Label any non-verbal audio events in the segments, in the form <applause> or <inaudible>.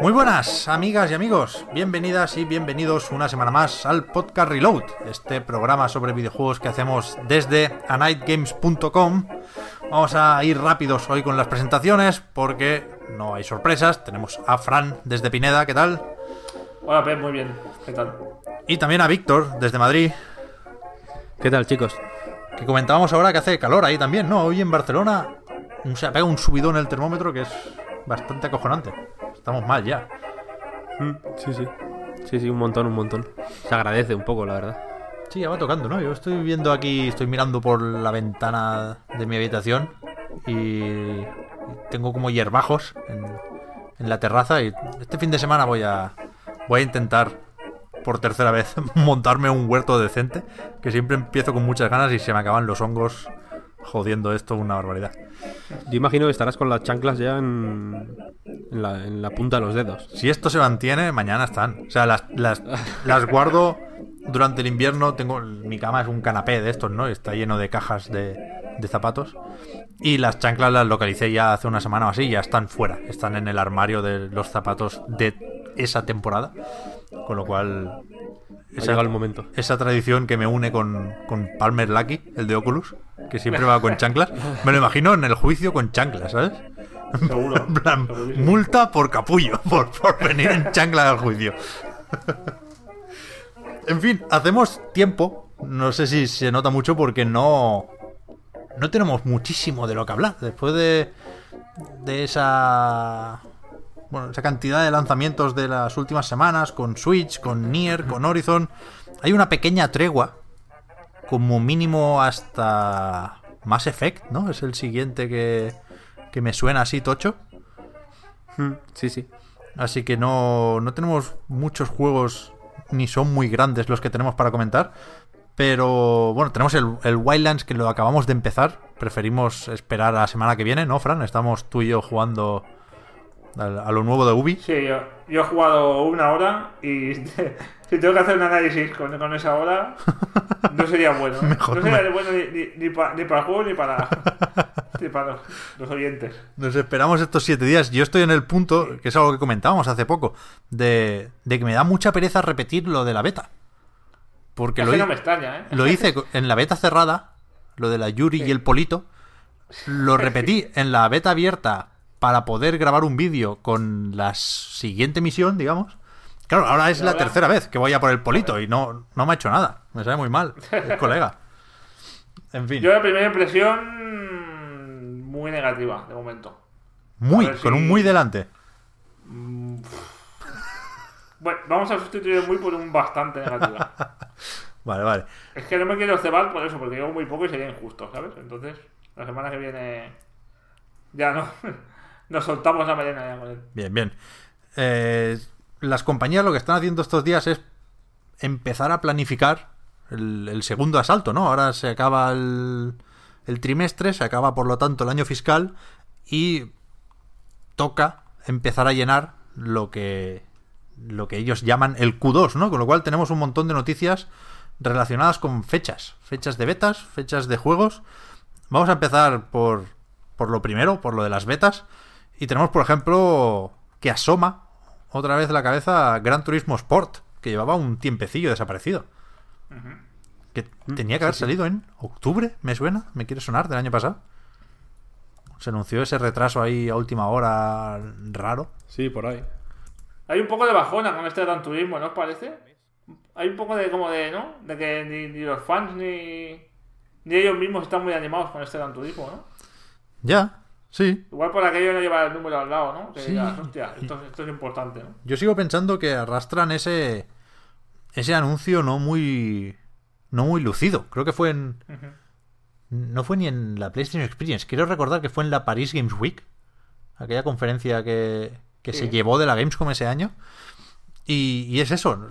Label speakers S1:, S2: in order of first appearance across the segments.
S1: Muy buenas amigas y amigos, bienvenidas y bienvenidos una semana más al podcast Reload, este programa sobre videojuegos que hacemos desde anightgames.com. Vamos a ir rápidos hoy con las presentaciones porque no hay sorpresas, tenemos a Fran desde Pineda, ¿qué tal? Hola, Pep, muy
S2: bien. ¿Qué tal?
S1: Y también a Víctor, desde Madrid. ¿Qué tal, chicos? Que comentábamos ahora que hace calor ahí también, ¿no? Hoy en Barcelona se pega un subidón en el termómetro que es bastante acojonante. Estamos mal ya. Mm, sí, sí. Sí, sí, un montón, un montón. Se agradece un poco, la verdad. Sí, ya va tocando, ¿no? Yo estoy viendo aquí, estoy mirando por la ventana de mi habitación y tengo como hierbajos en la terraza y este fin de semana voy a, Voy a intentar por tercera vez <laughs> montarme un huerto decente, que siempre empiezo con muchas ganas y se me acaban los hongos jodiendo esto una barbaridad. Yo imagino que estarás con las chanclas ya en, la, punta de los dedos. Si esto se mantiene, mañana están. O sea, las, las, guardo durante el invierno. Tengo Mi cama es un canapé de estos, ¿no? Está lleno de cajas de, de zapatos. Y las chanclas las localicé ya hace una semana o así, ya están fuera. Están en el armario de los zapatos de esa temporada. Con lo cual. Esa, era el momento. Esa tradición que me une con, Palmer Lucky, el de Oculus, que siempre va con chanclas. Me lo imagino en el juicio con chanclas, ¿sabes? en plan, multa por capullo, <laughs> por, por venir en chanclas al juicio. <laughs> en fin, hacemos tiempo. No sé si se nota mucho porque no. No tenemos muchísimo de lo que hablar. Después de. De esa bueno, esa cantidad de lanzamientos de las últimas semanas, con Switch, con Nier, con Horizon, hay una pequeña tregua, como mínimo hasta Mass Effect, ¿no? Es el siguiente que, que me suena así tocho. Hmm. Sí, sí. Así que no, no tenemos muchos juegos, ni son muy grandes los que tenemos para comentar. Pero bueno, tenemos el, el, Wildlands que lo acabamos de empezar. Preferimos esperar a la semana que viene, ¿no, Fran? Estamos tú y yo
S2: jugando a lo
S1: nuevo de Ubi. Sí,
S2: yo, yo he jugado una hora y <laughs> si tengo que hacer un análisis con, esa hora, no sería bueno. <laughs> ¿eh? no sería bueno ni, para el juego ni para, <laughs> los, oyentes.
S1: Nos esperamos estos siete días. Yo estoy en el punto, que es algo que comentábamos hace poco, de, que me da mucha pereza repetir lo de la beta. Porque ¿eh? lo, hice en la beta cerrada, lo de la Yuri y el Polito. Lo repetí en la beta abierta para poder grabar un vídeo con la siguiente misión, digamos. Claro, ahora es la tercera vez que voy a por el polito y no, me ha hecho nada. Me sabe muy mal, el <laughs> colega.
S2: En fin. Yo la primera impresión muy negativa de momento.
S1: Muy, con un muy delante.
S2: Mm, bueno, vamos a sustituir el muy por un bastante negativa <laughs> vale, vale. Es que no me quiero cebar por eso, porque llevo muy poco y sería injusto, ¿sabes? Entonces, la semana que viene. Ya no. Nos soltamos la melena
S1: Bien, bien. Eh, las compañías lo que están haciendo estos días es empezar a planificar el, segundo asalto, ¿no? Ahora se acaba el, trimestre, se acaba por lo tanto el año fiscal y toca empezar a llenar lo que lo que ellos llaman el Q2, ¿no? Con lo cual tenemos un montón de noticias relacionadas con fechas, fechas de betas, fechas de juegos. Vamos a empezar por, por lo primero, por lo de las betas. Y tenemos, por ejemplo, que asoma otra vez la cabeza Gran Turismo Sport, que llevaba un tiempecillo desaparecido. Que mm, tenía que haber salido en octubre, me suena, me quiere sonar, del año pasado. Se anunció ese retraso ahí a última hora raro. Sí, por ahí.
S2: Hay un poco de bajona con este Gran Turismo, ¿no os parece? Hay un poco de como de, ¿no? De que ni, los fans ni, ni ellos mismos están muy animados con este Gran Turismo, ¿no?
S1: Ya, Sí.
S2: Igual por aquello no lleva el número al lado, ¿no? esto, es importante, ¿no?
S1: Yo sigo pensando que arrastran ese. Ese anuncio no muy. No muy lucido. Creo que fue en. No fue ni en la PlayStation Experience. Quiero recordar que fue en la Paris Games Week. Aquella conferencia que, que se llevó de la Gamescom ese año. Y, es eso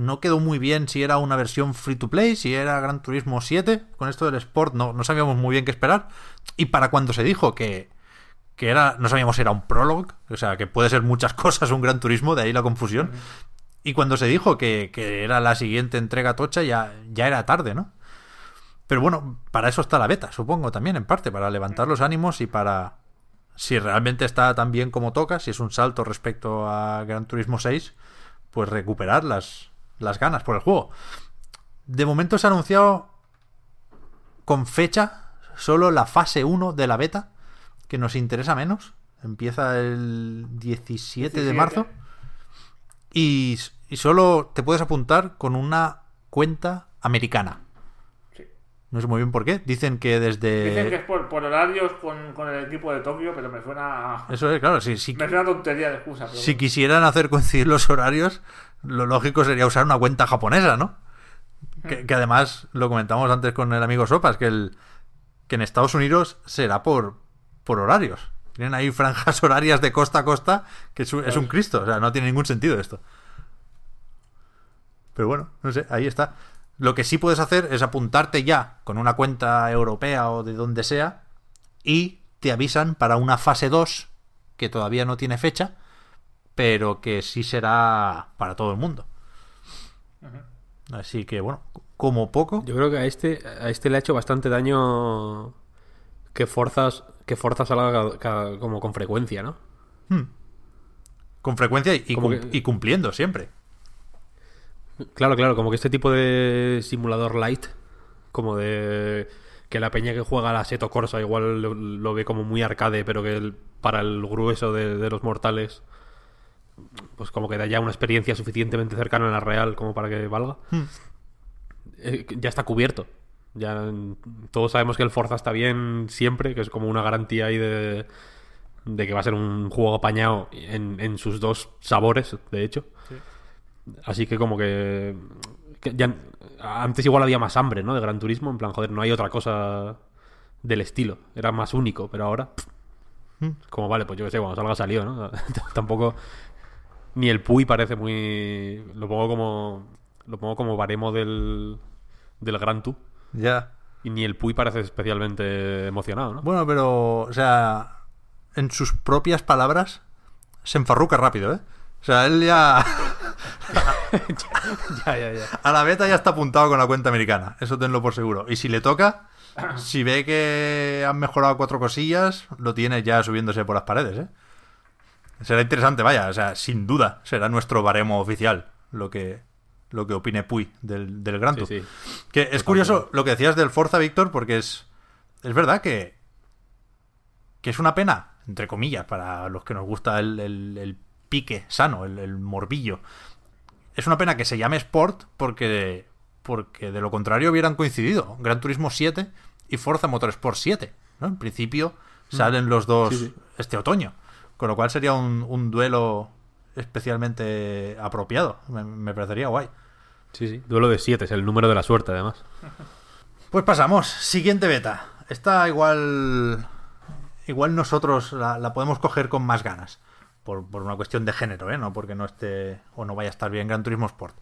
S1: no quedó muy bien si era una versión free to play, si era Gran Turismo 7. Con esto del Sport no, no sabíamos muy bien qué esperar. Y para cuando se dijo que, que era, no sabíamos si era un prólogo, o sea, que puede ser muchas <laughs> cosas un Gran Turismo, de ahí la confusión. Y cuando se dijo que, era la siguiente entrega tocha, ya, ya era tarde, ¿no? Pero bueno, para eso está la beta, supongo también, en parte, para levantar los ánimos y para si realmente está tan bien como toca, si es un salto respecto a Gran Turismo 6, pues recuperarlas las ganas por el juego. De momento se ha anunciado con fecha solo la fase 1 de la beta, que nos interesa menos. Empieza el 17, de marzo. Y, y, solo te puedes apuntar con una cuenta americana. No sé muy bien por qué. Dicen que desde. Dicen que
S2: es por, horarios con, el equipo de Tokio, pero me suena.
S1: Eso es, claro. Sí,
S2: me suena tontería de excusa. si
S1: quisieran hacer <laughs> coincidir los horarios, lo lógico sería usar una cuenta japonesa, ¿no? Que, hmm. además lo comentamos antes con el amigo Sopas, que, el, que en Estados Unidos será por, por horarios. Tienen ahí franjas <laughs> horarias de costa a costa que es un, es un Cristo. O sea, no tiene ningún sentido esto. Pero bueno, no sé, ahí está. Lo que sí puedes hacer es apuntarte ya con una cuenta europea o de donde sea y te avisan para una fase 2 que todavía no tiene fecha, pero que sí será para todo el mundo.
S3: Así que bueno, como poco. Yo creo que a este, a este le ha hecho bastante daño que forzas, que forzas salga como con frecuencia, ¿no? Hmm. Con frecuencia y, cumpliendo siempre. Claro, claro, como que este tipo de simulador light, como de que la peña que juega la Seto Corsa igual lo, ve como muy arcade, pero que para el grueso de los mortales pues como que da ya una experiencia suficientemente cercana a la real como para que valga, hmm. eh, ya está cubierto. Ya todos sabemos que el Forza está bien siempre, que es como una garantía ahí de, de que va a ser un juego apañado en, sus dos sabores, de hecho. Así que como que, antes igual había más hambre, ¿no? De Gran Turismo, en plan, joder, no hay otra cosa del estilo, era más único, pero ahora... Hmm. como vale, pues yo qué sé, cuando salga salió, ¿no? <laughs> Tampoco ni el Puy parece muy. Lo pongo como. Lo pongo como baremo del. del Gran Tú. Ya. Y ni el Puy parece especialmente emocionado,
S1: ¿no? Bueno, pero. O sea. En sus propias palabras. Se enfarruca rápido, ¿eh? O sea, él ya. <laughs> ya, ya, ya. <laughs> A la beta ya está apuntado con la cuenta americana. Eso tenlo por seguro. Y si le toca. Si ve que han mejorado cuatro cosillas, lo tiene ya subiéndose por las paredes, ¿eh? Será interesante, vaya, o sea, sin duda será nuestro baremo oficial lo que, lo que opine Puy del, Gran Turismo Que es curioso lo que decías del Forza, Víctor, porque es, es verdad que, es una pena, entre comillas, para los que nos gusta el, pique sano, el, morbillo. Es una pena que se llame Sport porque, porque de lo contrario hubieran coincidido Gran Turismo 7 y Forza Motorsport 7. ¿no? En principio mm. salen los dos este otoño. Con lo cual sería un, duelo especialmente apropiado. Me, parecería
S3: guay. Sí, sí. Duelo de 7 es el número de la suerte, además. <laughs>
S1: Pues pasamos. Siguiente beta. Esta igual. Igual nosotros la, podemos coger con más ganas. Por, por, una cuestión de género, ¿eh? No porque no esté o no vaya a estar bien Gran Turismo Sport.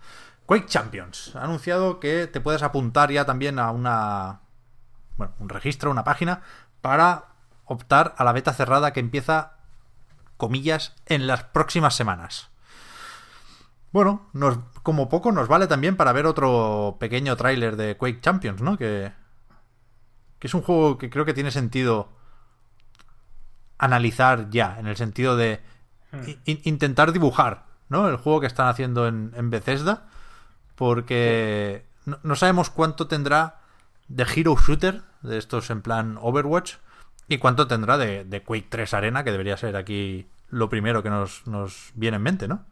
S1: Quake Champions ha anunciado que te puedes apuntar ya también a una. Bueno, un registro, una página, para optar a la beta cerrada que empieza comillas, en las próximas semanas. Bueno, como poco nos vale también para ver otro pequeño tráiler de Quake Champions, ¿no? Que, es un juego que creo que tiene sentido analizar ya, en el sentido de hmm. intentar dibujar, ¿no? El juego que están haciendo en, Bethesda, porque no, no, sabemos cuánto tendrá de Hero Shooter, de estos en plan Overwatch, ¿Y cuánto tendrá de, Quake 3 Arena, que debería ser aquí lo primero que nos, viene en mente, ¿no?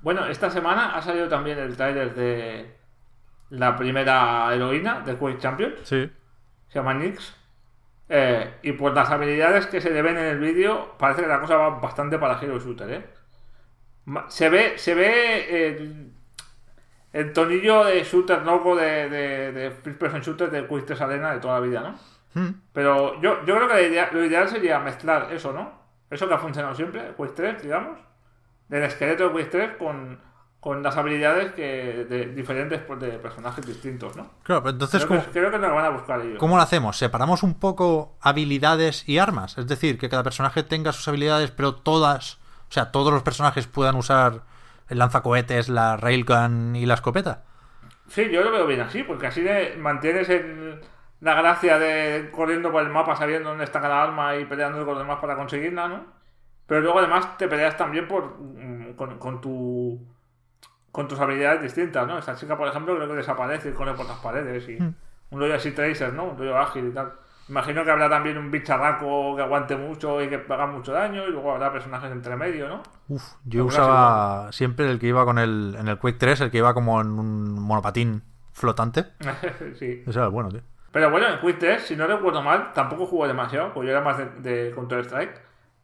S2: Bueno, esta semana ha salido también el trailer de la primera heroína de Quake Champions. Sí. Se llama Nix. Eh, y por las habilidades que se le ven en el vídeo, parece que la cosa va bastante para Hero Shooter, ¿eh? Se ve, se ve eh, el, tonillo de shooter loco de, de, de Person Shooter de Quake 3 Arena de toda la vida, ¿no? Hmm. Pero yo, yo creo que lo ideal, sería mezclar eso, ¿no? Eso que ha funcionado siempre, Quest 3, digamos, del esqueleto de Quest 3 con, las habilidades que de, diferentes pues, de personajes distintos, ¿no? Claro, pero entonces creo, que, nos lo van a buscar ellos. ¿Cómo lo
S1: hacemos? ¿Separamos un poco habilidades y armas? Es decir, que cada personaje tenga sus habilidades, pero todas, o sea, todos los personajes puedan usar el lanzacohetes, la railgun y la escopeta.
S2: Sí, yo lo veo bien así, porque así mantienes el la gracia de corriendo por el mapa sabiendo dónde está cada arma y peleando con los demás para conseguirla, ¿no? Pero luego además te peleas también por, mm, con, tu con tus habilidades distintas, ¿no? Esta chica, por ejemplo, creo que desaparece y corre por las paredes y hmm. un rollo así tracer, ¿no? Un rollo ágil y tal. Imagino que habrá también un bicharraco que aguante mucho y que haga mucho daño y luego habrá personajes entre medio, ¿no?
S1: Uf, yo usaba siempre el que iba con el en el Quake 3, el que iba como en un monopatín flotante. <laughs> sí. Ese era el bueno, tío.
S2: Pero bueno, en Quick 3, si no recuerdo mal, tampoco jugué demasiado, porque yo era más de, Counter-Strike.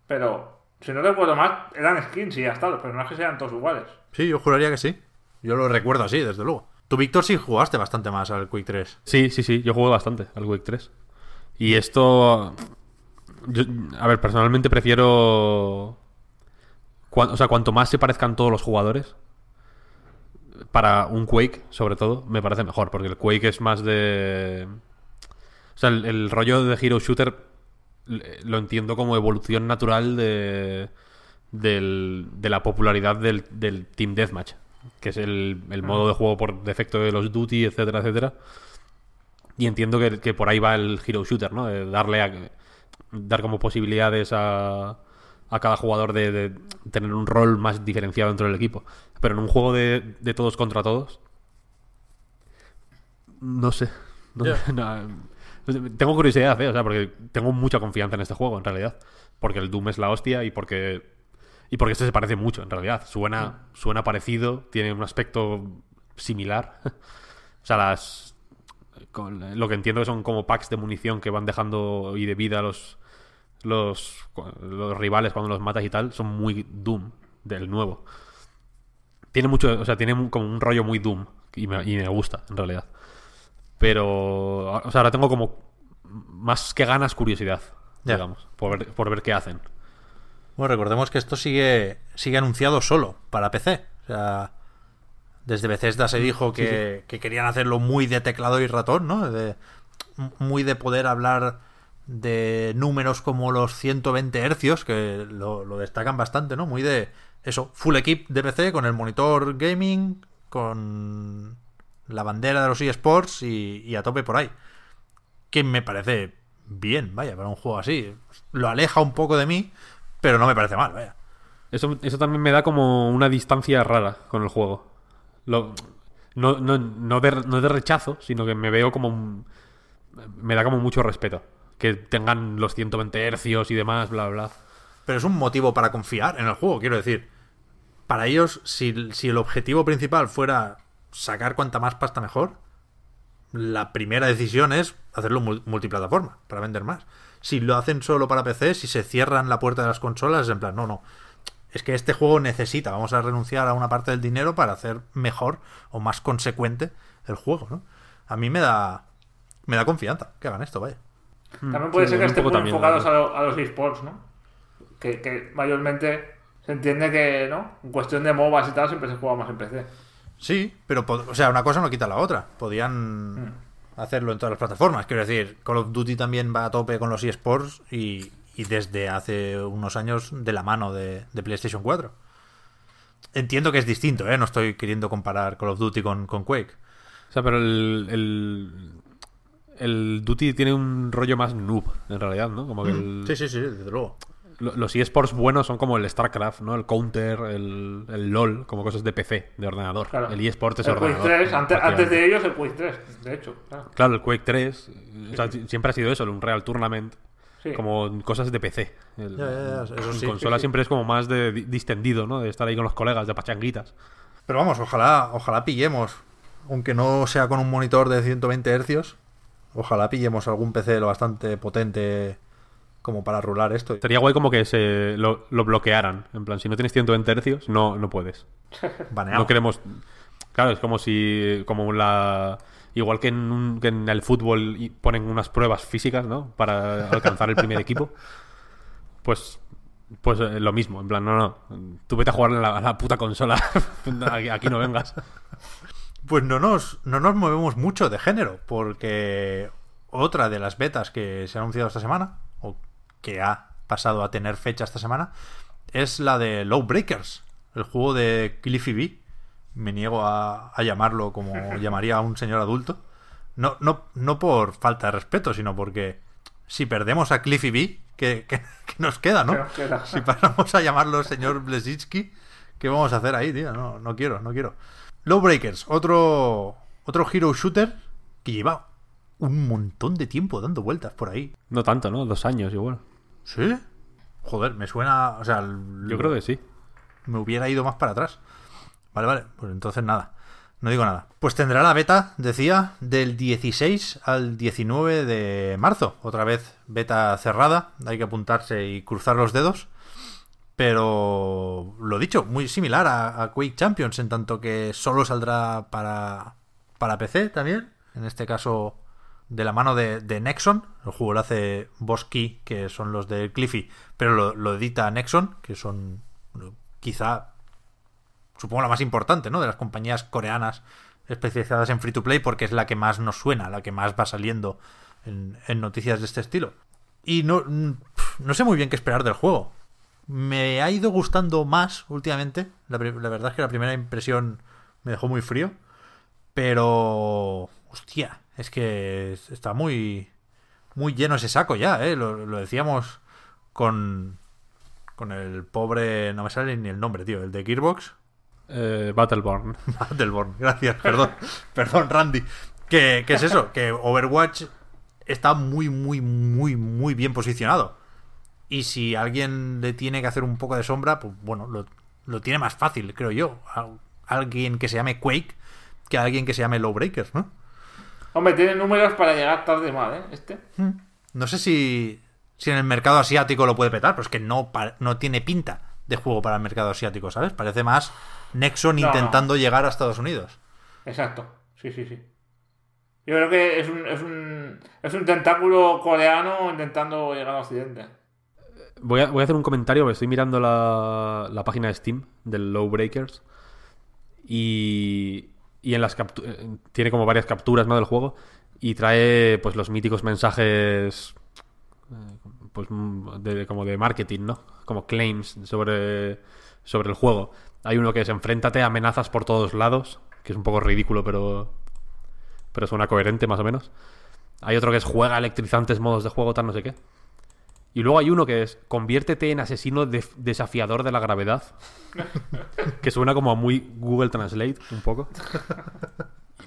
S2: Pero si no recuerdo mal, eran skins y ya está, los personajes sean todos iguales.
S1: Sí, yo juraría que sí. Yo lo recuerdo así, desde luego. Tú,
S3: Víctor, sí jugaste bastante más al Quake 3. Sí, sí, sí, yo jugué bastante al Quake 3. Y esto. a ver, personalmente prefiero. O sea, cuanto más se parezcan todos los jugadores, para un Quake, sobre todo, me parece mejor, porque el Quake es más de. O sea, el, rollo de Hero Shooter lo entiendo como evolución natural de, del, de la popularidad del, del, Team Deathmatch, que es el, ah. modo de juego por defecto de los Duty, etcétera, etcétera. Y entiendo que, por ahí va el Hero Shooter, ¿no? De eh, darle a, dar como posibilidades a, a cada jugador de, tener un rol más diferenciado dentro del equipo. Pero en un juego de, todos contra todos, no sé. <laughs> Pues, tengo curiosidad, ¿eh? O sea, porque tengo mucha confianza en este juego, en realidad. Porque el Doom es la hostia y porque. Y porque este se parece mucho, en realidad. Suena, mm. suena parecido, tiene un aspecto similar. <laughs> o sea, las. lo que entiendo que son como packs de munición que van dejando y de vida los, los, los rivales cuando los matas y tal, son muy Doom, del nuevo. Tiene mucho, o sea, tiene como un rollo muy Doom y me gusta, en realidad. Pero, o sea, ahora tengo como más que ganas curiosidad, digamos, por ver, por ver qué hacen. Bueno,
S1: recordemos que esto sigue, sigue anunciado solo para PC. O sea, desde Bethesda se mm, dijo que, querían hacerlo muy de teclado y ratón, ¿no? De, muy de poder hablar de números como los 120 hercios, que lo, lo, destacan bastante, ¿no? Muy de eso, full equip de PC con el monitor gaming, con la bandera de los eSports y, a tope por ahí. Que me
S3: parece bien, vaya, para un juego así. Lo aleja un poco de mí, pero no me parece mal, vaya. Eso, eso también me da como una distancia rara con el juego. no, no, de, rechazo, sino que me veo como... me da como mucho respeto. Que tengan los 120 hercios y demás, bla, bla. Pero es un motivo
S1: para confiar en el juego, quiero decir. Para ellos, si, si el objetivo principal fuera sacar cuanta más pasta mejor, la primera decisión es hacerlo multiplataforma, para vender más. Si lo hacen solo para PC, si se cierran la puerta de las consolas, es en plan, no, no. Es que este juego necesita, vamos a renunciar a una parte del dinero para hacer mejor o más consecuente el juego, ¿no? A mí me da, me da confianza que hagan esto,
S2: vaya.
S4: Hmm. También puede ser que estén muy enfocados
S2: a, los esports, ¿no? Que, mayormente se entiende que, ¿no? En cuestión de MOBAs y tal, siempre se juega más en PC. Sí,
S1: pero o sea, una cosa no quita la otra. Podían mm. hacerlo en todas las plataformas. Quiero decir, Call of Duty también va a tope con los eSports y, desde hace unos años de la mano de, de, PlayStation 4. Entiendo que es distinto, ¿eh? No estoy queriendo comparar Call of
S3: Duty con, con Quake. O sea, pero el, el, Duty tiene un rollo más noob, en realidad, ¿no? Como mm. Sí, sí, sí, desde luego los eSports buenos son como el StarCraft, ¿no? El Counter, el, LOL, como cosas de PC, de ordenador. El eSports es el ordenador. 3, antes, de
S2: ellos el Quake 3, de hecho.
S3: Claro, el Quake 3. siempre ha sido eso, un Real Tournament. Como cosas de PC. El, consola siempre es como más de distendido, ¿no? De estar ahí con los colegas de pachanguitas. Pero vamos, ojalá, ojalá
S1: pillemos. Aunque no sea con un monitor de 120 Hz, ojalá pillemos algún PC lo bastante potente como para rular esto.
S3: Sería guay como que se lo, bloquearan. En plan, si no tienes 120 tercios no, no puedes. <laughs> No queremos... Claro, es como si... Como la... Igual que en, que en el fútbol ponen unas pruebas físicas, ¿no? Para alcanzar el primer equipo. Pues pues eh, lo mismo, en plan, no, no, tú vete a jugar a la, puta consola, <laughs> aquí, no vengas.
S1: Pues no nos, no nos movemos mucho de género, porque otra de las betas que se ha anunciado esta semana que ha pasado a tener fecha esta semana, es la de Breakers el juego de Cliffy B. Me niego a, llamarlo como <laughs> llamaría un señor adulto. No, no, no por falta de respeto, sino porque si perdemos a Cliffy B, que, nos queda, ¿no? Si pasamos a llamarlo señor Blesitsky, ¿qué vamos a hacer ahí, tío? No, quiero, no quiero. Breakers otro, otro hero shooter que lleva un montón de tiempo dando vueltas por ahí. No tanto, ¿no? Dos años igual. ¿Sí? Joder, me suena. O sea. Yo creo que sí. Me hubiera ido más para atrás. Vale, vale. Pues entonces nada. No digo nada. Pues tendrá la beta, decía, del 16 al 19 de marzo. Otra vez beta cerrada. Hay que apuntarse y cruzar los dedos. Pero lo dicho, muy similar a, a Quake Champions, en tanto que solo saldrá para, para PC también. En este caso, de la mano de, Nexon. El juego lo hace Bosky, que son los de Cliffy, pero lo, edita Nexon, que son quizá, supongo, la más importante, ¿no? De las compañías coreanas especializadas en free to play, porque es la que más nos suena, la que más va saliendo en, noticias de este estilo. Y no, sé muy bien qué esperar del juego. Me ha ido gustando más últimamente. La, la verdad es que la primera impresión me dejó muy frío. Pero... Hostia, es que está muy, muy lleno ese saco ya, ¿eh? Lo, decíamos con, con el pobre. No me sale ni el nombre, tío. El de Gearbox. Eh, Battleborn. <laughs> Battleborn, gracias, perdón. <laughs> perdón, Randy. ¿Qué, ¿Qué, es eso? Que Overwatch está muy, muy, muy, muy bien posicionado. Y si alguien le tiene que hacer un poco de sombra, pues bueno, lo, tiene más fácil, creo yo. A alguien que se llame Quake que a alguien que se llame Lowbreaker, ¿no?
S2: Hombre, tiene números para llegar tarde mal, ¿eh? Este.
S1: Hmm. No sé si, en el mercado asiático lo puede petar, pero es que no, no tiene pinta de juego para el mercado asiático, ¿sabes? Parece más Nexon intentando llegar a Estados Unidos.
S2: Exacto, sí, sí, sí. Yo creo que es un, es un, tentáculo coreano intentando llegar a Occidente.
S3: Voy a, hacer un comentario, me estoy mirando la, la página de Steam del Lowbreakers y y en las eh, tiene como varias capturas ¿no? del juego y trae pues los míticos mensajes eh, pues, de, como de marketing no como claims sobre sobre el juego hay uno que es enfréntate a amenazas por todos lados que es un poco ridículo pero pero suena coherente más o menos hay otro que es juega electrizantes modos de juego tal no sé qué y luego hay uno que es conviértete en asesino desafiador de la gravedad. <laughs> que suena como a muy Google Translate, un poco.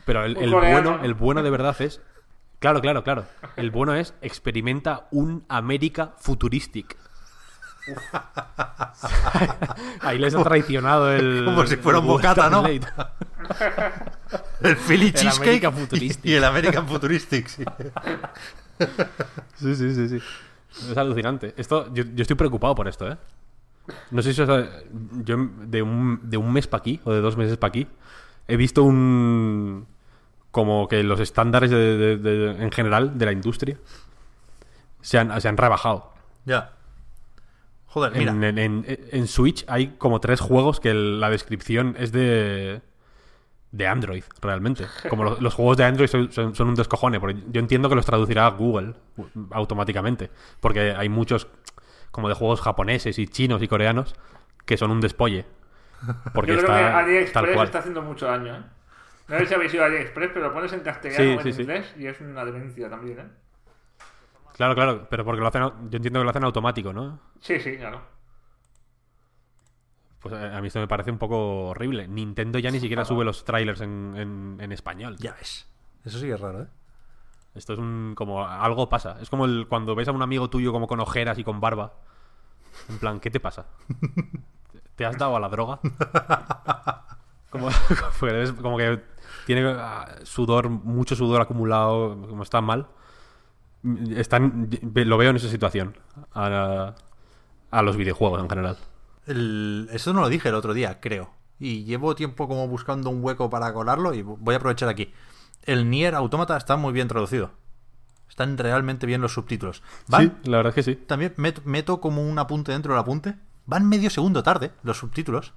S3: Pero el, bueno, el bueno de verdad es. Claro, claro, claro. El bueno es experimenta un América futuristic.
S1: Ahí les ha traicionado el. <laughs> Como si fuera un bocata, ¿no? <laughs> el
S4: Philly Cheesecake. y, el American Futuristic,
S3: sí, sí, sí, sí. Es alucinante. Esto, yo, estoy preocupado por esto, ¿eh? No sé si Yo em, de un, mes para aquí, o de dos meses para aquí, he visto un... Como que los estándares de, en general de la industria se han, se han rebajado. Ya. Joder, mira. En, Switch hay como tres juegos que la descripción es de de Android, realmente. <laughs> Como los, juegos de Android son, un descojone, porque yo entiendo que los traducirá Google automáticamente, porque hay muchos como de juegos japoneses y chinos y coreanos que son un despolle. Porque yo creo está, que AliExpress está
S2: haciendo mucho daño, ¿eh? No sé si habéis ido AliExpress, pero lo pones en castellano en inglés y es una demencia también, ¿eh?
S3: Claro, claro, pero porque lo hacen, yo entiendo que lo hacen automático, ¿no?
S2: Sí, sí, claro.
S3: Pues eh, a mí esto me parece un poco horrible. Nintendo ya ni siquiera sube los trailers en, español. Ya es Eso sí es raro, ¿eh? Esto es un. como. algo pasa. Es como el, cuando ves a un amigo tuyo como con ojeras y con barba. En plan, ¿qué te pasa? <laughs> ¿Te has dado a la droga? <laughs> <laughs> Pues, como, que tiene ah, sudor, mucho sudor acumulado, como está mal. Están, lo veo en esa situación. A, a los videojuegos en general. Eso no lo dije el otro día, creo.
S1: Y llevo tiempo como buscando un hueco para colarlo y voy a aprovechar aquí. El Nier Automata está muy bien traducido. Están realmente bien los subtítulos. Sí, la verdad es que sí. También meto como un apunte dentro del apunte. Van medio segundo tarde los subtítulos.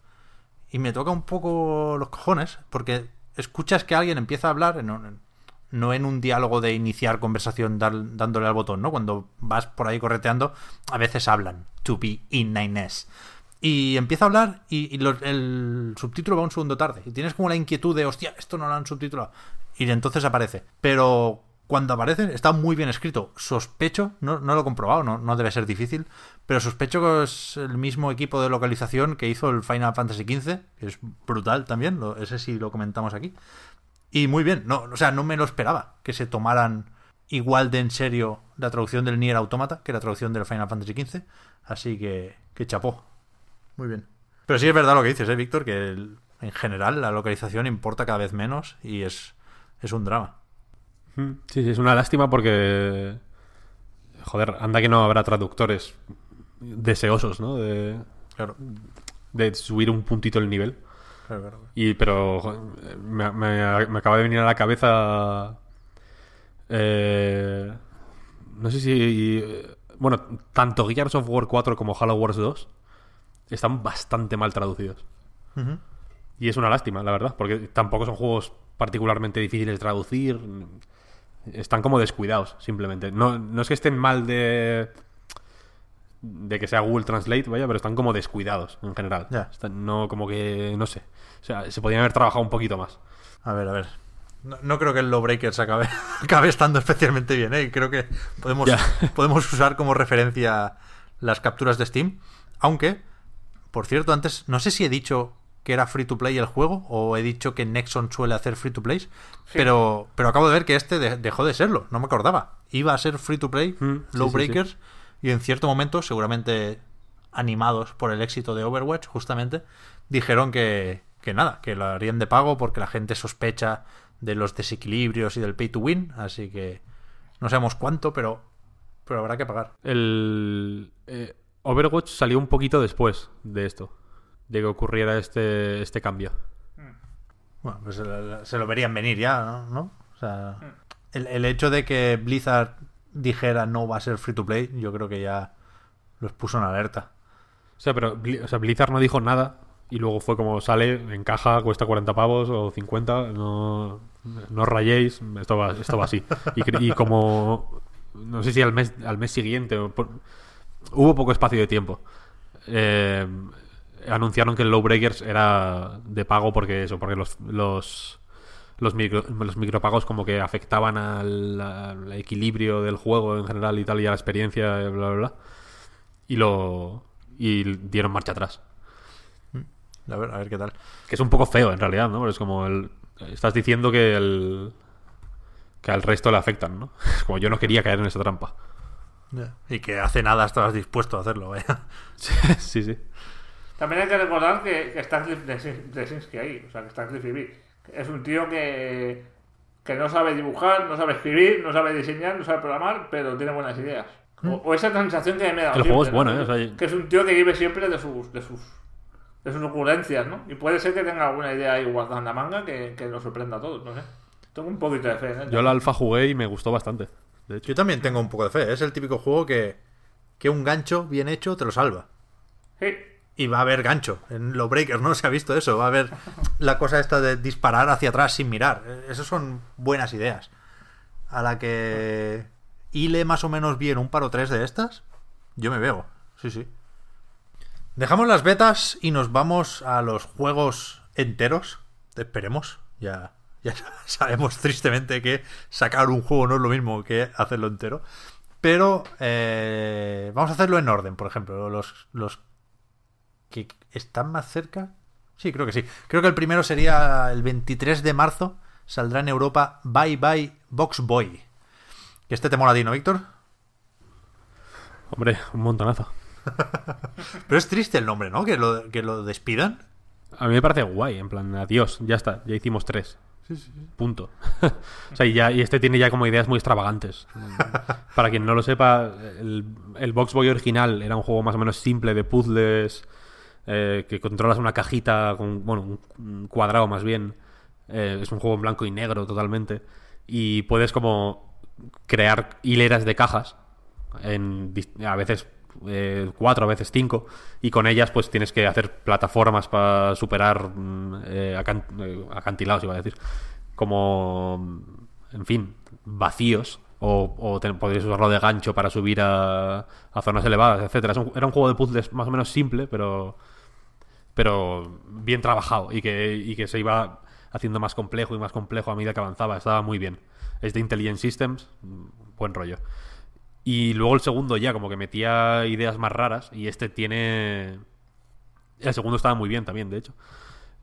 S1: Y me toca un poco los cojones porque escuchas que alguien empieza a hablar en no en un diálogo de iniciar conversación dándole al botón, ¿no? Cuando vas por ahí correteando, a veces hablan. To be in nine s y empieza a hablar y, el subtítulo va un segundo tarde. Y tienes como la inquietud de, hostia, esto no lo han subtitulado. Y entonces aparece. Pero cuando aparece está muy bien escrito. Sospecho, no, lo he comprobado, no, debe ser difícil, pero sospecho que es el mismo equipo de localización que hizo el Final Fantasy XV, que es brutal también, lo, ese sí lo comentamos aquí. Y muy bien, no, o sea, no me lo esperaba que se tomaran igual de en serio la traducción del Nier Automata que la traducción del Final Fantasy XV, así que, que chapó
S4: muy
S3: bien.
S1: Pero sí es verdad lo que dices, ¿eh, Víctor? Que en general la localización importa cada vez menos
S3: y es, un drama. Mm. Sí, sí, es una lástima porque. Joder, anda que no habrá traductores deseosos, ¿no? De, subir un puntito el nivel. Y, pero me, me, acaba de venir a la cabeza. Eh, no sé si. Bueno, tanto Gears of War 4 como Halo Wars 2 están bastante mal traducidos. Y es una lástima, la verdad, porque tampoco son juegos particularmente difíciles de traducir. Están como descuidados, simplemente. No, es que estén mal de. de que sea Google Translate, vaya, pero están como descuidados en general. no, como que. no sé. O sea, se podrían haber trabajado un poquito más. A
S1: ver, a ver. No, creo que el breakers acabe, <laughs> acabe estando especialmente bien, ¿eh? Creo que podemos, podemos usar como referencia las capturas de Steam. Aunque por cierto, antes no sé si he dicho que era free to play el juego o he dicho que Nexon suele hacer free to plays pero, pero acabo de ver que este dejó de serlo, no me acordaba. Iba a ser free to play, Lowbreakers mm, low y en cierto momento, seguramente animados por el éxito de Overwatch, justamente, dijeron que, que nada, que lo harían de pago porque la gente sospecha de los desequilibrios y del pay to win, así que no sabemos cuánto, pero,
S3: pero habrá que pagar. El, eh, Overwatch salió un poquito después de esto, de que ocurriera este, este cambio. Mm. Bueno, pues se lo verían venir
S1: ya, ¿no? O sea, mm. el, el hecho de que Blizzard dijera
S3: no va a ser free to play, yo creo que ya los puso en alerta. O sea, pero Blizzard no dijo nada y luego fue como sale, encaja, cuesta 40 pavos o 50, no, no rayéis, esto va, así. Y, como, no sé si al mes, al mes siguiente, por, hubo poco espacio de tiempo. Eh, anunciaron que el Lowbreakers era de pago porque eso, porque los, los, los, micro, micropagos como que afectaban al, equilibrio del juego en general y tal, y a la experiencia, bla, bla, bla. Y lo. Y dieron marcha atrás. Mm, a ver, a qué tal. Que es un poco feo en realidad, ¿no? es como Estás diciendo que el. que al resto le afectan, ¿no? <laughs> Es como yo no quería caer en esa trampa.
S1: Y que hace nada estabas dispuesto a hacerlo, vaya.
S3: <laughs> sí, sí,
S2: También hay que recordar que, está Cliff ahí, o sea, que es un tío que, que no sabe dibujar, no sabe escribir, no sabe diseñar, no sabe programar, pero tiene buenas ideas. Mm. O, esa sensación que me da. El es ¿eh? que es un tío que vive siempre de sus, de sus de sus ocurrencias, ¿no? Y puede ser que tenga alguna idea ahí guardada en la manga que, que nos sorprenda a todos, no sé. Tengo un poquito de fe. Yo la alfa
S3: jugué y me gustó bastante yo también tengo un poco de
S1: fe. ¿eh? Es el típico juego que, que un gancho bien hecho te lo salva. Sí. Y va a haber gancho. En los breakers no <laughs> se ha visto eso. Va a haber la cosa esta de disparar hacia atrás sin mirar. Eh, esas son buenas ideas. A la que hile más o menos bien un par o tres de estas, yo me veo. Sí, sí. Dejamos las betas y nos vamos a los juegos enteros. Esperemos. Ya ya <laughs> sabemos tristemente que sacar un juego no es lo mismo que hacerlo entero. Pero eh, vamos a hacerlo en orden, por ejemplo. Los, los que están más cerca. Sí, creo que sí. Creo que el primero sería el 23 de marzo. Saldrá en Europa Bye Bye Box Boy. Que este te Víctor? Hombre, un montonazo. <laughs> Pero es triste el nombre, ¿no? Que
S3: lo, que lo despidan. A mí me parece guay, en plan, adiós, ya está, ya hicimos tres. Punto. <laughs> o sea, y, ya, y, este tiene ya como ideas muy extravagantes. <laughs> Para quien no lo sepa, el, el Box Boy original era un juego más o menos simple de puzzles, eh, que controlas una cajita, con, bueno, un cuadrado más bien. Eh, es un juego en blanco y negro totalmente. Y puedes como crear hileras de cajas, a veces eh, cuatro, a veces cinco, y con ellas pues tienes que hacer plataformas para superar mm, eh, eh, acantilados, iba a decir, como, mm, en fin, vacíos, o, podrías usarlo de gancho para subir a, zonas elevadas, etcétera. Era un juego de puzzles más o menos simple, pero pero bien trabajado y que, y que se iba haciendo más complejo y más complejo a medida que avanzaba. Estaba muy bien. Es de Intelligent Systems, mm, buen rollo. Y luego el segundo ya, como que metía ideas más raras. Y este tiene. El segundo estaba muy bien también, de hecho.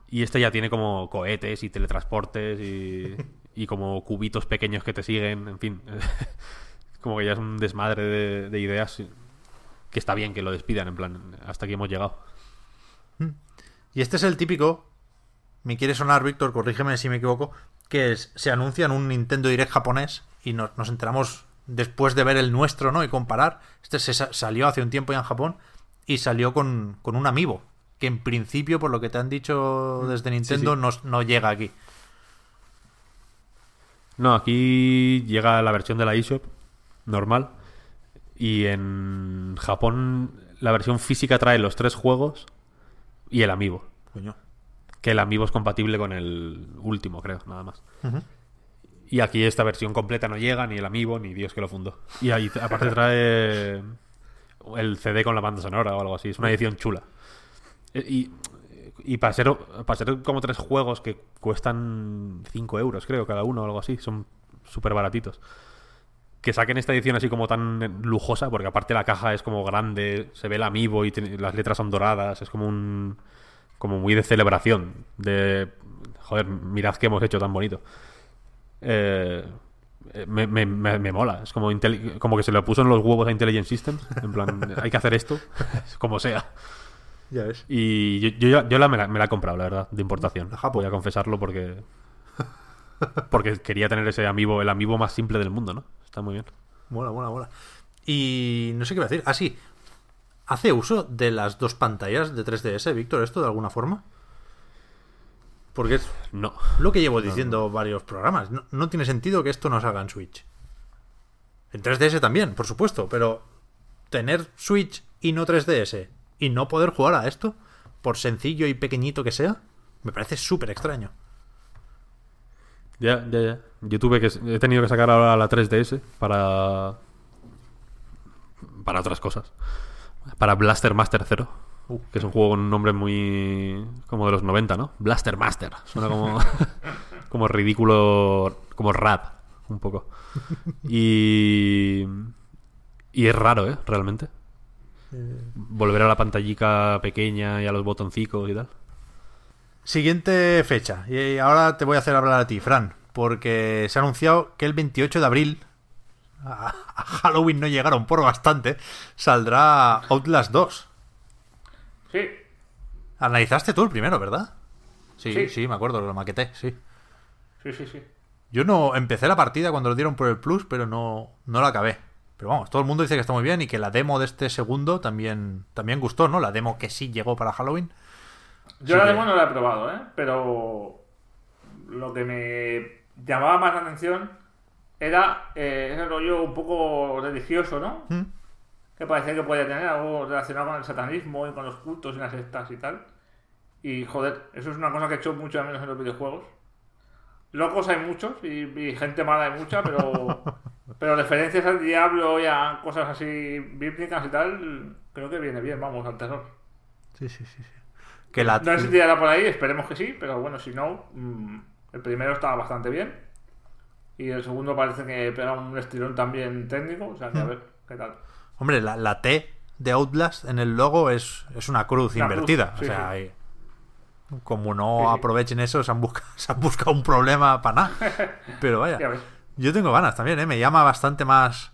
S3: Y este ya tiene como cohetes y teletransportes y, y como cubitos pequeños que te siguen, en fin. <laughs> como que ya es un desmadre de, ideas. Que está bien que lo despidan, en plan, hasta aquí hemos llegado.
S1: Hmm. Y este es el típico. Me quiere sonar,
S3: Víctor, corrígeme si me equivoco.
S1: Que se anuncia en un Nintendo Direct japonés y nos enteramos después de ver el nuestro, ¿no? Y comparar. Este se salió hace un tiempo ya en Japón y salió con, con un amiibo, que en principio, por lo que te han dicho mm, desde Nintendo, No, llega aquí.
S3: No, aquí llega la versión de la eShop, normal. Y en Japón la versión física trae los tres juegos y el amiibo. Que el amiibo es compatible con el último, creo, nada más. Y aquí esta versión completa no llega, ni el amigo, ni Dios que lo fundó. Y ahí aparte trae eh, el CD con la banda sonora o algo así. Es una edición chula. Eh, y, y para, ser, como tres juegos que cuestan 5 euros, creo, cada uno o algo así. Son súper baratitos. Que saquen esta edición así como tan lujosa, porque aparte la caja es como grande, se ve el amiibo y las letras son doradas. Es como un... como muy de celebración. De... Joder, mirad que hemos hecho tan bonito. Eh, me, me, me, mola. Es como, como que se lo puso en los huevos a Intelligent Systems. En plan, <laughs> hay que hacer esto, como sea. Ya ves. Y yo, yo, yo la, me, la, he comprado, la verdad, de importación. Voy a confesarlo porque. Porque quería tener ese amigo el amigo más simple del mundo, ¿no? Está muy bien.
S1: Mola, mola, mola. Y no sé qué voy a decir. así ah, ¿Hace uso de las dos pantallas de 3DS, Víctor, esto de alguna forma? Porque es no. lo que llevo diciendo varios programas. No, tiene sentido que esto no salga en Switch. En 3DS también, por supuesto, pero tener Switch y no 3DS y no poder jugar a esto, por sencillo y pequeñito que sea, me parece súper extraño.
S3: Ya, ya, ya. Yo que. He tenido que sacar ahora la 3DS para. para otras cosas. Para Blaster Master 0 que es un juego con un nombre muy. como de los 90, ¿no? Blaster Master. Suena como. <laughs> como ridículo. como rap, un poco. Y. y es raro, ¿eh? Realmente. Eh. Volver a la pantallica pequeña y a los botoncicos y tal. Siguiente fecha. Y ahora te voy a hacer hablar a ti,
S1: Fran. Porque se ha anunciado que el 28 de abril a Halloween no llegaron por bastante, saldrá Outlast 2. Sí. Analizaste tú el primero, ¿verdad? Sí, sí, me acuerdo, lo maqueté, sí. Sí, sí, sí. Yo no empecé la partida cuando lo dieron por el Plus, pero no, no la acabé. Pero vamos, todo el mundo dice que está muy bien y que la demo de este segundo también, también gustó, ¿no? La demo que sí llegó para Halloween. Yo la demo
S2: no la he probado, ¿eh? Pero lo que me llamaba más la atención era eh, ese rollo un poco religioso, ¿no? ¿Mm? que parecía que podía tener algo relacionado con el satanismo y con los cultos y las sectas y tal. Y joder, eso es una cosa que he hecho mucho menos en los videojuegos. Locos hay muchos y, gente mala hay mucha, pero, <laughs> pero referencias al diablo y a cosas así bíblicas y tal, creo que viene bien, vamos, al terror.
S4: Sí, sí, sí. sí. Que la... No es
S2: si tirará por ahí, esperemos que sí, pero bueno, si no, mm, el primero estaba bastante bien. Y el segundo parece que pega un estirón también técnico, o sea a hmm. ver qué tal.
S1: Hombre, la, T de Outlast en el logo es, es una cruz invertida. o sea, como no aprovechen eso, se han, buscado, <laughs> han buscado un problema para nada. <laughs> Pero vaya, yo tengo ganas también, ¿eh? Me llama bastante más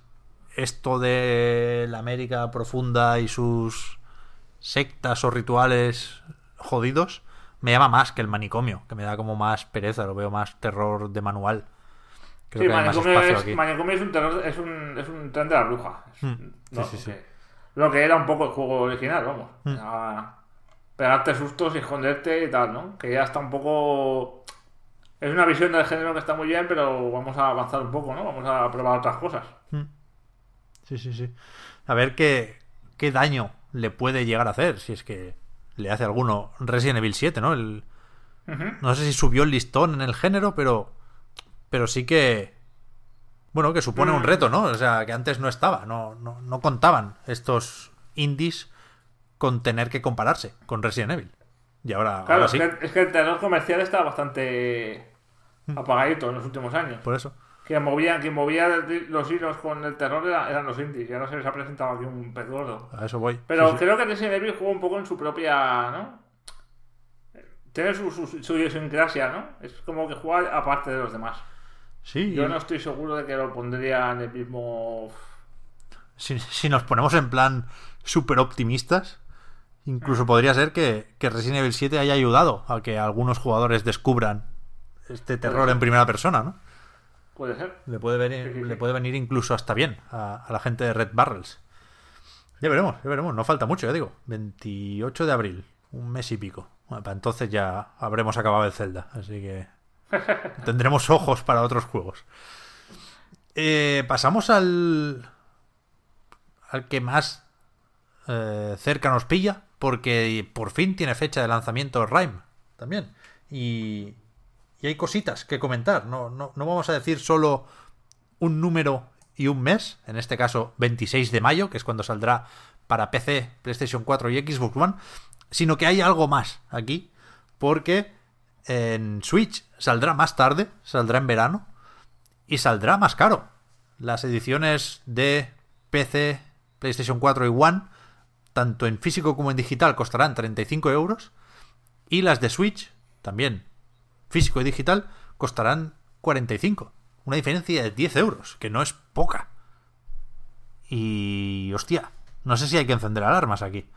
S1: esto de la América profunda y sus sectas o rituales jodidos. Me llama más que el manicomio, que me da como más pereza, lo veo más terror de manual sí, que manicomio,
S2: es, un terror, es, un, es un tren de la bruja. Hmm. Lo que era un poco el juego original, vamos. Hmm. pegarte sustos y esconderte y tal, ¿no? Que ya está un poco. Es una visión del género que está muy bien, pero vamos a avanzar un poco, ¿no? Vamos a probar otras cosas. Hmm.
S4: Sí,
S1: sí, sí. A ver qué, daño le puede llegar a hacer, si es que le hace alguno Resident Evil 7, ¿no? El... No sé si subió el listón en el género, pero pero sí que. Bueno, que supone un mm. reto, ¿no? O sea, que antes no estaba, no, no, contaban estos indies con tener que compararse con Resident Evil. Y ahora. Claro, sí.
S2: es, que, el terror comercial está bastante mm. apagadito en los últimos años. Por eso. Quien movía, los hilos con el terror eran los indies, ya no se les ha presentado aquí un pez gordo. A eso voy. Pero creo que Resident Evil jugó un poco en su propia. ¿no? Tiene su, su idiosincrasia, ¿no? Es como que juega aparte de los demás. Yo no estoy seguro de que lo pondrían en el mismo.
S1: Si, nos ponemos en plan Super optimistas, incluso podría ser que, que, Resident Evil 7 haya ayudado a que algunos jugadores descubran este terror en primera persona, ¿no? Puede ser. Le puede venir, Le puede venir incluso hasta bien a, a, la gente de Red Barrels. Ya veremos, ya veremos. No falta mucho, ya digo. 28 de abril, un mes y pico. Bueno, para entonces ya habremos acabado el Zelda, así que <laughs> Tendremos ojos para otros juegos. Eh, pasamos al. al que más eh, cerca nos pilla, porque por fin tiene fecha de lanzamiento Rime también. Y, y hay cositas que comentar. No, no vamos a decir solo un número y un mes, en este caso 26 de mayo, que es cuando saldrá para PC, PlayStation 4 y Xbox One, sino que hay algo más aquí, porque en Switch. Saldrá más tarde, saldrá en verano y saldrá más caro. Las ediciones de PC, PlayStation 4 y One, tanto en físico como en digital, costarán 35 euros. Y las de Switch, también físico y digital, costarán 45. Una diferencia de 10 euros, que no es poca. Y hostia, no sé si hay que encender alarmas aquí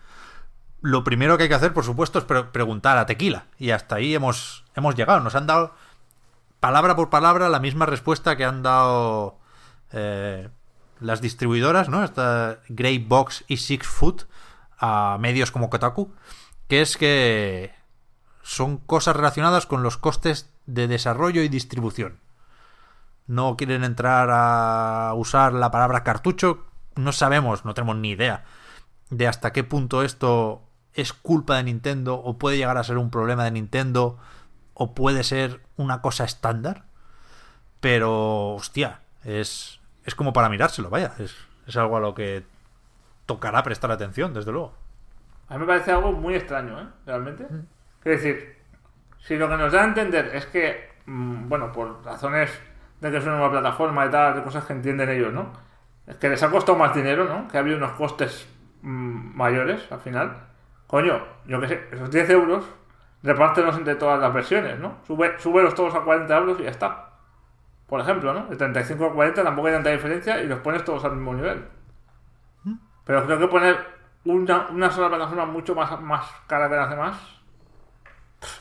S1: lo primero que hay que hacer, por supuesto, es preguntar a Tequila. Y hasta ahí hemos, hemos llegado. Nos han dado palabra por palabra la misma respuesta que han dado eh, las distribuidoras, ¿no? Esta Grey Box y Six Foot a medios como Kotaku, que es que son cosas relacionadas con los costes de desarrollo y distribución. No quieren entrar a usar la palabra cartucho, no sabemos, no tenemos ni idea de hasta qué punto esto es culpa de Nintendo o puede llegar a ser un problema de Nintendo o puede ser una cosa estándar. Pero, hostia, es, es como para mirárselo, vaya. Es, es algo a lo que tocará prestar atención, desde luego.
S2: A mí me parece algo muy extraño, ¿eh? Realmente. Es decir, si lo que nos da a entender es que, mm, bueno, por razones de que es una nueva plataforma y tal, de cosas que entienden ellos, ¿no? Es que les ha costado más dinero, ¿no? Que ha habido unos costes mm, mayores al final. Coño, yo qué sé, esos 10 euros, repártelos entre todas las versiones, ¿no? Sube, súbelos todos a 40 euros y ya está. Por ejemplo, ¿no? De 35 a 40 tampoco hay tanta diferencia y los pones todos al mismo nivel. ¿Mm? Pero creo que poner una, sola plataforma mucho más, más cara que las demás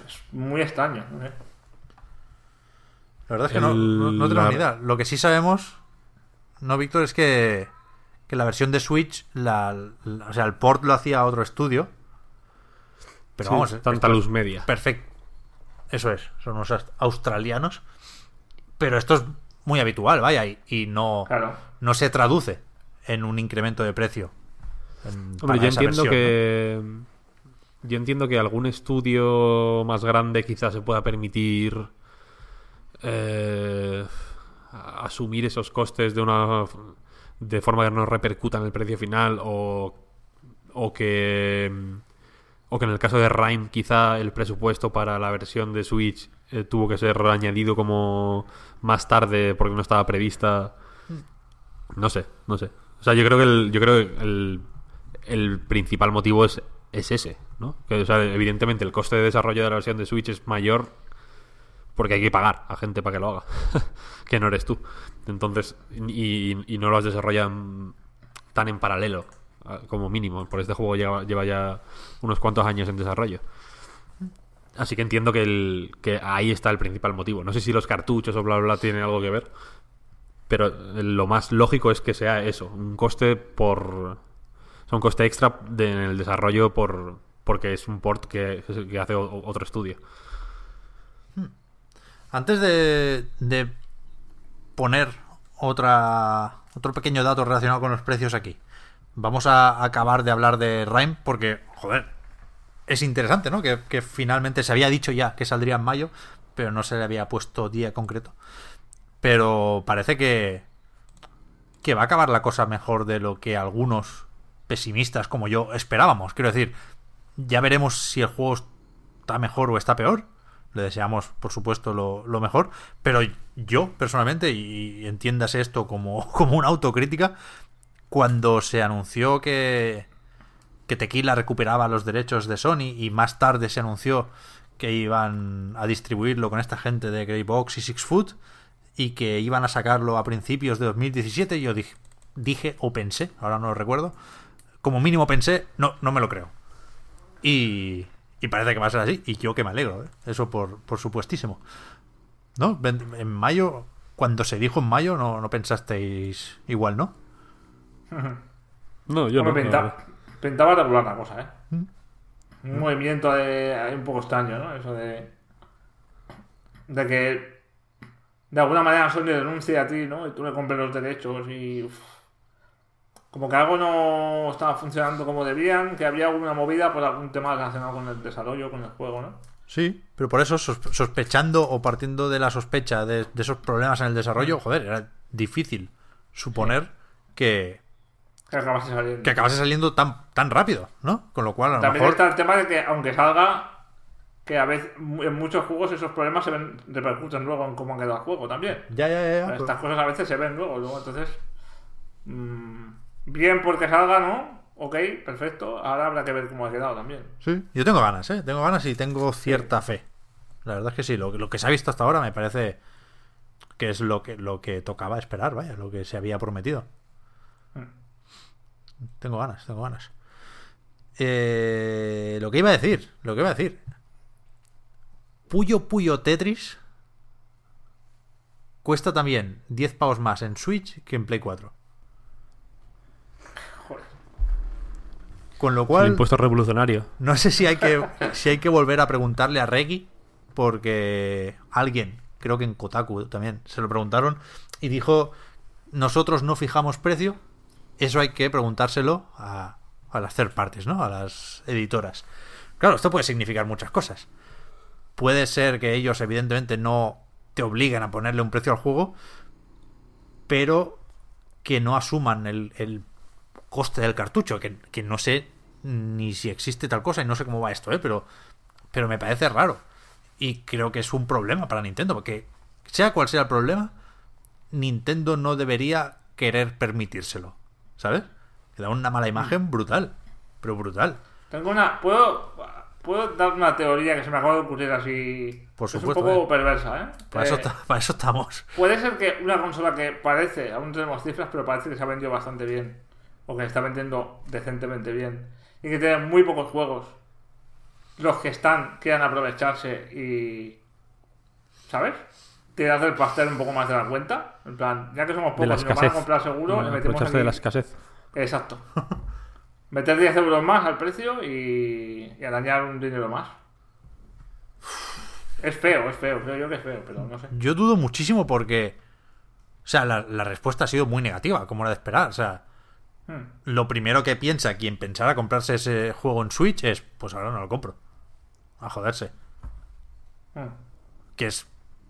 S2: es muy extraño. ¿Eh?
S1: La verdad es que no, no, ni idea. Lo que sí sabemos, no, Víctor, es que la versión de Switch, o sea, el port lo hacía otro estudio pero vamos, tanta luz media. Perfecto. Eso es, son los australianos. Pero esto es muy habitual, vaya, y, no, no se traduce en un
S3: incremento de precio.
S1: yo entiendo
S3: que. Yo entiendo que algún estudio más grande quizás se pueda permitir eh, asumir esos costes de una de forma que no repercutan en el precio final o que o que en el caso de Rime quizá el presupuesto para la versión de Switch eh, tuvo que ser añadido como más tarde porque no estaba prevista. Mm. No sé, no sé. O sea, yo creo que el, yo creo que el, principal motivo es, es ese, ¿no? evidentemente el coste de desarrollo de la versión de Switch es mayor porque hay que pagar a gente para que lo haga, <laughs> que no eres tú. Entonces, y, y no lo has desarrollado tan en paralelo como mínimo, por este juego lleva, ya unos cuantos años en desarrollo. Así que entiendo que, el, ahí está el principal motivo. No sé si los cartuchos o bla bla, bla tienen algo que ver, pero lo más lógico es que sea eso, un coste por coste extra en el desarrollo por porque es un port que, hace otro estudio. Hmm. Antes de,
S1: de poner otra otro pequeño dato relacionado con los precios aquí vamos a acabar de hablar de Rhyme porque, joder, es interesante, ¿no? Que, finalmente se había dicho ya que saldría en mayo, pero no se le había puesto día concreto. Pero parece que, que va a acabar la cosa mejor de lo que algunos pesimistas como yo esperábamos. Quiero decir, ya veremos si el juego está mejor o está peor. Le deseamos, por supuesto, lo, mejor. Pero yo, personalmente, y, entiéndase esto como, <laughs> como una autocrítica, cuando se anunció que, que Tequila recuperaba los derechos de Sony y más tarde se anunció que iban a distribuirlo con esta gente de Greybox y Six Foot y que iban a sacarlo a principios de 2017, yo dije, dije o pensé, ahora no lo recuerdo, como mínimo pensé, no, no me lo creo. Y, y parece que va a ser así, y yo que me alegro, ¿eh? eso por, por supuestísimo. ¿No? En mayo, cuando se dijo en mayo, no, no pensasteis igual, ¿no? No, yo no. pintaba
S2: de tabular la cosa, ¿eh? ¿Mm? Un movimiento de, un poco extraño, ¿no? Eso de. De que. De alguna manera Sony denuncia a ti, ¿no? Y tú le compras los derechos y. como que algo no estaba funcionando como debían, que había alguna movida por pues algún tema relacionado con el desarrollo, con el juego, ¿no?
S1: Sí, pero por eso sospechando o partiendo de la sospecha de, esos problemas en el desarrollo, joder, era difícil suponer que
S2: que acabase saliendo. tan, tan rápido,
S1: ¿no? Con lo cual, a lo mejor También está
S2: el tema de que, aunque salga, que a veces en muchos juegos esos problemas se ven, repercuten luego en cómo quedado el juego también. Ya, ya, ya. Estas pues. cosas a veces se ven luego, luego entonces.
S4: Mm,
S2: bien porque salga, ¿no? Ok, perfecto. Ahora habrá que ver cómo ha quedado también.
S1: Sí, yo tengo ganas, ¿eh? Tengo ganas y tengo cierta fe. La verdad es que sí, lo, que se ha visto hasta ahora me parece que es lo que, lo que tocaba esperar, vaya, lo que se había prometido. Mm. Tengo ganas, tengo ganas. Eh, lo que iba a decir, lo que iba a decir. Puyo Puyo Tetris cuesta también 10 pavos más en Switch que en Play 4. Con lo cual. impuesto revolucionario. No sé si hay que, si hay que volver a preguntarle a Reggie, porque alguien, creo que en Kotaku también, se lo preguntaron y dijo: Nosotros no fijamos precio, eso hay que preguntárselo a, a las third parties, ¿no? A las editoras. Claro, esto puede significar muchas cosas. Puede ser que ellos, evidentemente, no te obliguen a ponerle un precio al juego, pero que no asuman el, el coste del cartucho, que, no sé ni si existe tal cosa y no sé cómo va esto, ¿eh? pero, pero me parece raro. Y creo que es un problema para Nintendo, porque sea cual sea el problema, Nintendo no debería querer permitírselo. ¿sabes? Que da una mala imagen mm. brutal, pero brutal.
S2: Tengo una. ¿Puedo, puedo dar una teoría que se me acaba de ocurrir así. Por supuesto, es un poco ¿eh? perversa, ¿eh? eh para,
S1: eso estamos.
S2: Puede ser que una consola que parece, aún tenemos cifras, pero parece que se ha vendido bastante bien. O que se está vendiendo decentemente bien. Y que tiene muy pocos juegos. Los que están quieran aprovecharse y. ¿Sabes? te hace el pastel un poco más de la cuenta. En plan, ya que somos pocos y nos van a comprar seguro, metemos de la escasez. Exacto. <laughs> Meter 10 euros más al precio y, y dañar un dinero más. Es feo, es feo, creo yo que es feo, pero no sé.
S1: Yo dudo muchísimo porque. O sea, la, respuesta ha sido muy negativa, como era de esperar. O sea, hmm. lo primero que piensa quien pensara comprarse ese juego en Switch es: pues ahora no lo compro. A joderse. Hmm. Que es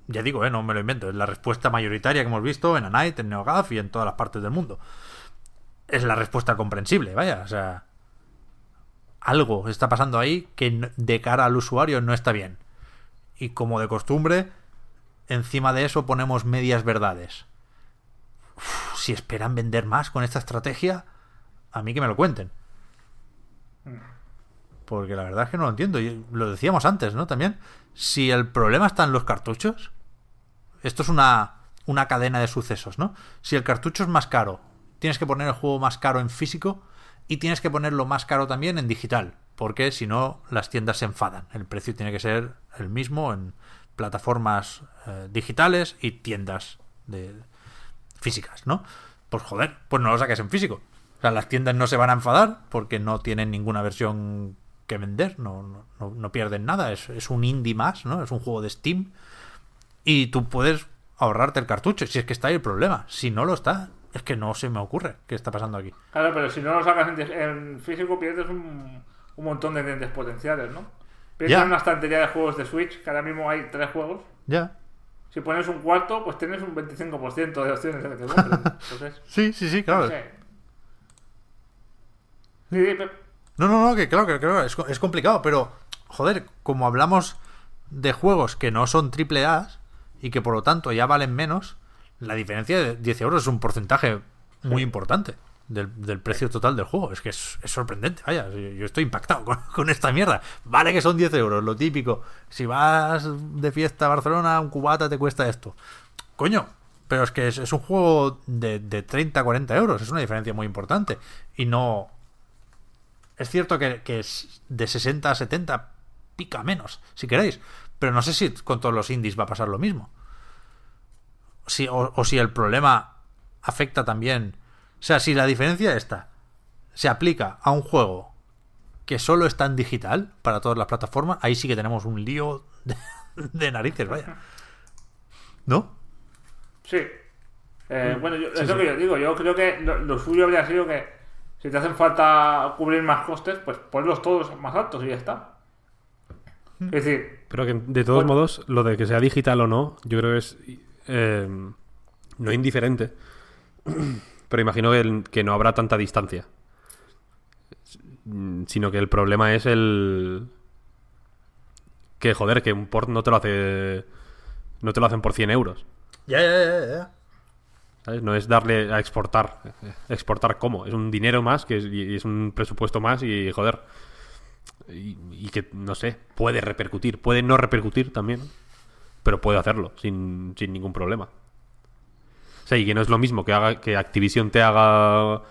S1: ya digo, eh, no me lo invento. Es la respuesta mayoritaria que hemos visto en Anite, en NeoGAF y en todas las partes del mundo. Es la respuesta comprensible, vaya. O sea, algo está pasando ahí que de cara al usuario no está bien. Y como de costumbre, encima de eso ponemos medias verdades. si esperan vender más con esta estrategia, a mí que me lo cuenten. Mm. Porque la verdad es que no lo entiendo. Lo decíamos antes, ¿no? También si el problema está en los cartuchos, esto es una, cadena de sucesos, ¿no? Si el cartucho es más caro, tienes que poner el juego más caro en físico y tienes que ponerlo más caro también en digital, porque si no las tiendas se enfadan. El precio tiene que ser el mismo en plataformas eh, digitales y tiendas de, físicas, ¿no? Pues joder, pues no lo saques en físico. O sea, las tiendas no se van a enfadar porque no tienen ninguna versión que vender, no, no, no pierden nada, es, un indie más, ¿no? Es un juego de Steam y tú puedes ahorrarte el cartucho, si es que está ahí el problema, si no lo está, es que no se me ocurre qué está pasando aquí.
S2: Claro, pero si no lo sacas en, físico pierdes un, montón de dientes potenciales, ¿no? Pierdes una estantería de juegos de Switch, que ahora mismo hay tres juegos. Ya. Si pones un cuarto, pues tienes un 25% de opciones de que <laughs>
S1: sí, sí, sí, claro. sí, no, no, no, que claro, que claro, es, complicado, pero joder, como hablamos de juegos que no son triple A y que por lo tanto ya valen menos, la diferencia de 10 euros es un porcentaje muy importante del, precio total del juego. Es que es, sorprendente, vaya, yo estoy impactado <laughs> con, esta mierda. Vale que son 10 euros, lo típico. Si vas de fiesta a Barcelona, un cubata te cuesta esto. Coño, pero es que es, un juego de, de 30, 40 euros, es una diferencia muy importante. Y no, es cierto que, es de 60 a 70 pica menos, si queréis. Pero no sé si con todos los indies va a pasar lo mismo. Si, o, si el problema afecta también. O sea, si la diferencia esta se aplica a un juego que solo está en digital para todas las plataformas, ahí sí que tenemos un lío de, narices, vaya.
S2: ¿No? Sí. Eh, mm. bueno, es lo que yo digo. Yo creo que lo suyo habría sido que si te hacen falta cubrir más costes, pues ponlos todos más altos y ya está. Hmm. Es decir.
S3: Pero que de todos pues- modos, lo de que sea digital o no, yo creo que es. Eh, no indiferente. <clears throat> Pero imagino que, que, no habrá tanta distancia. Mm, sino que el problema es el. Que joder, que un port no te lo hace. No te lo hacen por 100 euros. Ya, ya, ya, ya. No es darle a exportar. ¿Exportar cómo? Es un dinero más que es, es un presupuesto más y joder. Y, que, no sé, puede repercutir, puede no repercutir también, pero puede hacerlo sin, ningún problema. O sea, y que no es lo mismo que, haga, que Activision te haga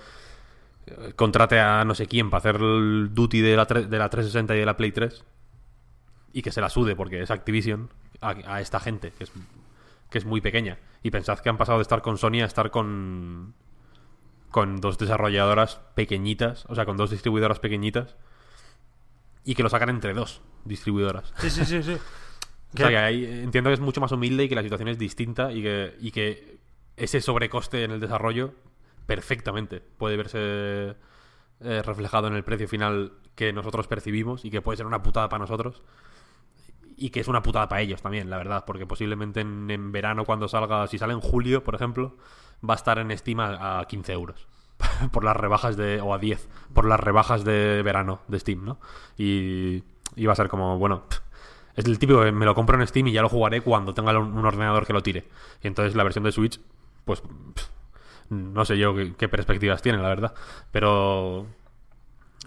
S3: eh, contrate a no sé quién para hacer el duty de la, 360 y de la Play 3 y que se la sude porque es Activision a, a esta gente, que es que es muy pequeña. Y pensad que han pasado de estar con Sony a estar con. con dos desarrolladoras pequeñitas, o sea, con dos distribuidoras pequeñitas. Y que lo sacan entre dos distribuidoras. Sí, sí, sí, sí. <laughs> o sea, que ahí entiendo que es mucho más humilde y que la situación es distinta y que, y que ese sobrecoste en el desarrollo perfectamente puede verse eh, reflejado en el precio final que nosotros percibimos y que puede ser una putada para nosotros y que es una putada para ellos también, la verdad, porque posiblemente en, verano cuando salga, si sale en julio, por ejemplo, va a estar en Steam a, 15 euros <laughs> por las rebajas de, o a 10, por las rebajas de verano de Steam, ¿no? Y, y va a ser como, bueno, es el típico que me lo compro en Steam y ya lo jugaré cuando tenga un ordenador que lo tire. Y entonces la versión de Switch, pues, no sé yo qué, perspectivas tiene, la verdad, pero...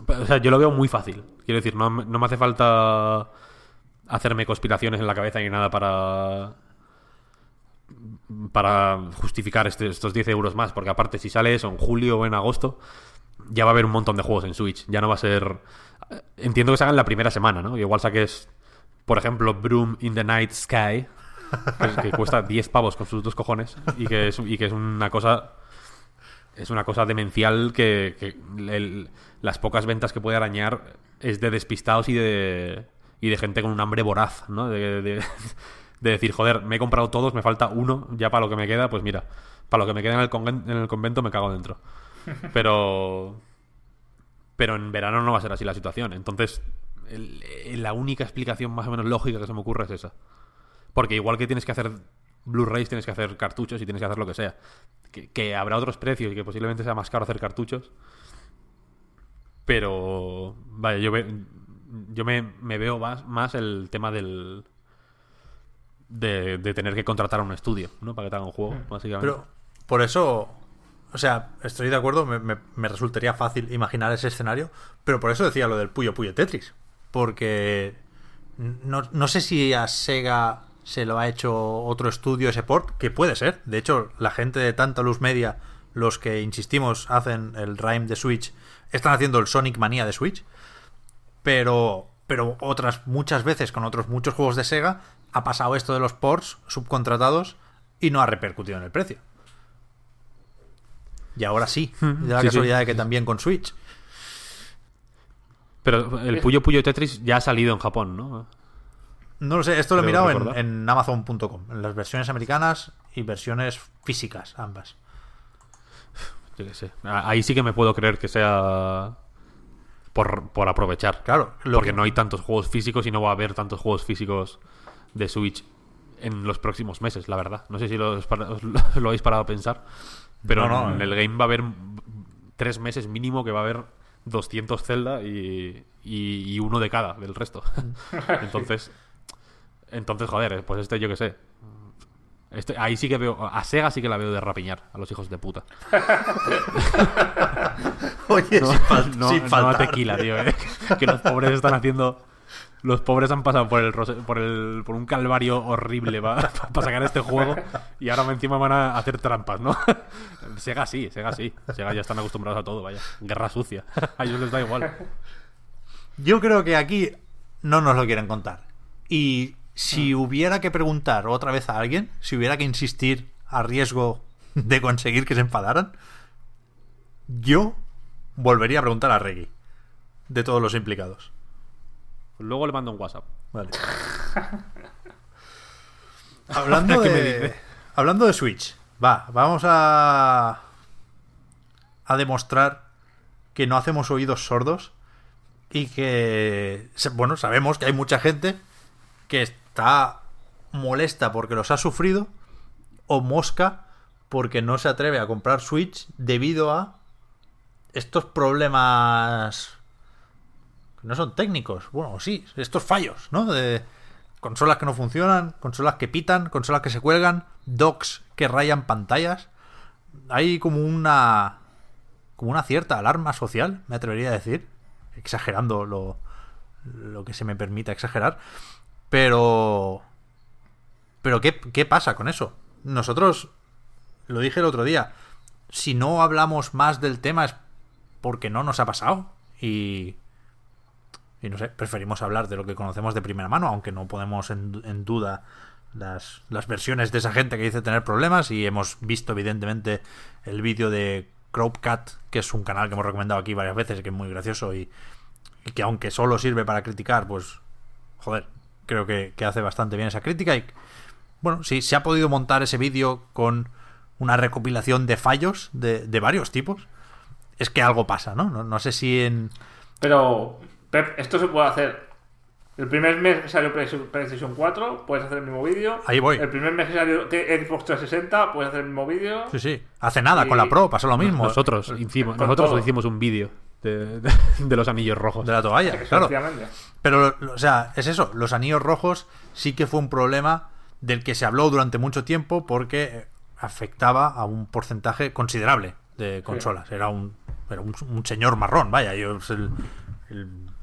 S3: O sea, yo lo veo muy fácil. Quiero decir, no, no me hace falta hacerme conspiraciones en la cabeza y nada para para justificar este, estos 10 euros más, porque aparte si sale eso en julio o en agosto, ya va a haber un montón de juegos en Switch, ya no va a ser... Entiendo que se hagan la primera semana, ¿no? Igual saques, por ejemplo, Broom in the Night Sky, que, cuesta 10 pavos con sus dos cojones, y que es, y que es una cosa... Es una cosa demencial que, las pocas ventas que puede arañar es de despistados y de y de gente con un hambre voraz, ¿no? De, decir, joder, me he comprado todos, me falta uno, ya para lo que me queda, pues mira, para lo que me queda en el, convento me cago dentro. <laughs> Pero. Pero en verano no va a ser así la situación. Entonces, la única explicación más o menos lógica que se me ocurre es esa. Porque igual que tienes que hacer Blu-rays, tienes que hacer cartuchos y tienes que hacer lo que sea. Que, que, habrá otros precios y que posiblemente sea más caro hacer cartuchos. Pero. Vaya, yo, ve, yo me, veo más, más, el tema del. De, tener que contratar a un estudio, ¿no? Para que te un juego, hmm. básicamente. Pero
S1: por eso. O sea, estoy de acuerdo, me, resultaría fácil imaginar ese escenario, pero por eso decía lo del Puyo Puyo Tetris. Porque. No, no sé si a Sega se lo ha hecho otro estudio ese port, que puede ser. De hecho, la gente de tanta luz media, los que insistimos hacen el Rhyme de Switch, están haciendo el Sonic Manía de Switch pero, pero otras muchas veces con otros muchos juegos de Sega ha pasado esto de los ports subcontratados y no ha
S3: repercutido en el precio. Y ahora sí, <laughs> de la casualidad de que también con Switch. Pero el eh. Puyo Puyo Tetris ya ha salido en Japón, ¿no?
S1: No lo sé, esto lo he mirado en, en Amazon.com, en las versiones americanas y versiones físicas, ambas. Yo qué sé.
S3: Ahí sí que me puedo creer que sea por, por aprovechar. Claro. porque no hay tantos juegos físicos y no va a haber tantos juegos físicos de Switch en los próximos meses, la verdad. No sé si lo, <laughs> lo habéis parado a pensar, pero no, en eh. el game va a haber tres meses mínimo que va a haber 200 Zelda y, uno de cada del resto. Mm. <laughs> entonces, entonces, joder, eh, pues este yo que sé ahí sí que veo. A Sega sí que la veo de rapiñar a los hijos de puta. <laughs>
S4: Oye, no, sin, no, tequila, tío. ¿eh? Que los pobres están
S3: haciendo. Los pobres han pasado por el por el por un calvario horrible <laughs> para sacar este juego y ahora encima van a hacer trampas, ¿no? <laughs> Sega sí, Sega sí. Sega ya están acostumbrados a todo, vaya. Guerra sucia. A ellos les da igual. Yo creo que aquí no nos lo quieren
S1: contar. Y si mm. hubiera que preguntar otra vez a alguien, si hubiera que insistir a riesgo de conseguir que se enfadaran, yo volvería a preguntar a Reggie de todos los implicados.
S3: Luego le mando un WhatsApp.
S1: Vale.
S4: <laughs> hablando, de,
S1: hablando de Switch, va, vamos a, a demostrar que no hacemos oídos sordos y que, bueno, sabemos que hay mucha gente que está molesta porque los ha sufrido o mosca porque no se atreve a comprar Switch debido a estos problemas que no son técnicos, bueno, sí, estos fallos, ¿no? De consolas que no funcionan, consolas que pitan, consolas que se cuelgan, docks que rayan pantallas. Hay como una como una cierta alarma social, me atrevería a decir, exagerando lo, lo que se me permita exagerar, pero... Pero ¿qué, pasa con eso? Nosotros, lo dije el otro día, si no hablamos más del tema es porque no nos ha pasado. Y y no sé, preferimos hablar de lo que conocemos de primera mano, aunque no podemos en, duda las, versiones de esa gente que dice tener problemas y hemos visto evidentemente el vídeo de Cropcat, que es un canal que hemos recomendado aquí varias veces, que es muy gracioso y, que aunque solo sirve para criticar, pues joder, creo que, hace bastante bien esa crítica. Y bueno, si se ha podido montar ese vídeo con una recopilación de fallos de, de varios tipos. Es que algo pasa, ¿no? ¿no? sé si
S2: en. Pero, Pep, esto se puede hacer. El primer mes que salió PlayStation 4, puedes hacer el mismo vídeo. Ahí voy. El primer mes que salió Xbox 360, puedes hacer el mismo vídeo. Sí, sí. Hace nada, con la Pro pasa lo
S3: mismo. Nosotros hicimos, nosotros hicimos un vídeo de, los anillos rojos. De la toalla, Pero, o sea, es eso.
S1: Los anillos rojos sí que fue un problema del que se habló durante mucho tiempo porque eh, afectaba a un porcentaje considerable de consolas. Era, un, un, señor marrón, vaya. Yo, es el,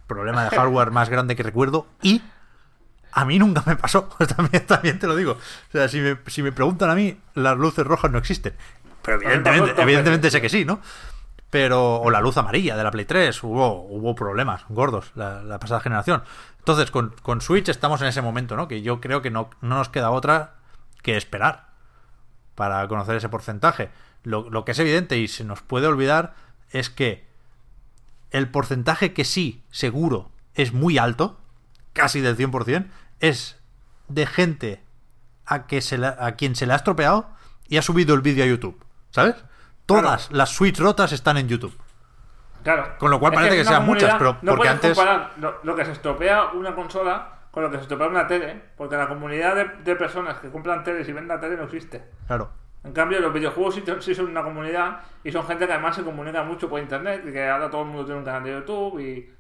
S1: problema de hardware más grande que recuerdo y a mí nunca me pasó. <laughs> Pues también, también te lo digo. O sea, si me, si me preguntan a mí, las luces rojas no existen.
S4: Pero evidentemente, evidentemente
S1: sé que sí, ¿no? pero o la luz amarilla de la Play 3, hubo, hubo problemas gordos la, pasada generación. Entonces, con, Switch estamos en ese momento, ¿no? Que yo creo que no, nos queda otra que esperar para conocer ese porcentaje. Lo, que es evidente y se nos puede olvidar es que el porcentaje que sí, seguro, es muy alto, casi del 100%, es de gente a, que se la, a quien se le ha estropeado y ha subido el vídeo a YouTube, ¿sabes? Todas las suites rotas están en YouTube.
S2: Claro. Con lo cual parece que, sean muchas, pero no porque antes. comparar lo, que se estropea una consola con lo que se estropea una tele, porque la comunidad de, personas que compran teles y venden tele no existe. Claro. En cambio, los videojuegos sí, son una comunidad y son gente que además se comunica mucho por internet y que ahora todo el mundo tiene un canal de YouTube y,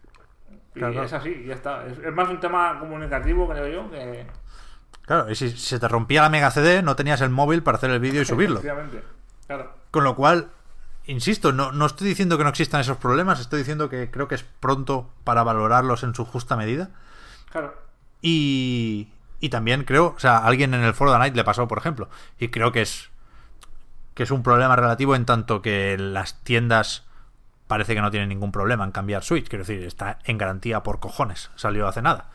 S2: es así, ya está. Es, más un tema comunicativo, creo yo, que.
S1: Claro, y si se te rompía la Mega CD, no tenías el móvil para hacer el vídeo y <laughs> subirlo. Claro. Con lo cual, insisto, no, no estoy diciendo que no existan esos problemas, estoy diciendo que creo que es pronto para valorarlos en su justa medida. Claro. Y, y también creo, o sea, alguien en el Foro de Night le pasó, por ejemplo, y creo que es que es un problema relativo en tanto que las tiendas parece que no tienen ningún problema en cambiar Switch, quiero decir, está en garantía por cojones, salió hace nada.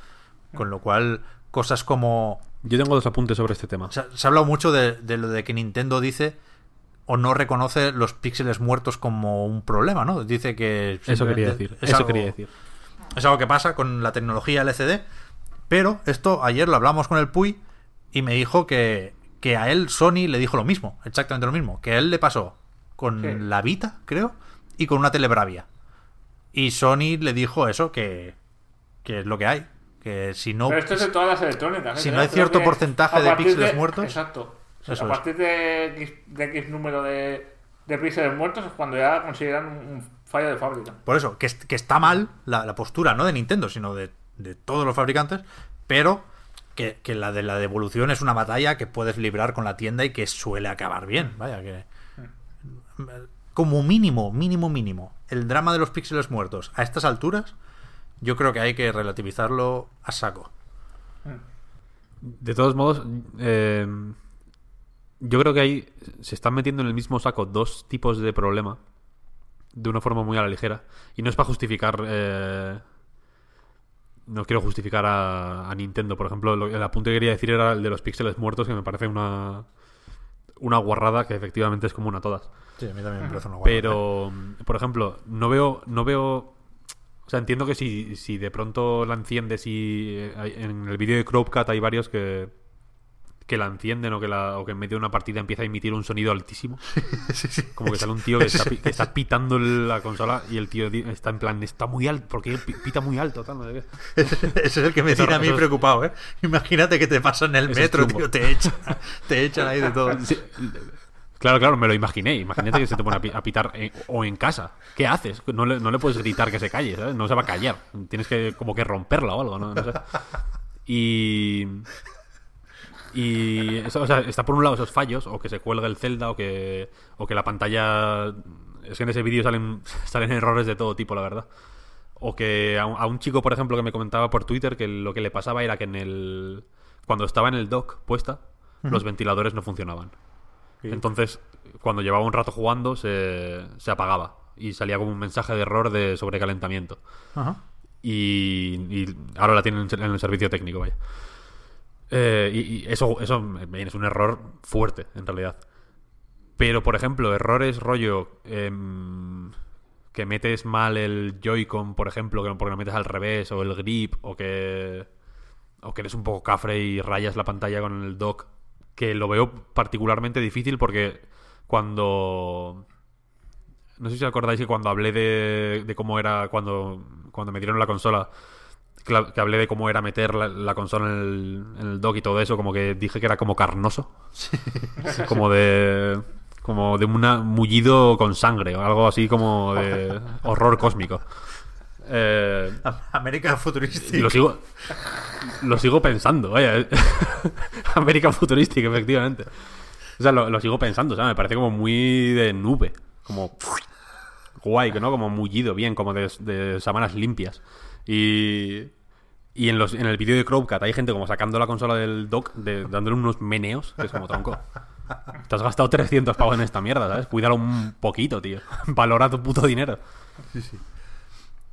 S1: Con lo cual, cosas como... Yo tengo dos apuntes sobre este tema. Se, ha hablado mucho de, de lo de que Nintendo dice o no reconoce los píxeles muertos como un problema, ¿no? Dice que... Eso quería decir. eso quería decir. Es algo que pasa con la tecnología LCD, pero esto ayer lo hablamos con el Puy y me dijo que, que a él Sony le dijo lo mismo, exactamente lo mismo, que a él le pasó con la Vita, creo, y con una Telebravia. Y Sony le dijo eso, que, es lo que hay. Que si no, Pero esto es de todas las electrónicas. ¿eh? Si no hay cierto porcentaje de píxeles muertos. Exacto
S2: a partir de X, número de, píxeles muertos es cuando ya consideran un fallo de fábrica.
S1: Por eso, que, está mal la, postura, no de Nintendo, sino de, todos los fabricantes, pero que, que, la de la devolución es una batalla que puedes librar con la tienda y que suele acabar bien. Vaya, que. Mm. Como mínimo, mínimo, mínimo, el drama de los píxeles muertos a estas alturas, yo creo que hay que relativizarlo a saco.
S4: Mm.
S3: De todos modos, eh, yo creo que ahí se están metiendo en el mismo saco dos tipos de problema de una forma muy a la ligera. Y no es para justificar. Eh, no quiero justificar a, Nintendo, por ejemplo. el apunte que quería decir era el de los píxeles muertos, que me parece una. Una guarrada que efectivamente es común a todas. Sí, a mí también me parece una guarrada. Pero, por ejemplo, no veo. No veo o sea, entiendo que si, si de pronto la enciendes y eh, en el vídeo de Cropcat hay varios que, que la encienden o que, la, que en medio de una partida empieza a emitir un sonido altísimo. <laughs> Como que sale un tío que <laughs> está, pitando la consola y el tío está en plan, está muy alto, porque pita muy alto. Tal, <laughs> ese, es el que me tiene a mí preocupado, ¿eh? Imagínate que te pasa en el metro, tío, te echan, te echan ahí de todo. Claro, claro, me lo imaginé. Imagínate que se te pone a, pitar eh, o en casa. ¿Qué haces? No le, puedes gritar que se calle, ¿sabes? No se va a callar. Tienes que como que romperla o algo, ¿no? Y... Y está por un lado esos fallos, o que se cuelga el Zelda, o que, o que la pantalla... Es que en ese vídeo salen, <laughs> salen errores de todo tipo, la verdad. O que a un, chico, por ejemplo, que me comentaba por Twitter que lo que le pasaba era que en el... Cuando estaba en el dock puesta, los ventiladores no funcionaban. Entonces, cuando llevaba un rato jugando, se, se apagaba. Y salía como un mensaje de error de sobrecalentamiento. y, ahora la tienen en el servicio técnico, vaya. Eh, y, eso, eso es un error fuerte, en realidad. Pero, por ejemplo, errores rollo. Em, que metes mal el Joy-Con, por ejemplo, que porque lo metes al revés, o el grip, o que. O que eres un poco cafre y rayas la pantalla con el dock. Que lo veo particularmente difícil porque cuando. No sé si os acordáis que cuando hablé de, de cómo era cuando, cuando me dieron la consola que hablé de cómo era meter la, consola en el, dock y todo eso, como que dije que era como carnoso. como de. Como de un mullido con sangre, o algo así como de horror cósmico. Eh, América Futurística. Lo sigo, lo sigo pensando, vaya. Eh. <laughs> América Futurística, efectivamente. O sea, lo, sigo pensando, o sea, me parece como muy de nube. Como guay, ¿no? Como mullido bien, como de, de semanas limpias. Y, y en, los, en el vídeo de Crowcat hay gente como sacando la consola del dock, dándole unos meneos, que es como tronco. Te has gastado 300 pavos en esta mierda, ¿sabes? Cuídalo un poquito, tío. <laughs> Valora tu puto dinero. Sí, sí.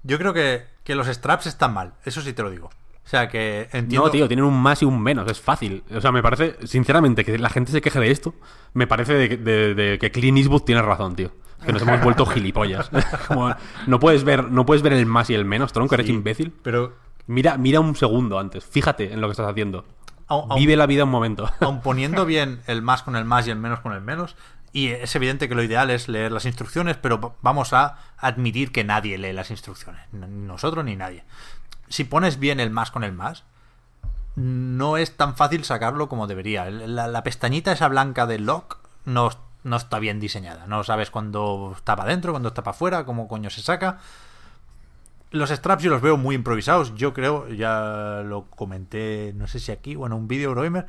S3: Yo creo que, los straps están mal, eso sí te lo digo. O sea, que entiendo... No, tío, tienen un más y un menos, es fácil. O sea, me parece, sinceramente, que la gente se queje de esto, me parece de, que clean Eastwood tiene razón, tío. Que nos hemos vuelto gilipollas. <laughs> no, puedes ver, no puedes ver el más y el menos, tronco, eres imbécil. Pero Mira, mira un segundo antes, fíjate en lo que estás haciendo. Vive la vida un momento. <laughs> Aun
S1: poniendo bien el más con
S3: el más y el menos con el
S1: menos, y es evidente que lo ideal es leer las instrucciones, pero vamos a admitir que nadie lee las instrucciones, ni nosotros ni nadie. Si pones bien el más con el más, no es tan fácil sacarlo como debería. La, pestañita esa blanca de lock no, no está bien diseñada. No sabes cuándo está para adentro, cuándo está para afuera, cómo coño se saca. Los straps yo los veo muy improvisados. Yo creo, ya lo comenté, no sé si aquí, o en un vídeo Eurogamer.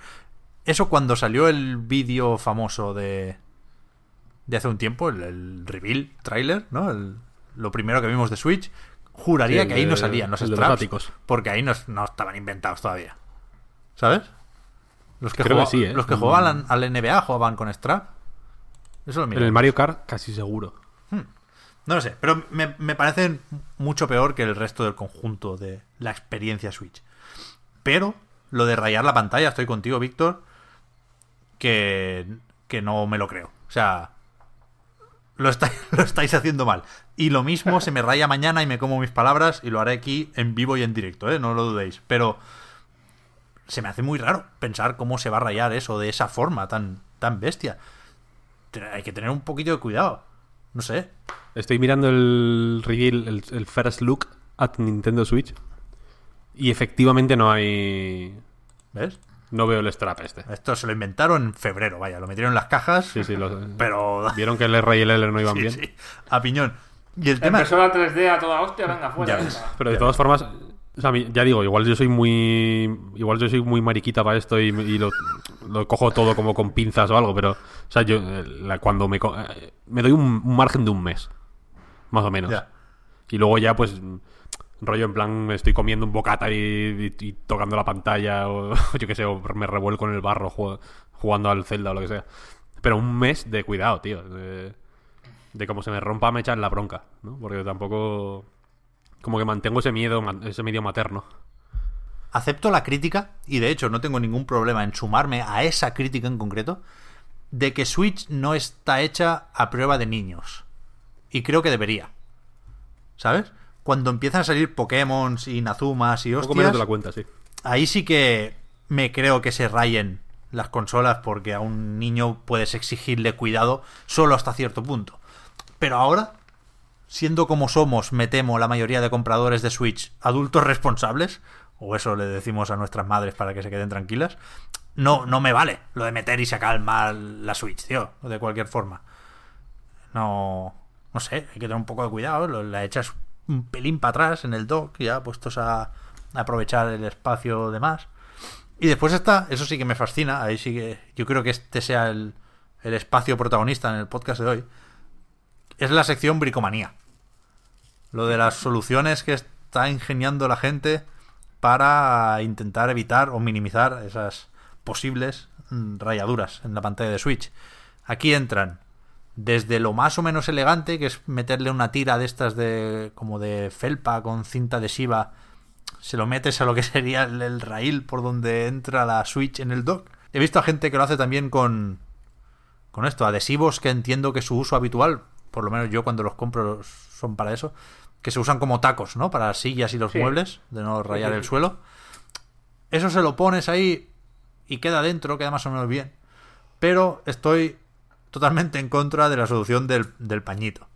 S1: Eso cuando salió el vídeo famoso de, de hace un tiempo, el, reveal trailer, ¿no? lo primero que vimos de Switch, juraría que ahí no salían los straps. porque ahí no, estaban inventados todavía.
S3: ¿Sabes?
S4: Los que, jugaban, ¿eh? los que jugaban
S1: al, NBA jugaban con strap. Eso lo En el Mario
S3: Kart, casi seguro. Hmm.
S1: No lo sé, pero me, me parecen mucho peor que el resto del conjunto de la experiencia Switch. Pero lo de rayar la pantalla, estoy contigo, Víctor, que, que no me lo creo. O sea, lo estáis, <laughs> lo estáis haciendo mal. Y lo mismo se me raya mañana y me como mis palabras y lo haré aquí en vivo y en directo, ¿eh? no lo dudéis. Pero se me hace muy raro pensar cómo se va a rayar eso de esa forma tan, tan bestia.
S3: Hay que tener un poquito de cuidado. No sé. Estoy mirando el reveal, el, first look at Nintendo Switch. Y efectivamente no hay. ¿Ves? No veo el strap este. Esto se lo inventaron en febrero, vaya, lo metieron en las cajas. <laughs> pero vieron que el R y el L no iban <laughs> bien. Sí.
S2: A piñón. Y el, tema Persona 3D a toda hostia, venga fuera. pero de
S3: todas formas, ya digo, igual yo soy muy igual yo soy muy mariquita para esto y, lo, cojo todo como con pinzas o algo, pero o sea, yo cuando me eh, me doy un margen de un mes más o menos. Y luego ya, pues, rollo en plan, estoy comiendo un bocata y, tocando la pantalla, o <laughs> yo qué sé, o me revuelco en el barro jugando al Zelda o lo que sea. Pero un mes de cuidado, tío. De, de como se me rompa, me echan la bronca, ¿no? Porque tampoco. Como que mantengo ese miedo, ese medio materno. Acepto la crítica,
S1: y de hecho no tengo ningún problema en sumarme a esa crítica en concreto, de que Switch no está hecha a prueba de niños. Y creo que debería. ¿Sabes? Cuando empiezan a salir Pokémon y Nazumas y hostias. cuenta, sí. Ahí sí que me creo que se rayen las consolas porque a un niño puedes exigirle cuidado solo hasta cierto punto. Pero ahora, siendo como somos, me temo, la mayoría de compradores de Switch adultos responsables, o eso le decimos a nuestras madres para que se queden tranquilas, no, no me vale lo de meter y sacar mal la Switch, tío, de cualquier forma. No no sé, hay que tener un poco de cuidado, la echas un pelín para atrás en el dock, ya puestos a, aprovechar el espacio de más. Y después está, eso sí que me fascina, ahí sí que yo creo que este sea el, el espacio protagonista en el podcast de hoy, es la sección bricomanía. Lo de las soluciones que está ingeniando la gente para intentar evitar o minimizar esas posibles rayaduras en la pantalla de Switch. Aquí entran desde lo más o menos elegante, que es meterle una tira de estas de como de felpa con cinta adhesiva, se lo metes a lo que sería el, rail por donde entra la Switch en el dock. He visto a gente que lo hace también con con esto, adhesivos que entiendo que su uso habitual, por lo menos yo cuando los compro son para eso, que se usan como tacos, ¿no? Para sillas y los muebles, de no rayar el suelo. Eso se lo pones ahí y queda dentro, queda más o menos bien. Pero estoy totalmente en contra de la solución del, pañito.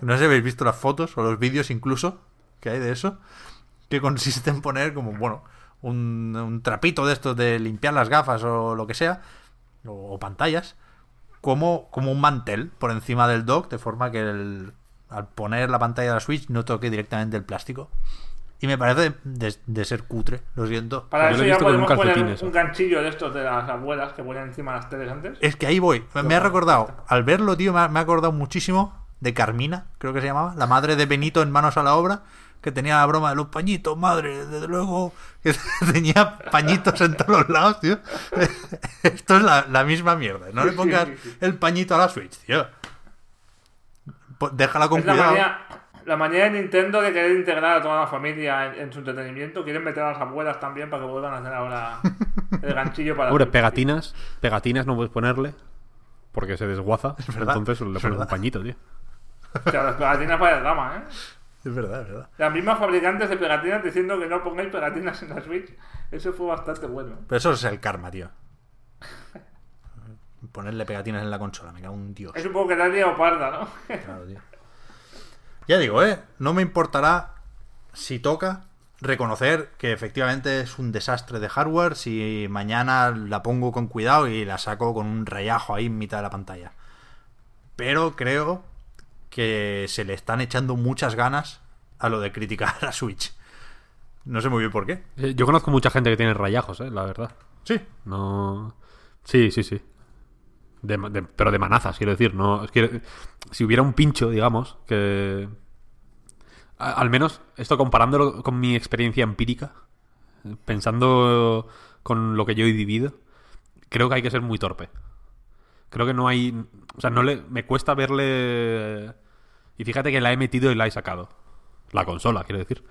S1: No sé si habéis visto las fotos o los vídeos incluso que hay de eso, que consiste en poner como, bueno, un, trapito de estos de limpiar las gafas o lo que sea, o, pantallas, como, como un mantel por encima del dock, de forma que al poner la pantalla de la Switch no toque directamente el plástico. Y me parece de, ser cutre, lo siento. Para eso ya podemos poner
S2: un ganchillo de estos de las abuelas que ponían encima las teles antes. Es que ahí voy. Me, ha
S1: recordado, al verlo, tío, me ha, acordado muchísimo de Carmina, creo que se llamaba, la madre de Benito en manos a la obra, que tenía la broma de los pañitos, madre, desde luego, que <laughs> tenía pañitos en todos lados, tío. <laughs> Esto es la, misma mierda. No le pongas el pañito a la Switch, tío. Déjala con cuidado.
S2: La mañana de Nintendo de querer integrar a toda la familia en, su entretenimiento. Quieren meter a las abuelas también para que vuelvan a hacer ahora <laughs> el ganchillo para. Hombre,
S3: pegatinas. Pegatinas no puedes ponerle. Porque se desguaza. entonces le pones un pañito, tío.
S2: O sea, las pegatinas para el drama, ¿eh? Es verdad, verdad. Las mismas fabricantes de pegatinas diciendo que no pongáis pegatinas en la Switch. Eso fue bastante bueno.
S1: Pero eso es el karma, tío. Ponerle pegatinas en la consola, me cago un tío. Es
S2: un poco que nadie tío, parda, ¿no? claro, tío.
S1: Ya digo, ¿eh? No me importará si toca reconocer que efectivamente es un desastre de hardware si mañana la pongo con cuidado y la saco con un rayajo ahí en mitad de la pantalla. Pero creo que se le están echando muchas
S3: ganas a lo de criticar <laughs> a Switch. No sé muy bien por qué. Eh, yo conozco mucha gente que tiene rayajos, ¿eh? la verdad. Sí. No. Sí, sí, sí pero de manazas, quiero decir. no Si hubiera un pincho, digamos, que... al menos, esto comparándolo con mi experiencia empírica, pensando con lo que yo he vivido, creo que hay que ser muy torpe. Creo que no hay... O sea, no le, me cuesta verle... Y fíjate que la he metido y la he sacado. La consola, quiero decir.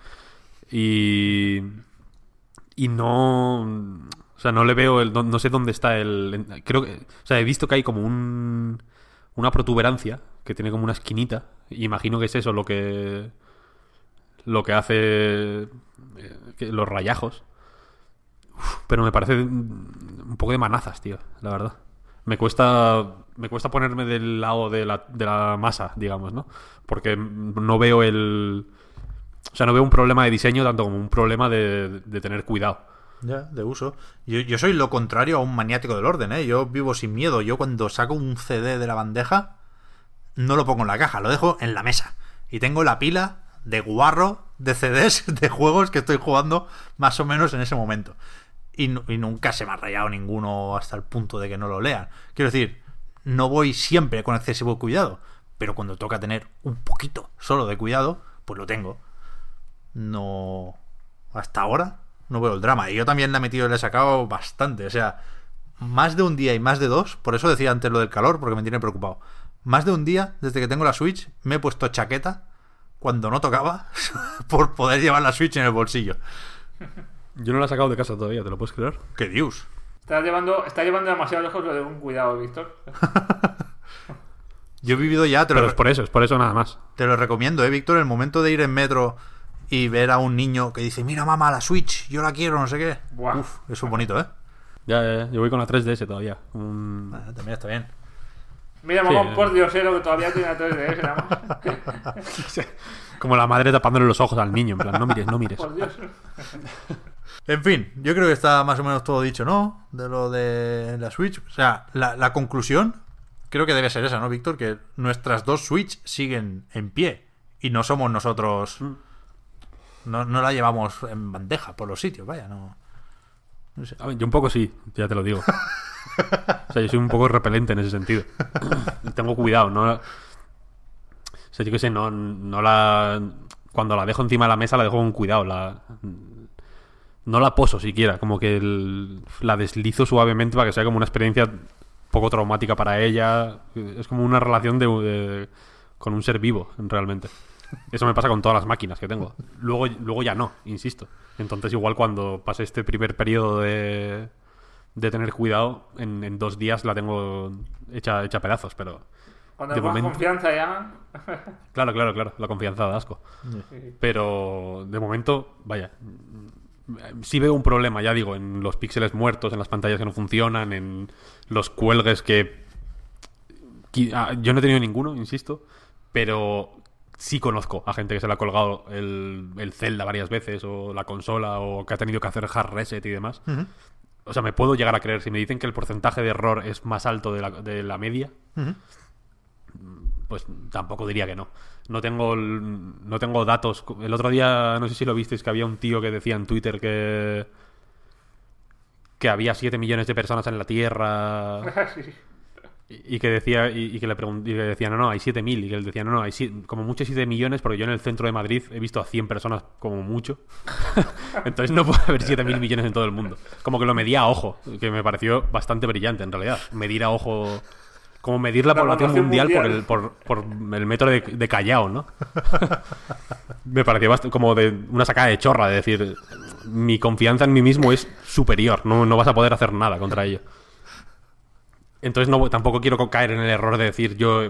S3: Y... Y no... O sea, no le veo el. No, sé dónde está el. Creo que. O sea, he visto que hay como un. Una protuberancia que tiene como una esquinita. Y imagino que es eso lo que. Lo que hace. Eh, los rayajos. pero me parece un poco de manazas, tío, la verdad. Me cuesta. Me cuesta ponerme del lado de la, masa, digamos, ¿no? Porque no veo el. O sea, no veo un problema de diseño tanto como un problema de tener cuidado.
S1: Ya, de uso. Yo, soy lo contrario a un maniático del orden, ¿eh? Yo vivo sin miedo. Yo cuando saco un CD de la bandeja, no lo pongo en la caja, lo dejo en la mesa. Y tengo la pila de guarro de CDs <laughs> de juegos que estoy jugando más o menos en ese momento. Y, y nunca se me ha rayado ninguno hasta el punto de que no lo lean. Quiero decir, no voy siempre con excesivo cuidado, pero cuando toca tener
S4: un poquito
S1: solo de cuidado, pues lo tengo. No. Hasta ahora no veo el drama. Y yo también la he metido, la he sacado bastante. O sea, más de un día y más de dos. Por eso decía antes lo del calor, porque me tiene preocupado. Más de un día, desde que tengo la Switch, me he puesto chaqueta cuando no tocaba <laughs> por poder llevar la Switch en el bolsillo. Yo no la he sacado de casa todavía, ¿te lo puedes creer? ¡Qué dios!
S2: llevando, está llevando demasiado lejos lo de un cuidado, Víctor.
S1: <laughs> Yo he vivido ya, te Pero es por eso, es por eso nada más. Te lo recomiendo, eh, Víctor, el momento de ir en metro y ver a un niño que dice, mira mamá, la Switch, yo la quiero, no sé qué.
S3: Uf, eso es bonito, ¿eh? Ya, yo voy con la 3DS todavía. Ah, también está bien. Mira, mamá, un eh. por
S2: diosero eh, que todavía tiene la 3DS, nada más.
S3: Como la madre tapándole los ojos al niño, en plan, no mires, no mires. En fin, yo creo
S1: que está más o menos todo dicho, ¿no? De lo de la Switch. O sea, la, conclusión creo que debe ser esa, ¿no, Víctor? Que nuestras dos Switch siguen en pie y no somos
S3: nosotros... Mm.
S1: No, no la llevamos en bandeja por los sitios, vaya, no.
S3: yo un poco sí, ya te lo digo. <laughs> o sea, yo soy un poco repelente en ese sentido. <laughs> Tengo cuidado, no. O sea, yo qué sé, no, no la. Cuando la dejo encima de la mesa, la dejo con cuidado. La, no la poso siquiera, como que la deslizo suavemente para que sea como una experiencia poco traumática para ella. Es como una relación de, con un ser vivo, realmente. Eso me pasa con todas las máquinas que tengo. Luego, luego ya no, insisto. Entonces, igual cuando pase este primer periodo de, de tener cuidado, en, dos días la tengo hecha, hecha pedazos, pero. Cuando de momento... confianza
S2: ya. <laughs>
S3: claro, claro, claro. La confianza da asco. Pero de momento, vaya. Sí veo un problema, ya digo, en los píxeles muertos, en las pantallas que no funcionan, en los cuelgues que. Ah, yo no he tenido ninguno, insisto, pero sí conozco a gente que se le ha colgado el, el Zelda varias veces, o la consola, o que ha tenido que hacer hard reset y demás. O sea, me puedo llegar a creer. Si me dicen que el porcentaje de error es más alto de la, de la media, pues tampoco diría que no. No tengo, no tengo datos. El otro día, no sé si lo visteis, que había un tío que decía en Twitter que que había 7 millones de personas en la Tierra. <laughs> Y que decía, y, que le decía, no, no, hay 7.000. Y que él decía, no, no, hay como mucho 7 millones, porque yo en el centro de Madrid he visto a 100 personas como mucho. <laughs> Entonces no puede haber 7.000 millones en todo el mundo. Como que lo medía a ojo, que me pareció bastante brillante en realidad. Medir a ojo. Como medir la, población mundial, Por, el, por, el metro de, Callao, ¿no? <laughs> me pareció como de una sacada de chorra, de decir, mi confianza en mí mismo es superior, no, no vas a poder hacer nada contra ello. Entonces no, tampoco quiero caer en el error de decir yo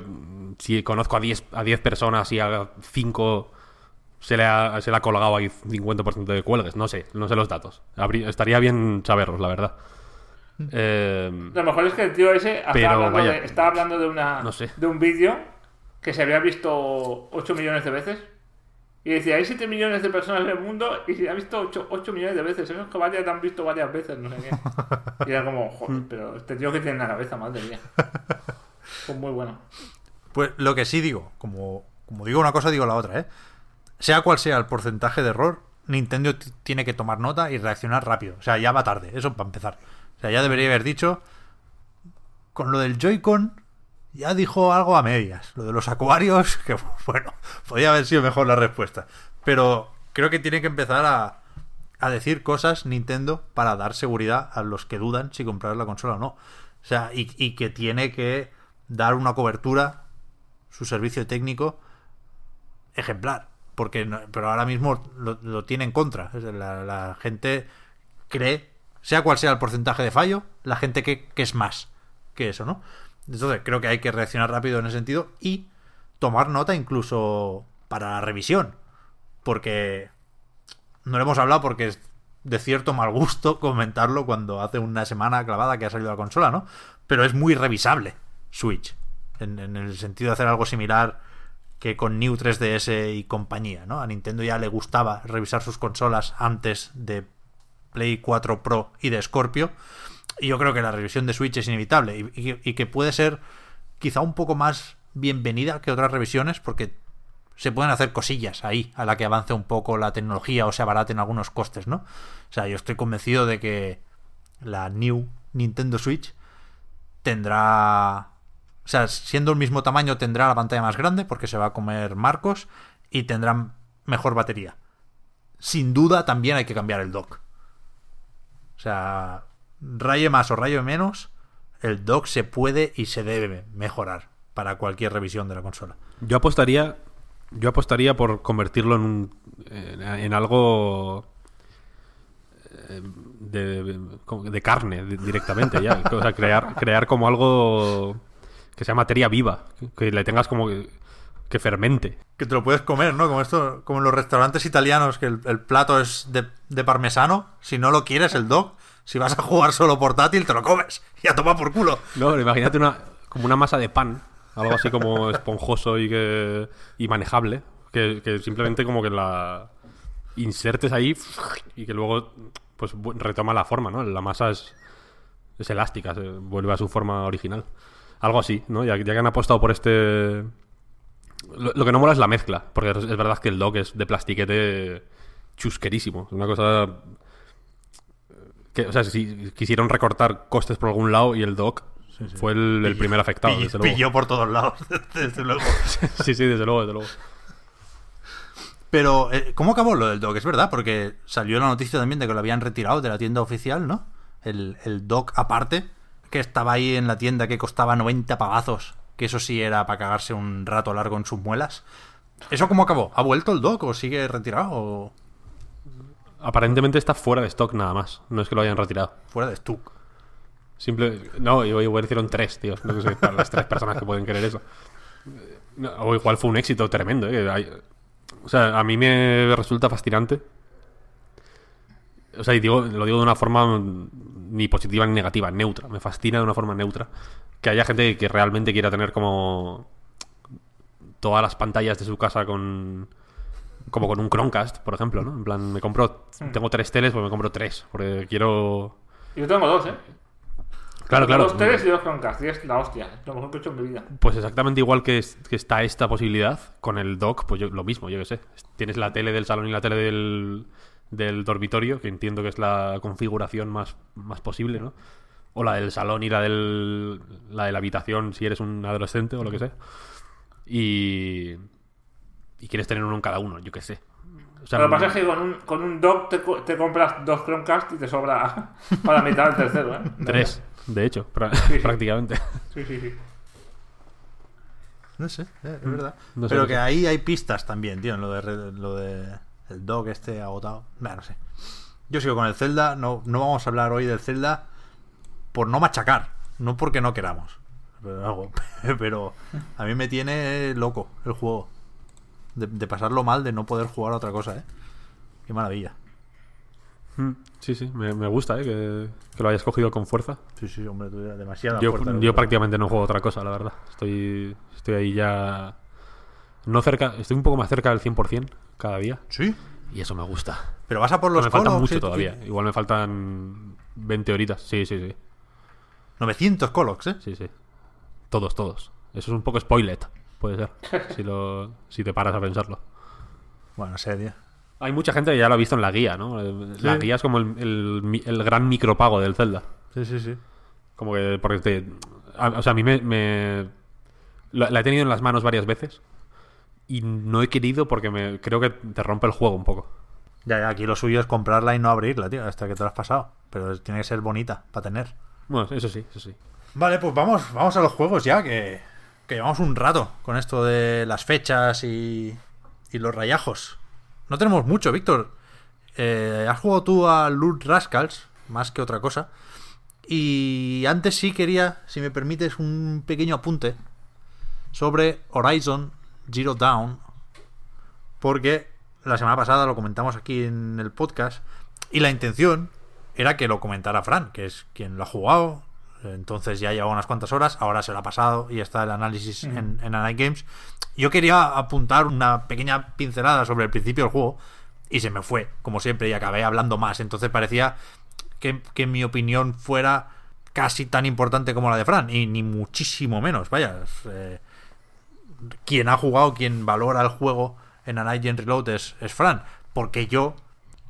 S3: si conozco a 10 a 10 personas y a 5 se le ha, se colgado ahí 50% de cuelgues, no sé, no sé los datos. estaría bien saberlos, la verdad. Mm. Em,
S2: lo mejor es que el tío ese hablando de, estaba hablando de una de un vídeo que se había visto 8 millones de veces. Y decía, hay 7 millones de personas en el mundo y se ha visto 8, millones de veces. Esos que te han visto varias veces, no sé qué. <laughs> Y era como, joder, hmm. pero este tío que tiene una la cabeza, madre mía. <laughs> Pues muy bueno.
S1: Pues lo que sí digo, como, como digo una cosa, digo la otra, ¿eh? Sea cual sea el porcentaje de error, Nintendo tiene que tomar nota y reaccionar rápido. O sea, ya va tarde, eso para empezar. O sea, ya debería haber dicho, con lo del Joy-Con ya dijo algo a medias. Lo de los acuarios, <laughs> que bueno, podía haber sido mejor la respuesta. Pero creo que tiene que empezar a, a decir cosas Nintendo para dar seguridad a los que dudan si comprar la consola o no. O sea, y, que tiene que dar una cobertura, su servicio técnico, ejemplar. Porque pero ahora mismo lo, tiene en contra. La, gente cree, sea cual sea el porcentaje de fallo, la gente que, que es más que eso, ¿no? Entonces creo que hay que reaccionar rápido en ese sentido y tomar nota incluso para la revisión. Porque no lo hemos hablado porque es de cierto mal gusto <laughs> comentarlo cuando hace una semana clavada que ha salido la consola, ¿no? Pero es muy revisable Switch. En, en el sentido de hacer algo similar que con New 3DS y compañía, ¿no? A Nintendo ya le gustaba revisar sus consolas antes de Play 4 Pro y de Scorpio yo creo que la revisión de Switch es inevitable y, que puede ser quizá un poco más bienvenida que otras revisiones porque se pueden hacer cosillas ahí a la que avance un poco la tecnología o se abaraten algunos costes, ¿no? O sea, yo estoy convencido de que la New Nintendo Switch tendrá... O sea, siendo el mismo tamaño tendrá la pantalla más grande porque se va a comer marcos y tendrá mejor batería. Sin duda también hay que cambiar el dock. O sea, raye más o rayo menos, el dock se puede y se debe mejorar para cualquier revisión de la consola.
S3: Yo apostaría, yo apostaría por convertirlo en, un, eh, en, algo eh, de, carne directamente ya. crear, crear como algo que sea materia viva, que le tengas como que, fermente. Que te lo puedes comer, ¿no? Como esto,
S1: como en los restaurantes italianos, que el, plato es de, de, parmesano. Si no lo quieres, el doc si vas a jugar solo portátil, te lo comes
S3: y a tomar por culo. No, imagínate una, como una masa de pan, algo así como <laughs> esponjoso y, que, y manejable, que, simplemente como que la insertes ahí y que luego pues retoma la forma, ¿no? La masa es, es elástica, vuelve a su forma original. Algo así, ¿no? Ya, ya que han apostado por este... Lo, que no mola es la mezcla, porque es, es verdad que el dock es de plastiquete chusquerísimo. Es una cosa o sea, si quisieron recortar costes por algún lado y el doc fue el, primer afectado, desde
S4: luego. Pilló por todos lados, <laughs> desde luego. <laughs>
S3: sí, sí, desde luego, desde luego.
S1: Pero, eh, ¿cómo acabó lo del doc? Es verdad, porque salió la noticia también de que lo habían retirado de la tienda oficial, ¿no? El, doc aparte, que estaba ahí en la tienda que costaba 90 pavazos, que eso sí era para cagarse un rato largo en sus muelas. ¿Eso cómo acabó? ¿Ha vuelto el doc
S3: o sigue retirado? O... Aparentemente está fuera de stock nada más. No es que lo hayan retirado. Fuera de stock. Simple... No, igual hicieron tres, tío. No sé para las tres personas que pueden querer eso. o igual fue un éxito tremendo. Eh. O sea, a mí me resulta fascinante. O sea, y digo, lo digo de una forma mm, ni positiva ni negativa, neutra. Me fascina de una forma neutra. Que haya gente que realmente quiera tener como todas las pantallas de su casa con como con un Chromecast, por ejemplo, ¿no? En plan, me compro, hmm. tengo tres teles, pues me compro tres, porque quiero...
S2: Yo tengo dos, ¿eh? Claro, claro. Dos teles y dos Chromecast, y es la hostia, lo mejor que he hecho en mi vida.
S3: Pues exactamente igual que, está esta posibilidad, con el dock, pues lo mismo, yo qué sé. Tienes la tele del salón y la tele del, dormitorio, que entiendo que es la configuración más, más posible, ¿no? O la del salón y la, del, la de la habitación si eres un adolescente o lo que sea. Y, y quieres tener uno en cada uno, yo qué
S2: sé. lo que pasa es que con un, con un dock te, compras dos Chromecast y te sobra <laughs> para mitad del tercero. ¿eh? <laughs> Tres, de hecho, <laughs> prácticamente. Sí, sí, sí.
S1: No sé, eh, es mm, verdad. Pero que ahí hay pistas también, tío, en lo de, lo de el dog este agotado. no sé. Yo sigo con el Zelda, no, no vamos a hablar hoy del Zelda por no machacar, no porque no queramos. Pero, pero a mí me tiene loco el juego de, pasarlo mal, de no poder jugar a otra cosa, ¿eh? Qué maravilla.
S4: Hmm.
S3: Sí, sí, me, gusta ¿eh? que, lo hayas cogido con fuerza. Sí, sí, hombre, tú demasiada yo, Yo prácticamente no juego a otra cosa, la verdad. Estoy, estoy ahí ya. No cerca, estoy un poco más cerca del 100% cada día. Sí. Y eso me gusta. Pero vas a por los no, Me faltan mucho todavía. Igual me faltan 20 horitas. Sí, sí, sí. 900 colocs, ¿eh? Sí, sí. Todos, todos. Eso es un poco spoiler puede ser, <laughs> si, lo, si te paras a pensarlo. Bueno, sé, tío. Hay mucha gente que ya lo ha visto en la guía, ¿no? Eh, la guía es como el, el, gran micropago del Zelda. Sí, sí, sí. Como que, porque o sea, a mí me, la, he tenido en las manos varias veces y no he querido porque me, creo que te rompe el juego un poco. Ya, ya, aquí lo suyo es comprarla y no abrirla, tío, hasta que te lo has pasado. Pero
S1: tiene que ser bonita para tener. Bueno, eso sí, eso sí. Vale, pues vamos, vamos a los juegos ya, que que llevamos un rato con esto de las fechas y, los rayajos. No tenemos mucho, Víctor. Eh, has jugado tú a Loot Rascals, más que otra cosa. Y antes sí quería, si me permites, un pequeño apunte sobre Horizon Zero Down. Porque la semana pasada lo comentamos aquí en el podcast. Y la intención era que lo comentara Fran, que es quien lo ha jugado, entonces ya lleva unas cuantas horas, ahora se lo ha pasado y está el análisis en, en Games. Yo quería apuntar una pequeña pincelada sobre el principio del juego y se me fue, como siempre, y acabé hablando más. Entonces parecía que, mi opinión fuera casi tan importante como la de Fran, y ni muchísimo menos. Vaya, eh, quien ha jugado, quien valora el juego en Night Night Reload es Fran, porque yo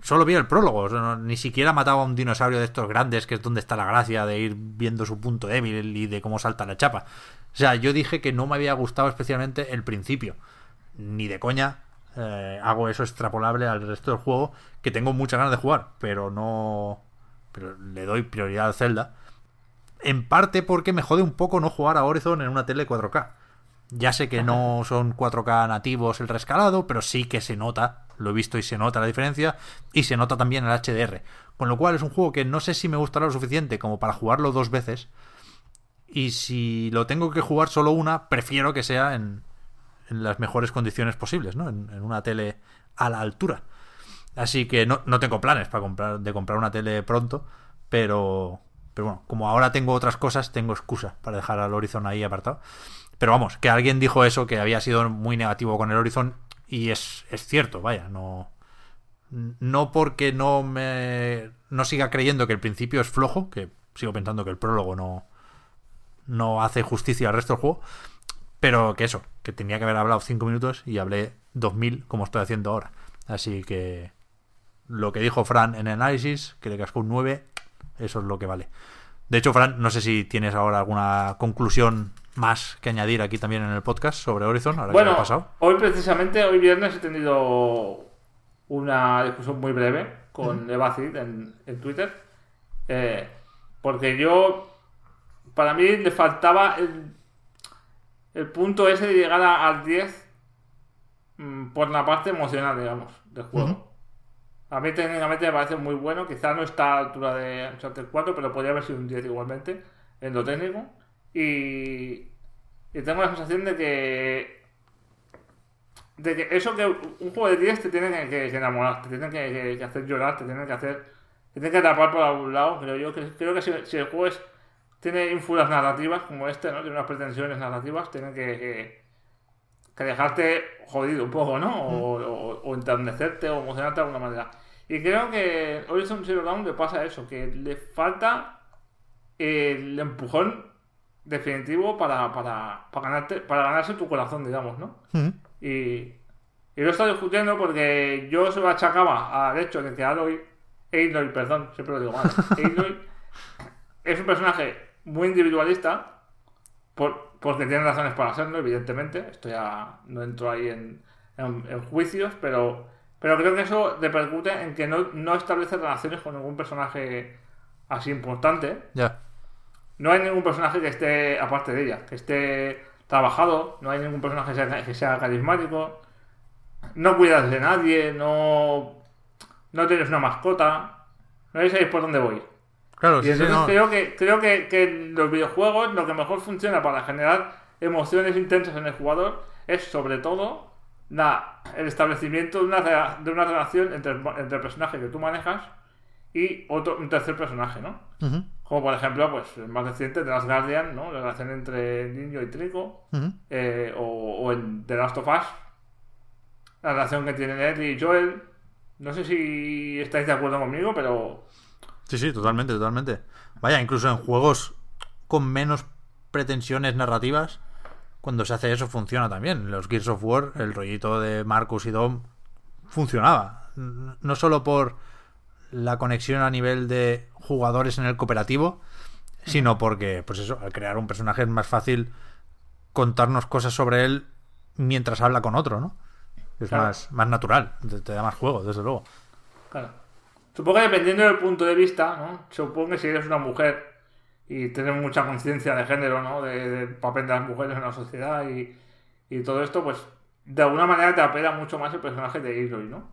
S1: solo vi el prólogo, ni siquiera mataba a un dinosaurio de estos grandes, que es donde está la gracia de ir viendo su punto débil y de cómo salta la chapa. O sea, yo dije que no me había gustado especialmente el principio. Ni de coña eh, hago eso extrapolable al resto del juego, que tengo muchas ganas de jugar, pero no. Pero le doy prioridad a Zelda. En parte porque me jode un poco no jugar a Horizon en una tele 4K. Ya sé que no son 4K nativos el rescalado, pero sí que se nota lo he visto y se nota la diferencia, y se nota también el HDR. Con lo cual es un juego que no sé si me gustará lo suficiente como para jugarlo dos veces, y si lo tengo que jugar solo una, prefiero que sea en, en las mejores condiciones posibles, ¿no? En, una tele a la altura. Así que no, no tengo planes para comprar, de comprar una tele pronto, pero, pero bueno, como ahora tengo otras cosas, tengo excusa para dejar al Horizon ahí apartado. Pero vamos, que alguien dijo eso, que había sido muy negativo con el Horizon, y es, cierto, vaya, no. No porque no me. No siga creyendo que el principio es flojo, que sigo pensando que el prólogo no. No hace justicia al resto del juego. Pero que eso, que tenía que haber hablado cinco minutos y hablé 2000 como estoy haciendo ahora. Así que lo que dijo Fran en el análisis, que le cascó un 9, eso es lo que vale. De hecho, Fran, no sé si tienes ahora alguna conclusión más que añadir aquí también en el podcast sobre Horizon, ahora bueno, ha pasado.
S2: Hoy precisamente, hoy viernes he tenido una discusión muy breve con en, Twitter, eh, porque yo, para mí le faltaba el, punto ese de llegar al 10 mm, por la parte emocional, digamos, del juego. A mí técnicamente me parece muy bueno, quizá no está a altura de Uncharted 4, pero podría haber sido un 10 igualmente en lo técnico. Y, tengo la sensación de que. De que eso que un juego de 10 te tiene que, enamorar, te tiene que, hacer llorar, te tiene que hacer. Te tiene que atrapar por algún lado. Pero yo creo, creo que si, el juego tiene ínfulas narrativas como este, ¿no? Tiene unas pretensiones narrativas, tiene que. dejarte jodido un poco, ¿no? O, o, enternecerte o emocionarte de alguna manera. Y creo que Horizon Zero Dawn le pasa eso, que le falta el empujón definitivo para, para, ganarte, para ganarse tu corazón, digamos, ¿no? Y, lo he estado discutiendo porque yo se lo achacaba al hecho de que Aloy, Aloy, perdón, siempre lo digo mal, <laughs> Aloy es un personaje muy individualista porque tiene razones para serlo, evidentemente, esto ya no entro ahí en, juicios, pero, pero creo que eso percute en que no, no establece relaciones con ningún personaje así importante. Ya. No hay ningún personaje que esté, aparte de ella, que esté trabajado, no hay ningún personaje que sea, carismático, no cuidas de nadie, no, no tienes una mascota, no sabéis por dónde voy.
S4: Claro, y entonces creo,
S2: que, creo que, que los videojuegos lo que mejor funciona para generar emociones intensas en el jugador es sobre todo la, el establecimiento de una, de una relación entre, entre el personaje que tú manejas y otro, un tercer personaje, ¿no? Como por ejemplo, pues el más reciente, The Last Guardian, ¿no? La relación entre niño y Trico eh, o, en The Last of Us, la relación que tienen él y Joel. No sé si estáis de acuerdo conmigo, pero...
S1: Sí, sí, totalmente, totalmente. Vaya, incluso en juegos con menos pretensiones narrativas, cuando se hace eso funciona también. Los Gears of War, el rollito de Marcus y Dom, funcionaba. No solo por la conexión a nivel de jugadores en el cooperativo, sino porque, pues eso, al crear un personaje es más fácil contarnos cosas sobre él mientras habla con otro, ¿no? Es más, más natural, te, da más juego, desde luego.
S2: Claro. Supongo que dependiendo del punto de vista, ¿no? Supongo que si eres una mujer y tienes mucha conciencia de género, ¿no? De, papel de las mujeres en la sociedad y, todo esto, pues de alguna manera te apela mucho más el personaje de Aloy, ¿no?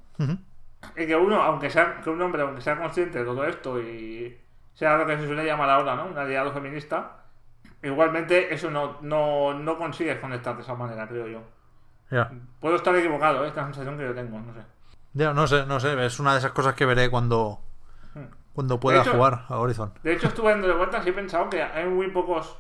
S2: Y que uno, aunque sea, que un hombre, aunque sea consciente de todo esto y sea lo que se suele llamar ahora, ¿no? Un aliado feminista, igualmente eso no, no, no consigues conectar de esa manera, creo yo. Puedo estar equivocado, ¿eh? esta sensación que yo tengo, no
S1: sé. no sé, no sé, es una de esas cosas que veré cuando, hmm. cuando pueda jugar a Horizon.
S2: De hecho, estuve dando de vueltas y he pensado que hay muy pocos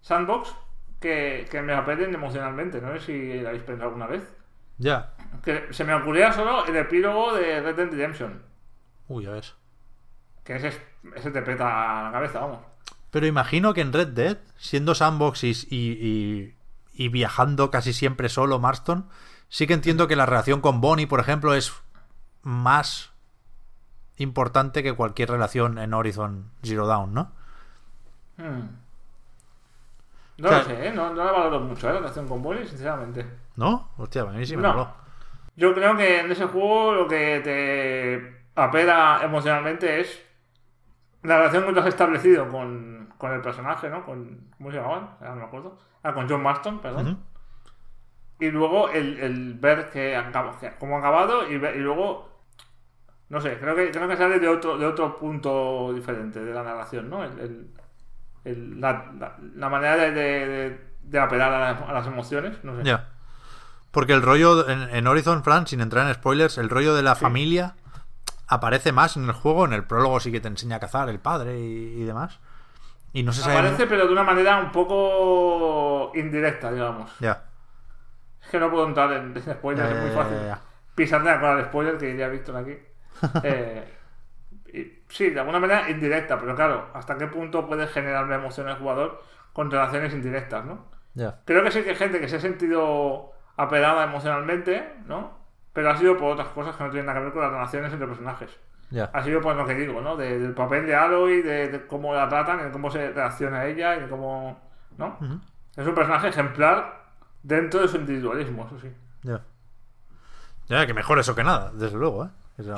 S2: sandbox que, me apeten emocionalmente, no sé si lo habéis pensado alguna vez. Ya que se me ocurría solo el epílogo de Red Dead Redemption. Uy, a ver. Que ese, ese te peta la cabeza, vamos.
S1: Pero imagino que en Red Dead, siendo sandboxes y, viajando casi siempre solo Marston, sí que entiendo que la relación con Bonnie, por ejemplo, es más importante que cualquier relación en Horizon Zero Dawn, ¿no?
S4: Hmm.
S2: No lo sé, ¿eh? no, la valoro mucho, ¿eh? La relación con Bonnie, sinceramente.
S1: ¿No? Hostia, a mí sí me no.
S2: Yo creo que en ese juego lo que te apela emocionalmente es la relación que tú has establecido con, el personaje, ¿no? Con, ¿Cómo se llamaba? no me acuerdo. Ah, con John Marston, perdón. Y luego el, ver que cómo ha acabado y, y, luego, no sé, creo que, creo que sale de otro, de otro punto diferente de la narración, ¿no? El, la, manera de, apelar a las, emociones, no sé.
S1: Porque el rollo en, Horizon Fran, sin entrar en spoilers, el rollo de la familia aparece más en el juego. En el prólogo sí que te enseña a cazar el padre y, demás. Y no se Aparece,
S2: pero de una manera un poco indirecta, digamos. Ya. Es que no puedo entrar en, spoilers, es muy eh, fácil. Pisándome a el spoiler que ya he visto aquí. <laughs> eh, sí, de alguna manera indirecta, pero claro, ¿hasta qué punto puede generarle emoción al jugador con relaciones indirectas, no? Creo que sí que hay gente que se ha sentido apelada emocionalmente, ¿no? Pero ha sido por otras cosas que no tienen nada que ver con las relaciones entre personajes. Ha sido por lo que digo, ¿no? del papel de Aloy, de, de, cómo la tratan, de cómo se reacciona a ella y de cómo. ¿No? Es un personaje ejemplar dentro de su individualismo, eso sí.
S4: Ya.
S1: Ya, que mejor eso que nada, desde luego, ¿eh?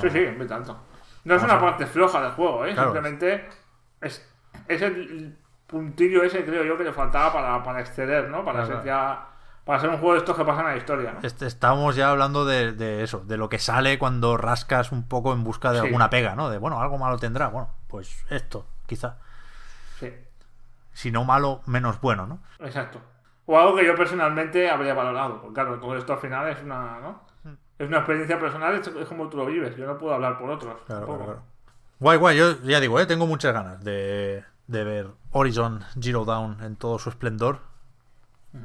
S1: Sí, sí,
S2: me tanto. No es una parte floja del juego, ¿eh? Simplemente es, es el puntillo ese, creo yo, que le faltaba para, para exceder, ¿no? Para ser ya para ser un juego de estos que pasan a la historia.
S1: Este, estamos ya hablando de, eso, de lo que sale cuando rascas un poco en busca de alguna pega, ¿no? De bueno, algo malo tendrá, bueno, pues esto, quizá. Sí. Si no malo, menos bueno, ¿no?
S2: Exacto. O algo que yo personalmente habría valorado. Porque claro, con esto al final es una, ¿no? Mm. Es una experiencia personal, es como tú lo vives. Yo no puedo hablar por otros. claro, claro,
S1: Guay, guay. Yo ya digo, ¿eh? tengo muchas ganas de, de ver Horizon Zero Dawn en todo su esplendor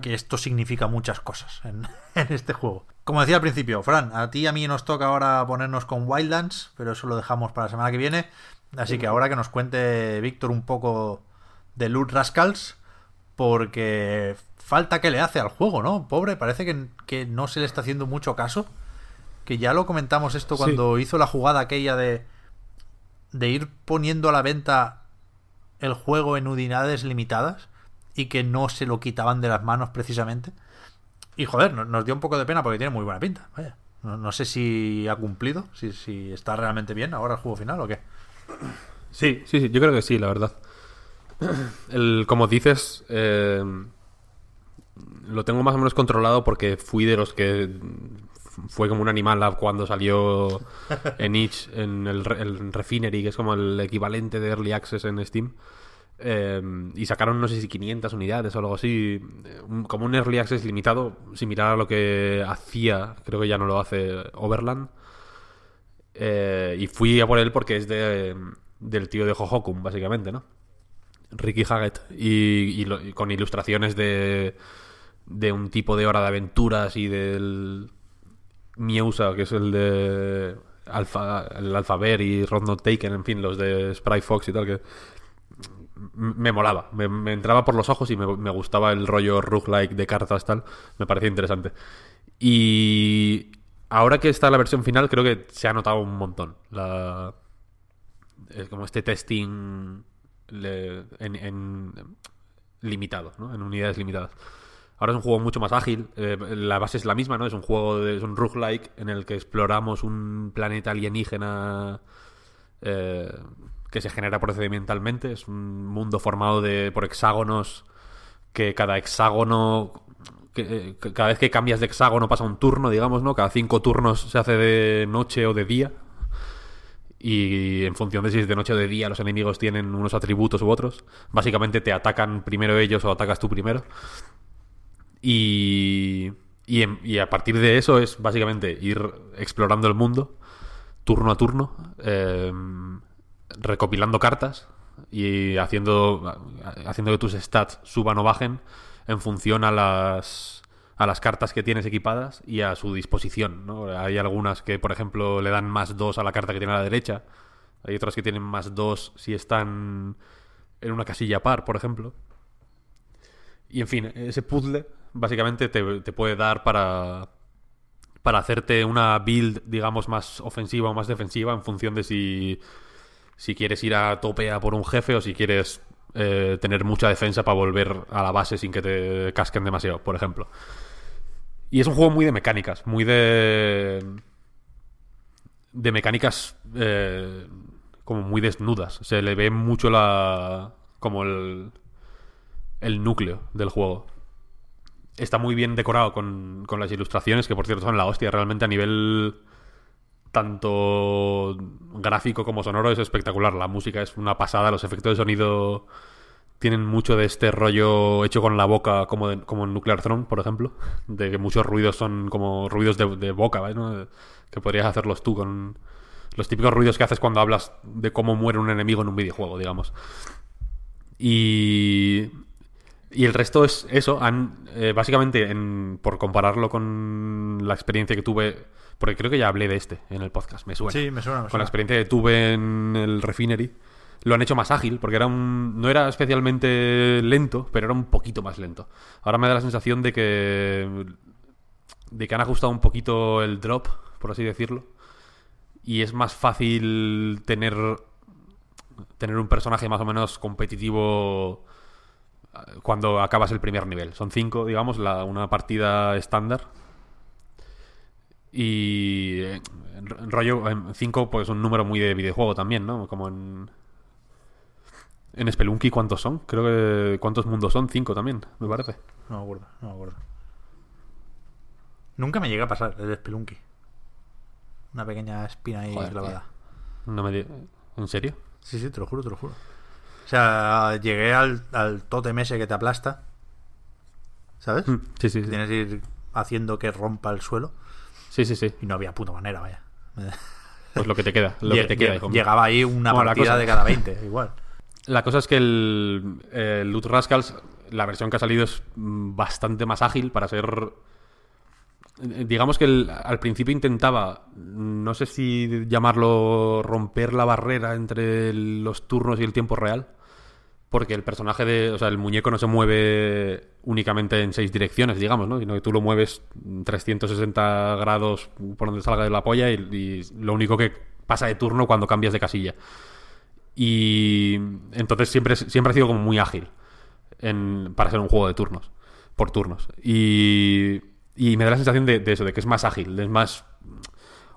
S1: que esto significa muchas cosas <laughs> en, este juego. Como decía al principio, Fran, a ti y a mí nos toca ahora ponernos con Wildlands, pero eso lo dejamos para la semana que viene. Así que ahora que nos cuente Víctor un poco de Loot Rascals, porque falta que le hace al juego, ¿no? Pobre, parece que, no se le está haciendo mucho caso. Que ya lo comentamos esto cuando hizo la jugada aquella de, de ir poniendo a la venta el juego en unidades limitadas que no se lo quitaban de las manos precisamente. Y joder, nos, dio un poco de pena porque tiene muy buena pinta. No, sé si ha
S3: cumplido, si, está realmente bien ahora el juego final o qué. Sí, sí, sí, yo creo que sí, la verdad. como dices, eh, lo tengo más o menos controlado porque fui de los que fue como un animal cuando salió en Itch, en el, el Refinery, que es como el equivalente de Early Access en Steam. Em, y sacaron, no sé si 500 unidades o algo así, eh, como un early access limitado, similar a lo que hacía, creo que ya no lo hace Overland. Eh, y fui a por él porque es de, del tío de Jojocum, básicamente, ¿no? Ricky Haggett. Y, con ilustraciones de, de un tipo de hora de aventuras y del Mieusa, que es el de Alfa, el Alphaber y Rondo Taken, en fin, los de Sprite Fox y tal, que me molaba, me, entraba por los ojos y me, gustaba el rollo roguelike de cartas tal, me parecía interesante. Y ahora que está la versión final, creo que se ha notado un montón. La... como este testing limitado, ¿no? en unidades limitadas. Ahora es un juego mucho más ágil, eh, la base es la misma, ¿no? Es un juego, de, es un roguelike en el que exploramos un planeta alienígena eh, que se genera procedimentalmente. Es un mundo formado de, por hexágonos que cada hexágono eh, que, cada vez que cambias de hexágono pasa un turno, digamos, ¿no? Cada cinco turnos se hace de noche o de día. Y en función de si es de noche o de día, los enemigos tienen unos atributos u otros. Básicamente te atacan primero ellos o atacas tú primero. Y, y, a partir de eso es básicamente ir explorando el mundo, turno a turno. Em, recopilando cartas y haciendo, haciendo que tus stats suban o bajen en función a las, a las cartas que tienes equipadas y a su disposición. ¿no? Hay algunas que, por ejemplo, le dan más 2 a la carta que tiene a la derecha. Hay otras que tienen más 2 si están en una casilla par, por ejemplo. Y en fin, ese puzzle básicamente te, te puede dar para, para hacerte una build, digamos, más ofensiva o más defensiva en función de si si quieres ir a topea por un jefe o si quieres eh, tener mucha defensa para volver a la base sin que te casquen demasiado, por ejemplo. Y es un juego muy de mecánicas, muy de. de mecánicas eh, como muy desnudas. Se le ve mucho la. como el. el núcleo del juego. Está muy bien decorado con, con las ilustraciones, que por cierto son la hostia, realmente a nivel tanto gráfico como sonoro es espectacular. La música es una pasada, los efectos de sonido tienen mucho de este rollo hecho con la boca, como, como en Nuclear Throne, por ejemplo, de que muchos ruidos son como ruidos de, boca, ¿vale? Que podrías hacerlos tú con los típicos ruidos que haces cuando hablas de cómo muere un enemigo en un videojuego, digamos. Y y el resto es eso. Han, eh, básicamente, por compararlo con la experiencia que tuve porque creo que ya hablé de este en el podcast, me suena. Sí, me suena. Con la experiencia que tuve en el Refinery, lo han hecho más ágil, porque era un, no era especialmente lento, pero era un poquito más lento. Ahora me da la sensación de que, de que han ajustado un poquito el drop, por así decirlo. Y es más fácil tener, tener un personaje más o menos competitivo eh, cuando acabas el primer nivel. Son cinco, digamos, una partida estándar y eh, en rollo, 5 pues un número muy de videojuego también, ¿no? Como en... En Spelunky, ¿cuántos son? Creo que... ¿Cuántos mundos son? 5 también, me parece.
S1: No me acuerdo, no me acuerdo. Nunca me llega a pasar el Spelunky. Una pequeña espina ahí clavada.
S3: No me ¿En serio? Sí, sí, te lo juro, te lo juro.
S1: O sea, llegué al, al ese que te aplasta. ¿Sabes? Mm, sí, sí. Tienes que ir haciendo que rompa el suelo. Sí, sí, sí. Y no había puta manera, vaya. <laughs> Pues lo que te queda. Lo que te llegaba ahí una partida de cada 20, <laughs>
S3: igual. La cosa es que el, el eh, Loot Rascals, la versión que ha salido es mm, bastante más ágil para ser eh, digamos que al principio intentaba, no sé si llamarlo romper la barrera entre los turnos y el tiempo real, porque el personaje de, o sea, el muñeco no se mueve únicamente en seis direcciones, digamos, ¿no? Sino que tú lo mueves 360 grados por donde salga de la polla y, lo único que pasa de turno cuando cambias de casilla. Y entonces siempre, siempre ha sido como muy ágil para ser un juego de turnos, por turnos. Y, y me da la sensación de, eso, de que es más ágil, es más...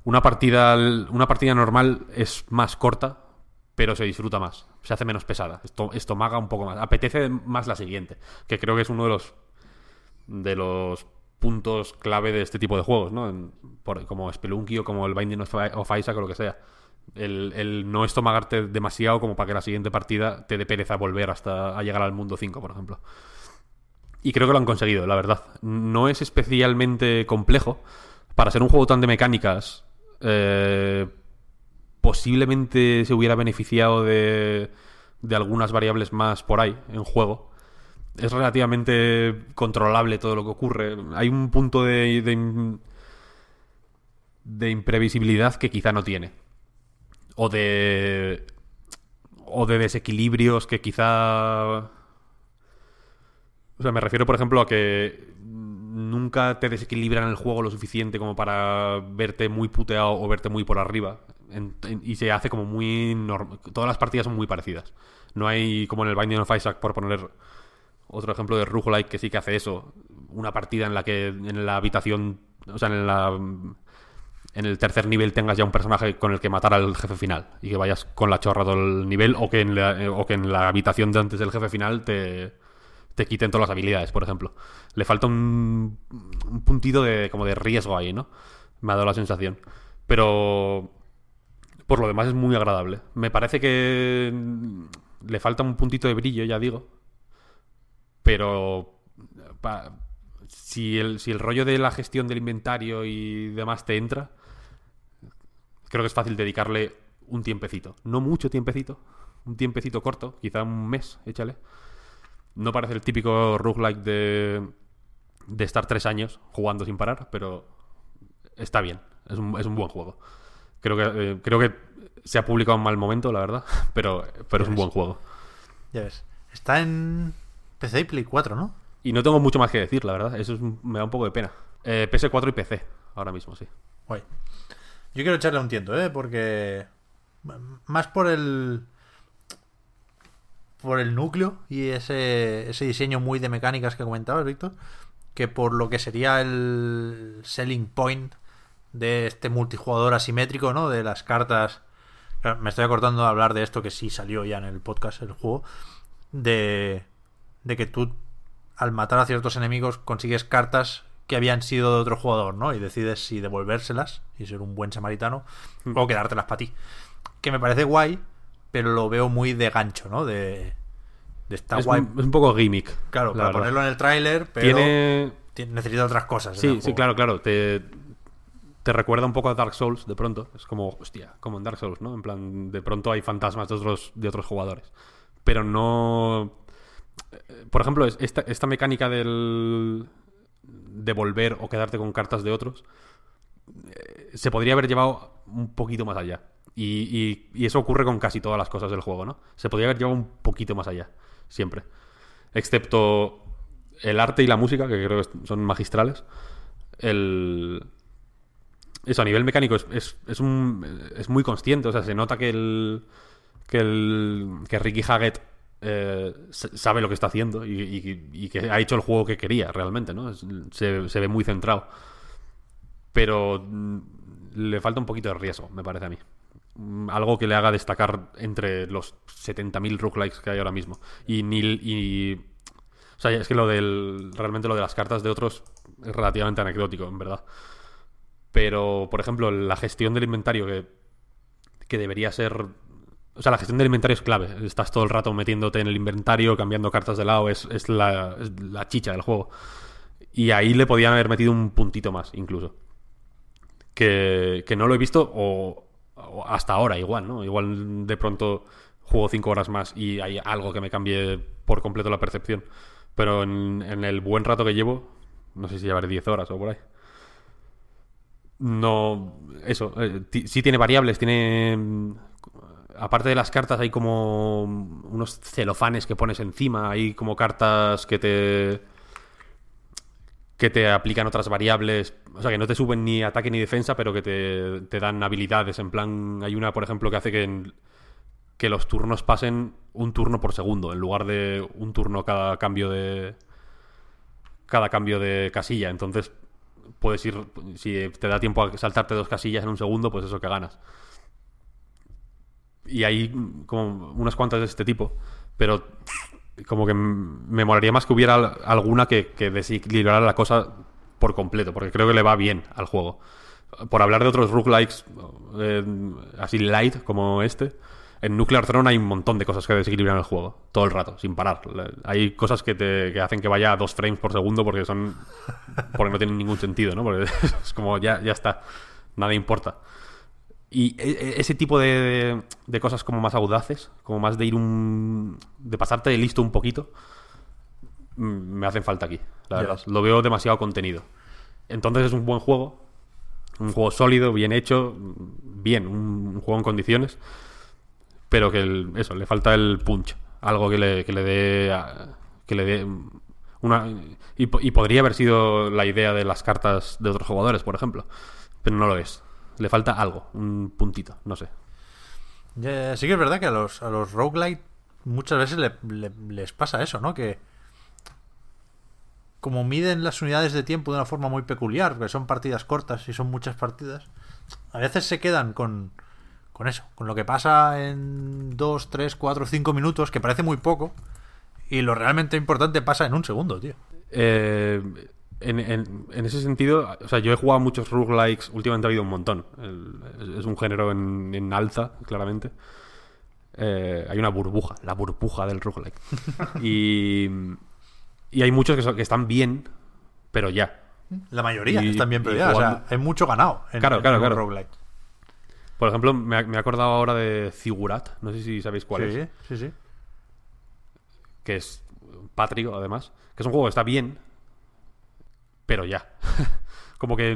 S3: Una partida, una partida normal es más corta, pero se disfruta más, se hace menos pesada, estomaga un poco más, apetece más la siguiente, que creo que es uno de los de los puntos clave de este tipo de juegos, ¿no? como Spelunky o como el Binding of Isaac o lo que sea. El, no estomagarte demasiado como para que la siguiente partida te dé pereza volver hasta a llegar al mundo 5, por ejemplo. Y creo que lo han conseguido, la verdad. No es especialmente complejo. Para ser un juego tan de mecánicas, eh, posiblemente se hubiera beneficiado de, de algunas variables más por ahí en juego. Es relativamente controlable todo lo que ocurre. Hay un punto de, de, imprevisibilidad que quizá no tiene. O de. O de desequilibrios que quizá. O sea, me refiero, por ejemplo, a que nunca te desequilibran el juego lo suficiente como para verte muy puteado o verte muy por arriba y se hace como muy normal. Todas las partidas son muy parecidas. No hay como en el Binding of Isaac, por poner otro ejemplo de Rugolite que sí que hace eso. Una partida en la que en la habitación, o sea, en la en el tercer nivel tengas ya un personaje con el que matar al jefe final y que vayas con la chorra todo el nivel o que en la, eh, o que en la habitación de antes del jefe final te, te quiten todas las habilidades, por ejemplo. Le falta un, un puntito de como de riesgo ahí, ¿no? Me ha dado la sensación. Pero por lo demás es muy agradable. Me parece que mm, le falta un puntito de brillo, ya digo. Pero si, el, si el rollo de la gestión del inventario y demás te entra, creo que es fácil dedicarle un tiempecito. No mucho tiempecito, un tiempecito corto, quizá un mes, échale. No parece el típico roguelike de, de estar tres años jugando sin parar, pero está bien, es un, es un buen juego. Creo que, eh, creo que se ha publicado en mal momento, la verdad, <laughs> pero, pero es un buen juego. Ya ves. Está en PC y Play 4, ¿no? Y no tengo mucho más que decir, la verdad. Eso me da un poco de pena. Eh, PS4 y PC, ahora mismo, sí. Guay. Yo quiero echarle
S1: un tiento, ¿eh? Porque. Más por el. Por el núcleo y ese, ese diseño muy de mecánicas que comentabas, Víctor, que por lo que sería el selling point de este multijugador asimétrico, ¿no? De las cartas. Me estoy acordando de hablar de esto que sí salió ya en el podcast, el juego. De, de que tú, al matar a ciertos enemigos, consigues cartas que habían sido de otro jugador, ¿no? Y decides si devolvérselas y ser un buen samaritano hmm. o quedártelas para ti. Que me parece guay, pero lo veo muy de gancho, ¿no? De,
S3: de está guay. Un, es un poco gimmick. Claro, para ponerlo en el tráiler, pero necesita otras cosas. Sí, sí, claro, claro. Te, te recuerda un poco a Dark Souls de pronto. Es como, hostia, como en Dark Souls, ¿no? En plan, de pronto hay fantasmas de otros, de otros jugadores. Pero no. Eh, por ejemplo, esta, mecánica del. devolver o quedarte con cartas de otros. Eh, se podría haber llevado un poquito más allá. y, eso ocurre con casi todas las cosas del juego, ¿no? Se podría haber llevado un poquito más allá, siempre. Excepto el arte y la música, que creo que son magistrales. El, eso a nivel mecánico es, es, un, es muy consciente. O sea, se nota que el. que, el, que Ricky Haggett eh, sabe lo que está haciendo y, que ha hecho el juego que quería realmente, ¿no? Se, ve muy centrado. Pero mm, le falta un poquito de riesgo, me parece a mí. Mm, algo que le haga destacar entre los 70.000 likes que hay ahora mismo. Y Y, o sea, es que lo del. Realmente lo de las cartas de otros es relativamente anecdótico, en verdad. Pero, por ejemplo, la gestión del inventario, que, que debería ser o sea, la gestión del inventario es clave. Estás todo el rato metiéndote en el inventario, cambiando cartas de lado, es, la, chicha del juego. Y ahí le podían haber metido un puntito más, incluso. Que, que no lo he visto, o, hasta ahora igual, ¿no? Igual de pronto juego cinco horas más y hay algo que me cambie por completo la percepción. Pero en, en el buen rato que llevo, no sé si llevaré 10 horas o por ahí no. Eso, eh, sí tiene variables, tiene. Aparte de las cartas, hay como unos celofanes que pones encima, hay como cartas que te. que te aplican otras variables. O sea, que no te suben ni ataque ni defensa, pero que te, te dan habilidades. En plan, hay una, por ejemplo, que hace que, que los turnos pasen un turno por segundo, en lugar de un turno cada cambio de. cada cambio de casilla. Entonces puedes ir, si te da tiempo a saltarte dos casillas en un segundo, pues eso que ganas. Y hay como unas cuantas de este tipo, pero como que me molaría más que hubiera alguna que, que desequilibrara la cosa por completo, porque creo que le va bien al juego. Por hablar de otros roguelikes eh, así light como este, en Nuclear Throne hay un montón de cosas que desequilibran el juego, todo el rato, sin parar. Hay cosas que, te, hacen que vaya a dos frames por segundo porque son. <laughs> porque no tienen ningún sentido, ¿no? Porque <laughs> es como ya, está, nada importa. Y e, e, ese tipo de, cosas como más audaces, como más de ir un. de pasarte de listo un poquito, mm, me hacen falta aquí, la verdad. Lo veo demasiado contenido. Entonces es un buen juego, un juego sólido, bien hecho, mm, bien, un juego en condiciones pero que eso, le falta el punch, algo que le, dé... Que le dé una, y, podría haber sido la idea de las cartas de otros jugadores, por ejemplo, pero no lo es. Le falta algo, un puntito, no sé.
S1: sí que es verdad que a los, a roguelite muchas veces les pasa eso, ¿no? Que como miden las unidades de tiempo de una forma muy peculiar, porque son partidas cortas y son muchas partidas, a veces se quedan con, con eso, con lo que pasa en 2, 3, 4, 5 minutos, que parece muy poco, y lo realmente importante pasa en un segundo, tío.
S3: Eh, en, ese sentido, o sea, yo he jugado muchos roguelikes, últimamente ha habido un montón. es un género en, alza, claramente. Eh, hay una burbuja, la burbuja del roguelike. <laughs> y, y hay muchos que, que están bien, pero ya. La mayoría están bien, pero ya. O sea,
S1: hay mucho ganado en, claro, claro,
S3: roguelike. Por ejemplo, me, he acordado ahora de Zigurat. No sé si sabéis cuál es. Sí, sí, Que es patrio, además. Que es un juego que está bien, pero ya. <laughs> como que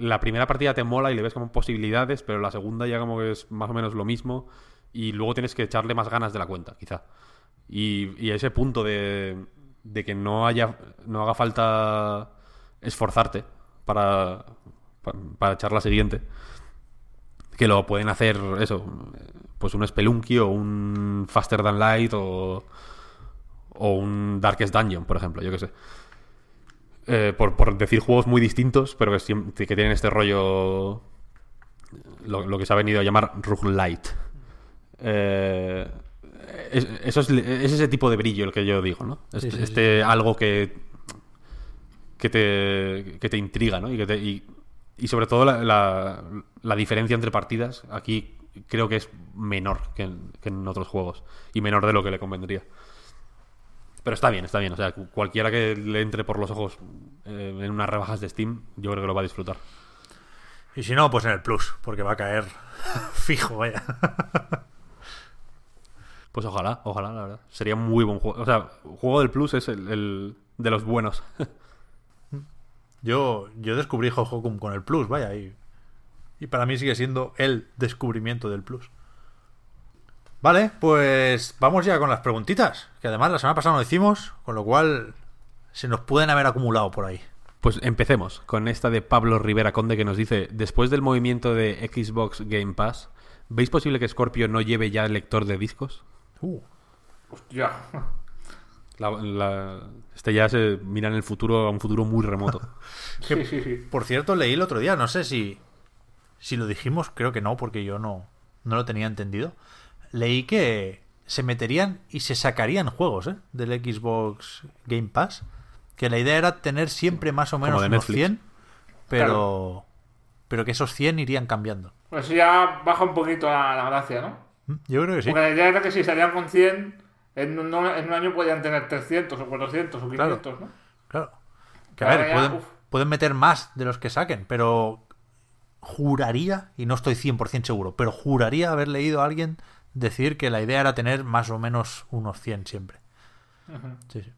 S3: la primera partida te mola y le ves como posibilidades, pero la segunda ya como que es más o menos lo mismo. Y luego tienes que echarle más ganas de la cuenta, quizá. Y, y ese punto de, de que no haya no haga falta esforzarte para echar la siguiente que lo pueden hacer eso, pues un Spelunky o un Faster Than Light o, o un Darkest Dungeon, por ejemplo, yo que sé. Eh, por, decir juegos muy distintos, pero que, tienen este rollo, lo, que se ha venido a llamar Rug Light. Eh, es, eso es, ese tipo de brillo el que yo digo, ¿no? Este, este algo que, que, te, que te intriga, ¿no? Y que y sobre todo la, diferencia entre partidas aquí creo que es menor que en, otros juegos y menor de lo que le convendría. Pero está bien, está bien. O sea, cualquiera que le entre por los ojos eh, en unas rebajas de Steam, yo creo que lo va a disfrutar. Y si no, pues en el Plus, porque va a caer <laughs> fijo, vaya. pues ojalá, ojalá, la verdad. Sería muy buen juego. O sea, juego del Plus es el de los buenos. <laughs>
S1: Yo, yo descubrí Hohokum con el Plus, vaya, y, y para mí sigue siendo el descubrimiento del Plus. Vale, pues vamos ya con las preguntitas,
S3: que además la semana pasada no hicimos, con lo cual se nos pueden haber acumulado por ahí. Pues empecemos con esta de Pablo Rivera Conde que nos dice, después del movimiento de Xbox Game Pass, ¿veis posible que Scorpio no lleve ya el lector de discos?
S2: Uh. Hostia.
S3: La, este ya se mira en el futuro, a un futuro muy remoto. <laughs> Por cierto, leí el otro día, no sé si, si lo dijimos, creo que no,
S1: porque yo no, no lo tenía entendido. Leí que se meterían y se sacarían juegos ¿eh? del Xbox Game Pass. Que la idea era tener siempre más o menos unos 100, pero, pero que esos 100 irían cambiando.
S2: Pues ya baja un poquito la, gracia, ¿no? Mm, yo creo que sí. Porque la idea era que si salían con 100 en un, año podían tener 300 o 400 o 500, ¿no?
S4: Claro. Que
S1: pueden, meter más de los que saquen, pero juraría, y no estoy 100% seguro, pero juraría haber leído a alguien decir que la idea era tener más o menos unos 100 siempre. Sí, sí.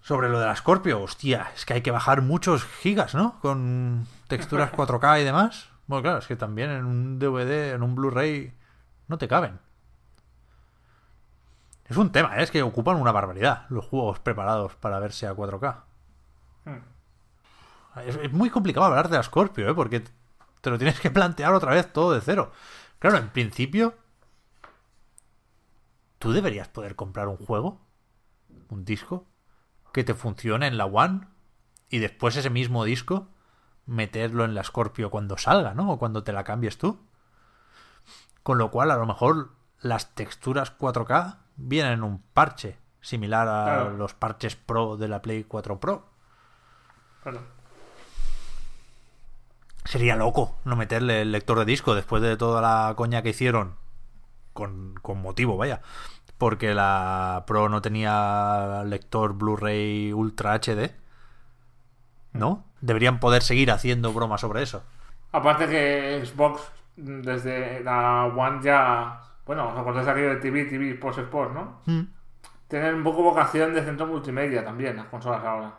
S1: Sobre lo de la Scorpio, hostia, es que hay que bajar muchos gigas, ¿no? Con texturas 4K y demás. Bueno, claro, es que también en un DVD, en un Blu-ray, no te caben. Es un tema, ¿eh? es que ocupan una barbaridad los juegos preparados para verse a 4K. Hmm. Es, muy complicado hablar de la Scorpio, ¿eh? porque te lo tienes que plantear otra vez todo de cero. Claro, en principio, tú deberías poder comprar un juego, un disco, que te funcione en la One y después ese mismo disco meterlo en la Scorpio cuando salga, ¿no? O cuando te la cambies tú. Con lo cual, a lo mejor las texturas 4K vienen en un parche, similar a los parches Pro de la Play 4 Pro. Sería loco no meterle el lector de disco después de toda la coña que hicieron. Con, con motivo, vaya. Porque la Pro no tenía lector Blu-ray Ultra HD. ¿No? Mm. Deberían poder seguir haciendo bromas sobre eso.
S2: Aparte que Xbox desde la One ya bueno, os acordáis de de TV, TV, Sports, Sports, ¿no? Hmm. Tienen un poco vocación de centro multimedia también las consolas ahora.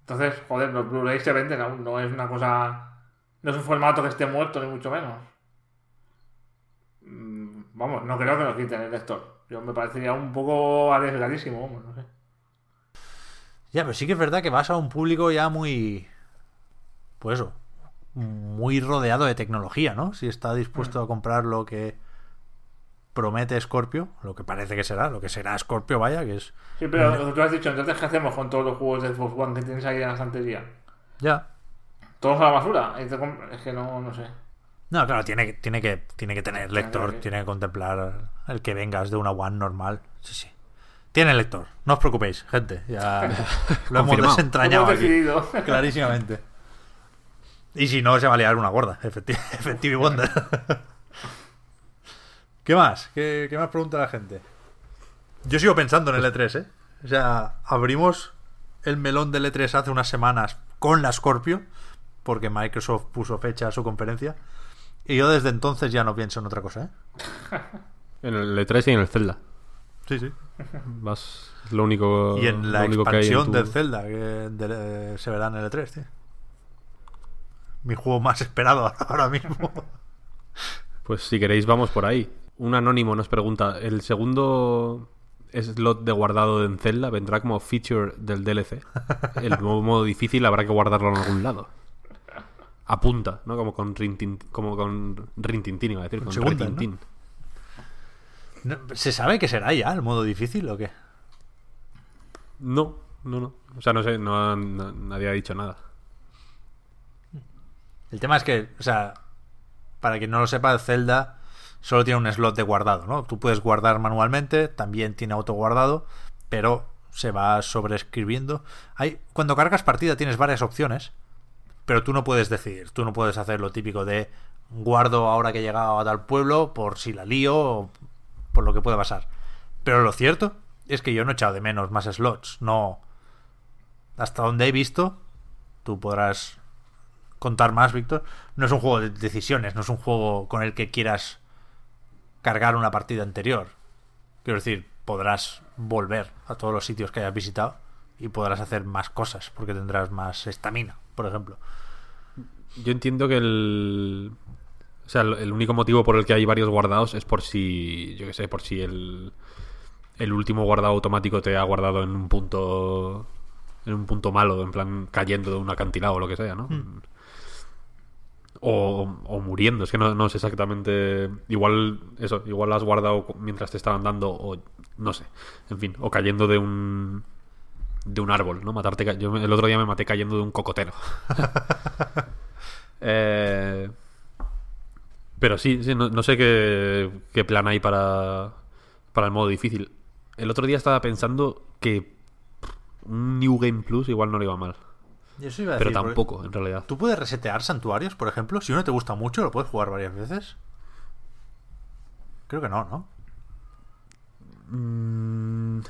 S2: Entonces, joder, los blu ray se venden aún, no es una cosa. No es un formato que esté muerto, ni mucho menos. Mm, vamos, no creo que nos quiten el lector. Yo me parecería un poco arriesgadísimo, vamos, no sé. Ya, pero sí que es verdad que
S1: vas a un público ya muy. Pues eso. Muy rodeado de tecnología, ¿no? Si está dispuesto hmm. a comprar lo que promete Scorpio, lo que parece que será, lo que será Scorpio, vaya, que es. Sí, pero
S2: tú has dicho, entonces, ¿qué hacemos con todos los juegos de Xbox One que tienes ahí en la estantería? Ya. Todos a la basura. Es que no, no sé.
S1: No, claro, tiene, tiene, que, tiene que tener lector, tiene que contemplar el que vengas de una One normal. Sí, sí. Tiene lector, no os preocupéis, gente. Ya <laughs> lo hemos desentrañado. <laughs> clarísimamente. Y si no, se va a liar una gorda, <laughs> efectivamente. Wonder. ¿Qué más? ¿Qué, más pregunta la gente? Yo sigo pensando en el E3, pues e ¿eh? O sea, abrimos el melón del E3 hace unas semanas con la Scorpio, porque Microsoft puso fecha a su conferencia. Y yo desde entonces ya no pienso en otra cosa,
S3: ¿eh? <laughs> En el E3 y en el Zelda. Sí, sí. Más lo único. Y en la expansión del Zelda, que
S1: eh, se verá en el E3, tío. Mi juego más esperado <laughs> ahora mismo.
S3: Pues si queréis, vamos por ahí. Un anónimo nos pregunta, ¿el segundo slot de guardado en Zelda vendrá como feature del DLC? <laughs> El nuevo modo difícil habrá que guardarlo en algún lado. Apunta, ¿no? Como con Rintintín, como con iba a decir, con, Rintintín. ¿Se sabe que será ya el modo difícil o qué? No, no, no. O sea, no sé, no, nadie ha dicho nada. El tema es que, o sea,
S1: para quien no lo sepa, Zelda solo tiene un slot de guardado, ¿no? Tú puedes guardar manualmente, también tiene auto guardado. pero se va sobreescribiendo. Hay, cuando cargas partida tienes varias opciones, pero tú no puedes decidir, tú no puedes hacer lo típico de guardo ahora que he llegado a tal pueblo por si la lío o por lo que pueda pasar. Pero lo cierto es que yo no he echado de menos más slots, no... Hasta donde he visto, tú podrás contar más, Víctor. No es un juego de decisiones, no es un juego con el que quieras cargar una partida anterior. Quiero decir, podrás volver a todos los sitios que hayas visitado y podrás hacer más cosas
S3: porque tendrás más estamina, por ejemplo. Yo entiendo que el. O sea, el único motivo por el que hay varios guardados es por si. Yo qué sé, por si el. El último guardado automático te ha guardado en un punto. En un punto malo, en plan cayendo de un acantilado o lo que sea, ¿no? Hmm. O, muriendo, es que no, no sé exactamente. Igual, eso, igual las has guardado mientras te estaban dando, o no sé. En fin, o cayendo de un. de un árbol, ¿no? Matarte. Yo el otro día me maté cayendo de un cocotero. <laughs> Eh, pero sí, no, no, sé qué, qué plan hay para, para el modo difícil. El otro día estaba pensando que un New Game Plus igual no le iba mal
S1: pero tampoco,
S3: en realidad. ¿Tú puedes resetear santuarios, por ejemplo? Si uno te gusta mucho, ¿lo
S1: puedes jugar varias veces? Creo que no, ¿no?
S3: Mm,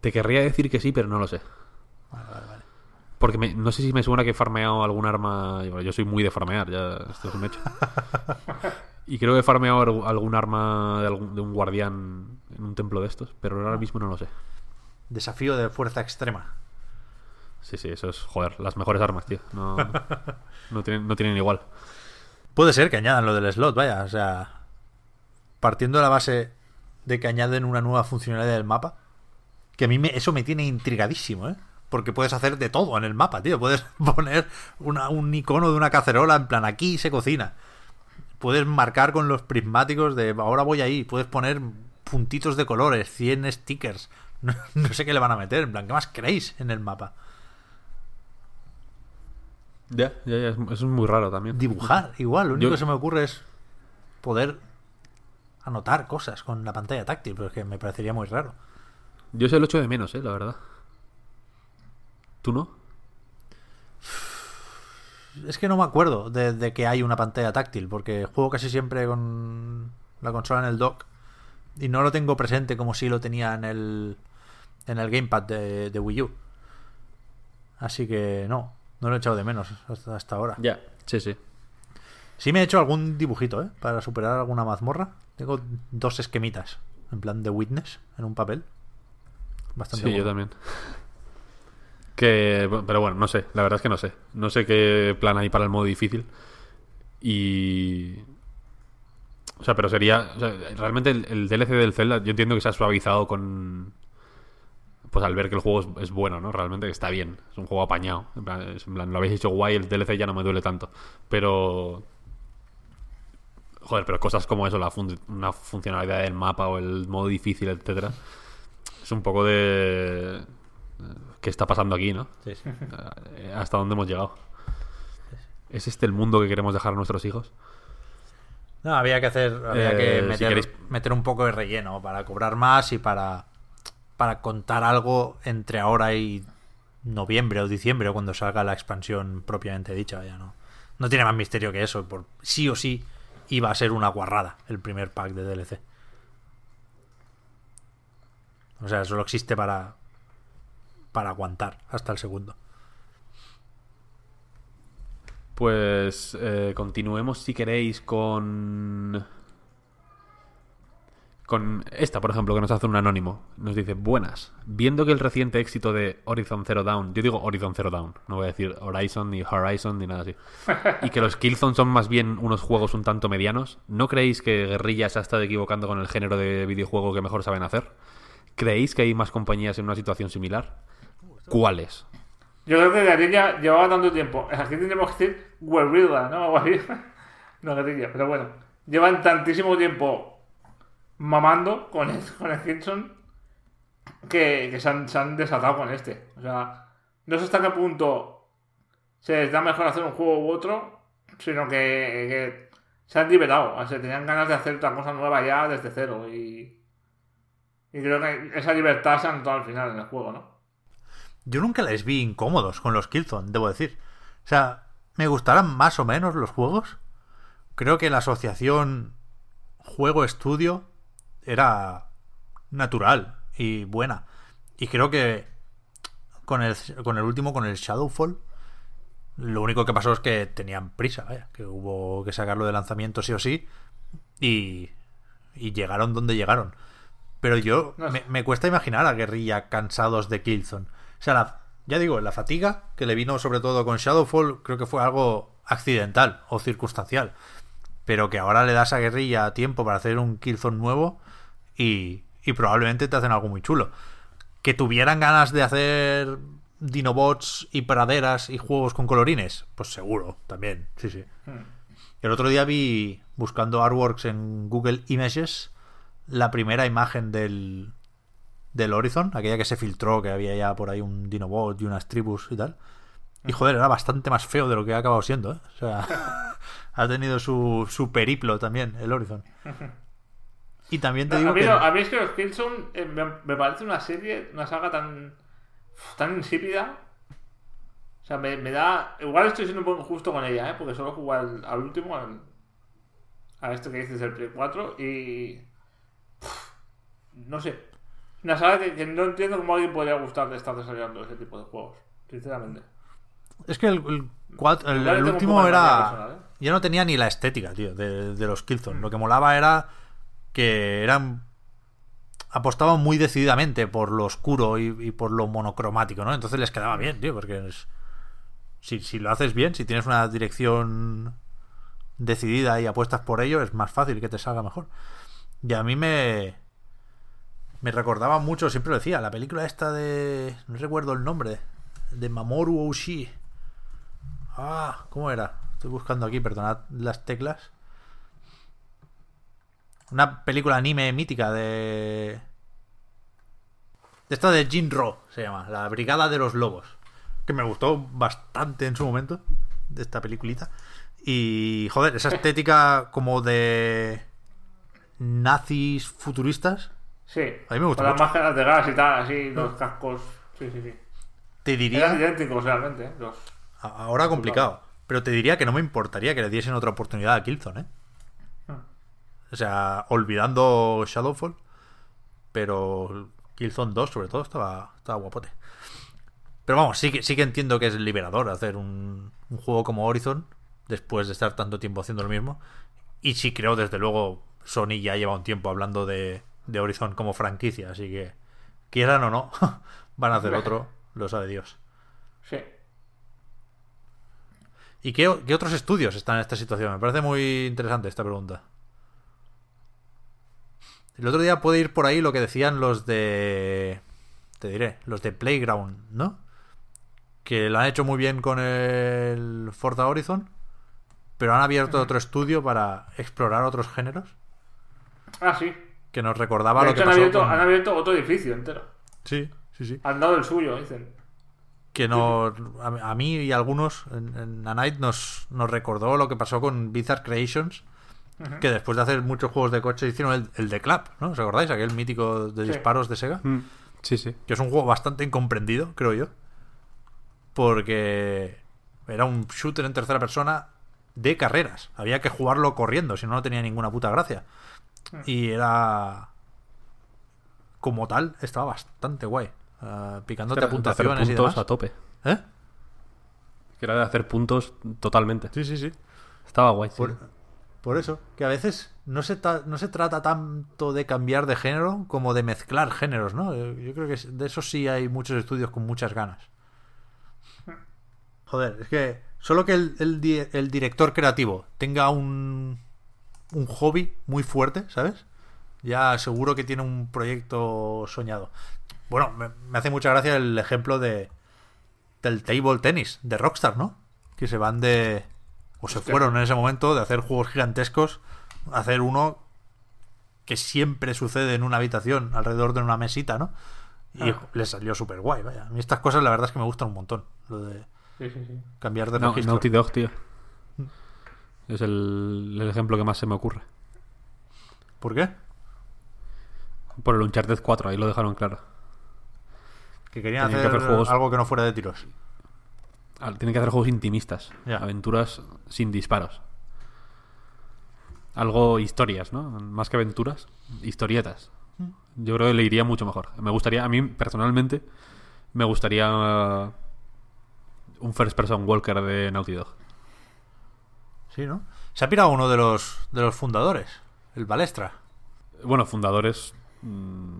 S3: te querría decir que sí, pero no lo sé. Vale, vale, vale. Porque no sé si me suena que he farmeado algún arma. Yo soy muy de farmear, ya esto es un hecho. <laughs> y creo que he farmeado algún arma de un guardián en un templo de estos, pero ahora ah. mismo no lo sé.
S1: Desafío de fuerza extrema. Sí, sí, eso es, joder, las mejores armas, tío. No, <laughs>
S3: no, tienen, no tienen igual. Puede
S1: ser que añadan lo del slot, vaya, o sea. Partiendo de la base de que añaden una nueva funcionalidad del mapa, que a mí eso me tiene intrigadísimo, ¿eh? Porque puedes hacer de todo en el mapa, tío. Puedes <laughs> poner una, un icono de una cacerola, en plan, aquí se cocina. Puedes marcar con los prismáticos de ahora voy ahí. Puedes poner puntitos de colores, 100 stickers. <laughs> No, sé qué le van a meter, en plan, ¿qué más creéis en el mapa?
S3: Ya, ya, ya, eso es muy raro también. Dibujar, igual, lo único que se me
S1: ocurre es poder anotar cosas con la pantalla táctil, pero es que me parecería muy raro. Yo se lo echo de menos, eh, la verdad. ¿Tú no? Es que no me acuerdo de, que hay una pantalla táctil, porque juego casi siempre con la consola en el dock y no lo tengo presente como si lo tenía en el, en el gamepad de Wii U. Así que no, no lo he echado de menos hasta, ahora. Ya, sí, sí. Sí me he hecho algún dibujito, ¿eh? Para superar alguna mazmorra. Tengo dos esquemitas, en plan de witness, en un papel. Bastante Sí, yo
S3: también. Que, pero bueno, no sé, la verdad es que no sé. No sé qué plan hay para el modo difícil. Y... O sea, pero sería... realmente el, el, DLC del Zelda yo entiendo que se ha suavizado con, pues al ver que el juego es, bueno, ¿no? Realmente que está bien, es un juego apañado. En plan, lo habéis hecho guay, el DLC ya no me duele tanto. Pero... Joder, pero cosas como eso, la una funcionalidad del mapa o el modo difícil, etcétera, es un poco de... Eh, ¿Qué está pasando aquí, no? Sí, sí. Eh, ¿Hasta dónde hemos llegado? ¿Es este el mundo que queremos dejar a nuestros hijos?
S1: No, había que hacer, había que eh, meter un poco de relleno para cobrar más y para para contar algo entre ahora y noviembre o diciembre, o cuando salga la expansión propiamente dicha, ya no. No tiene más misterio que eso, por sí o sí iba a ser una guarrada el primer pack de DLC. O sea, solo existe para para aguantar hasta el segundo.
S3: Pues eh, continuemos si queréis con con esta, por ejemplo, que nos hace un anónimo, nos dice, buenas, viendo que el reciente éxito de Horizon Zero Down, yo digo Horizon Zero Down, no voy a decir Horizon ni Horizon ni nada así, <laughs> y que los Killzone son más bien unos juegos un tanto medianos, ¿no creéis que Guerrilla se ha estado equivocando con el género de videojuego que mejor saben hacer? ¿Creéis que hay más compañías en una situación similar? ¿Cuáles?
S2: Yo creo que Guerrilla llevaba tanto tiempo. Aquí tendríamos que decir Guerrilla, ¿no? <laughs> No, Guerrilla, pero bueno. Llevan tantísimo tiempo mamando con el, con que, se, han, desatado con este. O sea, no sé hasta qué punto se les da mejor hacer un juego u otro, sino que, se han liberado. O sea, tenían ganas de hacer otra cosa nueva ya desde cero. Y, creo que esa libertad se han notado al final en el juego, ¿no?
S1: Yo nunca les vi incómodos con los Killzone, debo decir. O sea, me gustarán más o menos los juegos. Creo que la asociación juego-estudio era natural y buena. Y creo que con el, con el último, con el Shadowfall, lo único que pasó es que tenían prisa, que hubo que sacarlo de lanzamiento sí o sí y, y llegaron donde llegaron. Pero yo me, cuesta imaginar a guerrilla cansados de Killzone. O sea, ya digo, la fatiga que le vino sobre todo con Shadowfall creo que fue algo accidental o circunstancial. Pero que ahora le das a guerrilla tiempo para hacer un Killzone nuevo, y, probablemente te hacen algo muy chulo. Que tuvieran ganas de hacer dinobots y praderas y juegos con colorines, pues seguro, también, sí, sí. Hmm. El otro día vi, buscando artworks en Google Images, la primera imagen del, del Horizon, aquella que se filtró, que había ya por ahí un dinobot y unas tribus y tal. Y joder, era bastante más feo de lo que ha acabado siendo. ¿eh? O sea, <laughs> ha tenido su, su periplo también el Horizon. <laughs> Y también te digo a
S2: mí, es que los Killzone eh, me, parece una serie, una saga tan, tan insípida. O sea, me, da... Igual estoy siendo un poco injusto con ella, ¿eh? Porque solo jugué al, último, a esto que dices el Play 4 y... no sé. Una saga que, no entiendo cómo alguien podría gustar de estar desarrollando ese tipo de juegos, sinceramente.
S1: Es que el, el, último era... ¿eh? Ya no tenía ni la estética, tío, de, los Killzone. Lo que molaba era que eran apostaban muy decididamente por lo oscuro y, por lo monocromático, ¿no? Entonces les quedaba bien, tío, porque si, si, lo haces bien, si tienes una dirección decidida y apuestas por ello, es más fácil que te salga mejor. Y a mí me me recordaba mucho, siempre lo decía, la película esta de no recuerdo el nombre, de Mamoru Oshii. Ah, ¿cómo era? Estoy buscando aquí, perdonad las teclas. Una película anime mítica de. De esta de Jinro, se llama. La Brigada de los Lobos. Que me gustó bastante en su momento. De esta peliculita. Y, joder, esa estética como de. nazis futuristas. Sí. A mí me gustó. mucho. las
S2: máscaras de gas y tal, así, los cascos. Sí, sí, sí. Te diría. idénticos realmente, ¿eh? Ahora complicado.
S1: Pero te diría que no me importaría que le diesen otra oportunidad a Kilton, ¿eh? O sea, olvidando Shadowfall, pero Killzone 2 sobre todo estaba, estaba guapote. Pero vamos, sí que, sí que entiendo que es liberador hacer un, juego como Horizon después de estar tanto tiempo haciendo lo mismo. Y sí creo, desde luego, Sony ya lleva un tiempo hablando de, Horizon como franquicia, así que quieran o no, <laughs> van a hacer otro, lo sabe Dios. Sí. ¿Y qué, otros estudios están en esta situación? Me parece muy interesante esta pregunta. El otro día puede ir por ahí lo que decían los de. Te diré, los de Playground, ¿no? Que lo han hecho muy bien con el Forza Horizon, pero han abierto otro estudio para explorar otros géneros. Ah, sí. Que nos recordaba lo que pasó han abierto, han
S2: abierto otro edificio entero. Sí, sí, sí. Han dado el suyo, dicen
S1: que no, a, mí y a algunos en, en Night nos, nos recordó lo que pasó con Bizarre Creations, que después de hacer muchos juegos de coches hicieron el, de Clap, ¿no? ¿Os acordáis? Aquel mítico de disparos de Sega. Mm. Sí, sí. Que es un juego bastante incomprendido, creo yo. Porque era un shooter en tercera persona de carreras. Había que jugarlo corriendo, si no, no tenía ninguna puta gracia. Mm. Y era. Como tal, estaba bastante guay. picando eh, picándote era de hacer puntos y a tope. ¿Eh?
S3: Que era de hacer puntos totalmente. Sí, sí, sí. Estaba guay.
S1: Por eso, que a veces no se, no se trata tanto de cambiar de género como de mezclar géneros, ¿no? Eh, yo creo que de eso sí hay muchos estudios con muchas ganas. Joder, es que solo que el, director creativo tenga un, un hobby muy fuerte, ¿sabes? Ya seguro que tiene un proyecto soñado. Bueno, me, me hace mucha gracia el ejemplo de, del table tennis, de Rockstar, ¿no? Que se van de, o se fueron en ese momento de hacer juegos gigantescos, hacer uno que siempre sucede en una habitación, alrededor de una mesita, ¿no? Y ah. le salió súper guay, vaya. A mí estas cosas la verdad es que me gustan un montón. Lo de cambiar de no, registro.
S3: Es el, ejemplo que más se me ocurre. ¿Por qué? Por el Uncharted 4, ahí lo dejaron claro.
S1: Que querían hacer, juegos... algo que no fuera de tiros.
S3: Tiene que hacer juegos intimistas. Aventuras sin disparos. Algo historias, ¿no? Más que aventuras, historietas. Yo creo que le iría mucho mejor. Me gustaría, a mí personalmente, me gustaría uh, un first person walker de Naughty Dog. Sí, ¿no? Se ha pirado uno de los,
S1: de los fundadores, el Balestra.
S3: Bueno, fundadores. Mm,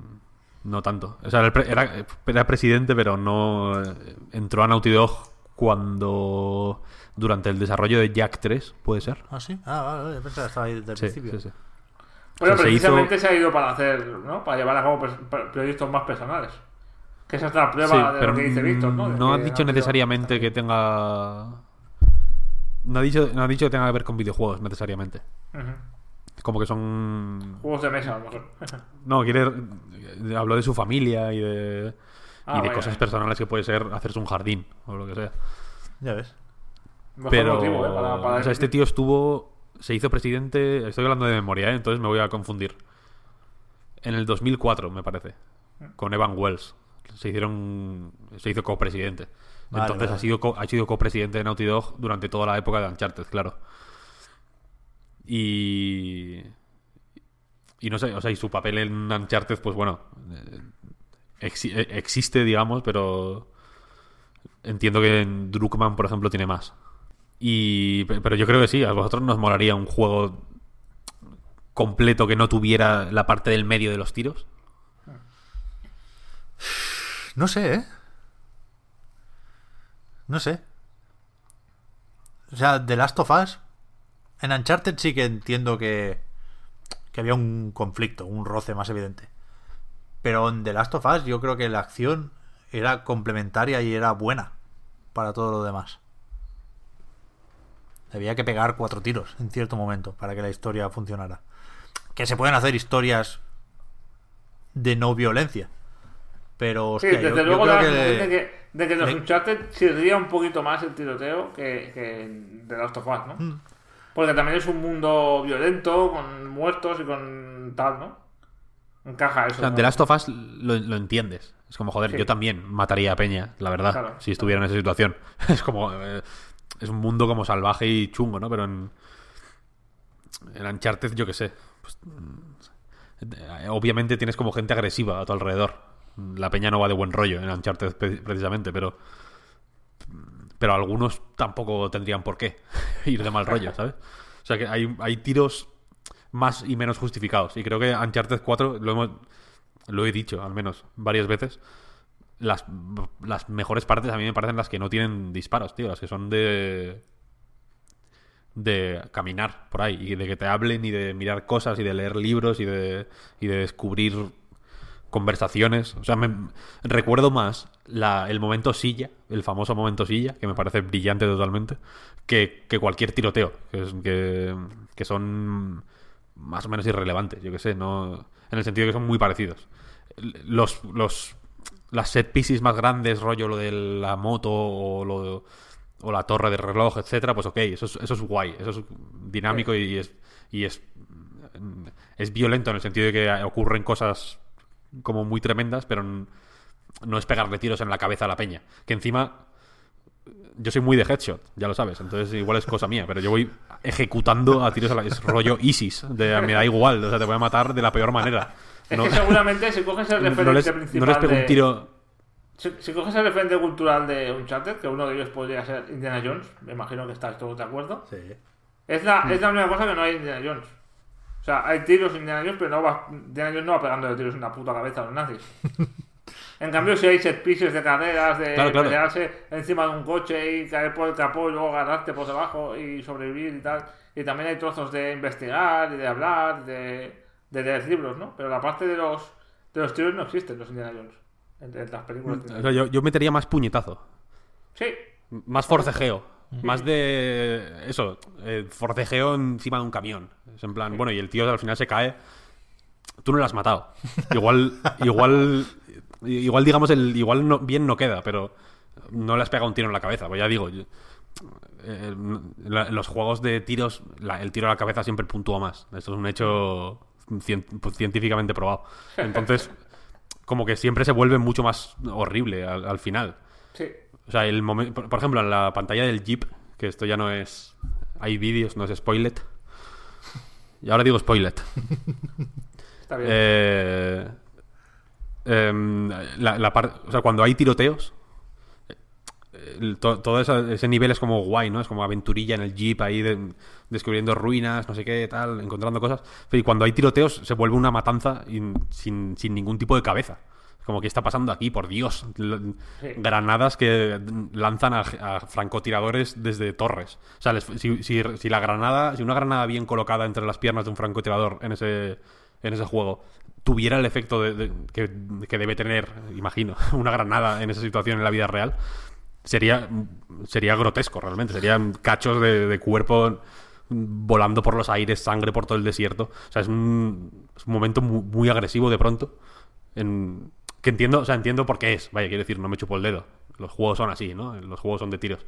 S3: no tanto. era, presidente, pero no. Eh, entró a Naughty Dog cuando durante el desarrollo de Jack 3, puede ser. Ah, sí. Ah, vale, pensaba que estaba ahí desde el principio. Sí, sí. Bueno, precisamente
S2: se, ha ido para hacer, ¿no? Para llevar a cabo proyectos más personales. Que esa es la prueba de lo que dice Víctor, ¿no? no ha dicho
S3: necesariamente que tenga. No ha, dicho, no ha dicho que tenga que ver con videojuegos, necesariamente. Como que son. Juegos de mesa, a lo mejor. no, quiere. Habló de su familia y de Ah, y de cosas personales que puede ser hacerse un jardín o lo que sea.
S1: Ya ves. Pero motivo, eh, O este
S3: tío estuvo, se hizo presidente, estoy hablando de memoria, eh, entonces me voy a confundir. En el 2004, me parece, con Evan Wells. Se hicieron se hizo copresidente. entonces ha sido ha sido copresidente de Naughty Dog durante toda la época de Uncharted, claro. Y y no sé, o sea, y su papel en Uncharted, pues bueno, eh, eh, existe, digamos, pero entiendo que en Druckmann, por ejemplo, tiene más. Y, pero yo creo que sí, a vosotros nos molaría un juego completo que no tuviera la parte del medio de los tiros.
S1: No sé, ¿eh? No sé. O sea, The Last of Us. En Uncharted sí que entiendo que, que había un conflicto, un roce más evidente. Pero en The Last of Us yo creo que la acción era complementaria y era buena para todo lo demás. Había que pegar cuatro tiros en cierto momento para que la historia funcionara. Que se pueden hacer historias de no violencia. Pero desde luego que de, que,
S2: de que los le... sirvía un poquito más el tiroteo que, que de Last of Us, ¿no? Mm. Porque también es un mundo violento, con muertos y con tal, ¿no? encaja eso. O Last of Us
S3: lo, entiendes. Es como, joder, yo también mataría a Peña, la verdad, si estuviera en esa situación. <laughs> es como. Eh, es un mundo como salvaje y chungo, ¿no? Pero en. En Uncharted, yo qué sé. Pues, mm, obviamente tienes como gente agresiva a tu alrededor. La Peña no va de buen rollo en Uncharted, precisamente, pero. Pero algunos tampoco tendrían por qué <laughs> ir de mal rollo, ¿sabes? O sea que hay, hay tiros más y menos justificados. Y creo que Uncharted 4, lo, hemos, lo he dicho al menos varias veces, las, mejores partes a mí me parecen las que no tienen disparos, tío, las que son de de caminar por ahí y de que te hablen y de mirar cosas y de leer libros y de, y de descubrir conversaciones. O sea, me, recuerdo más la, el momento silla, el famoso momento silla, que me parece brillante totalmente, que, cualquier tiroteo, que son más o menos irrelevantes, yo que sé, no en el sentido de que son muy parecidos. Los, los las set pieces más grandes, rollo lo de la moto o, lo, o la torre de reloj, etcétera, pues ok, eso es, eso es guay, eso es dinámico y es y es es violento en el sentido de que ocurren cosas como muy tremendas, pero no es pegarle tiros en la cabeza a la peña, que encima yo soy muy de headshot, ya lo sabes, entonces igual es cosa mía, pero yo voy ejecutando a tiros a la... Es rollo ISIS, de, me da igual, o sea, te voy a matar de la peor manera.
S2: es que seguramente si coges el <laughs> referente principal no les pego de, un tiro... Si, coges el referente cultural de Uncharted, que uno de ellos podría ser Indiana Jones, me imagino que estás todos de acuerdo. Sí. Es la, mm. es la única cosa que no hay Indiana Jones. O sea, hay tiros Indiana Jones, pero no va, Indiana Jones no va pegando de tiros en la puta cabeza a los nazis. <laughs> En cambio, si hay set de carreras, de claro, encima de un coche y caer por el capó y luego agarrarte por debajo y sobrevivir y tal. Y también hay trozos de investigar y de hablar, de, de leer libros, ¿no? Pero la parte de los, de los tiros no existe los Indiana Jones, en, las películas.
S3: yo, yo metería más puñetazo. Sí. Más forcejeo. Mm. Más de eso, eh, forcejeo encima de un camión. Es en plan, bueno, y el tío al final se cae. Tú no lo has matado. Igual, igual <laughs> Igual, digamos, el, igual no, bien no queda, pero no le has pegado un tiro en la cabeza. Pues ya digo, eh, los juegos de tiros, el tiro a la cabeza siempre puntúa más. Esto es un hecho pues, científicamente probado. Entonces, como que siempre se vuelve mucho más horrible al, final. Sí. O sea, el por, ejemplo, en la pantalla del Jeep, que esto ya no es. Hay vídeos, no es spoiler Y ahora digo spoiler Está bien. Eh, Em, la, cuando hay tiroteos, eh, todo, ese nivel es como guay, ¿no? Es como aventurilla en el jeep ahí descubriendo ruinas, no sé qué, tal, encontrando cosas. Y cuando hay tiroteos se vuelve una matanza sin, ningún tipo de cabeza. Como que está pasando aquí, por Dios. Granadas que lanzan a, francotiradores desde torres. O sea, si, la granada, si una granada bien colocada entre las piernas de un francotirador en ese, en ese juego tuviera el efecto de, que, debe tener, imagino, <laughs> una granada en esa situación en la vida real, sería, sería grotesco realmente. Serían cachos de, cuerpo volando por los aires, sangre por todo el desierto. O sea, es un, momento muy, agresivo de pronto. que entiendo, o sea, entiendo por qué es. Vaya, quiero decir, no me chupo el dedo. Los juegos son así, ¿no? Los juegos son de tiros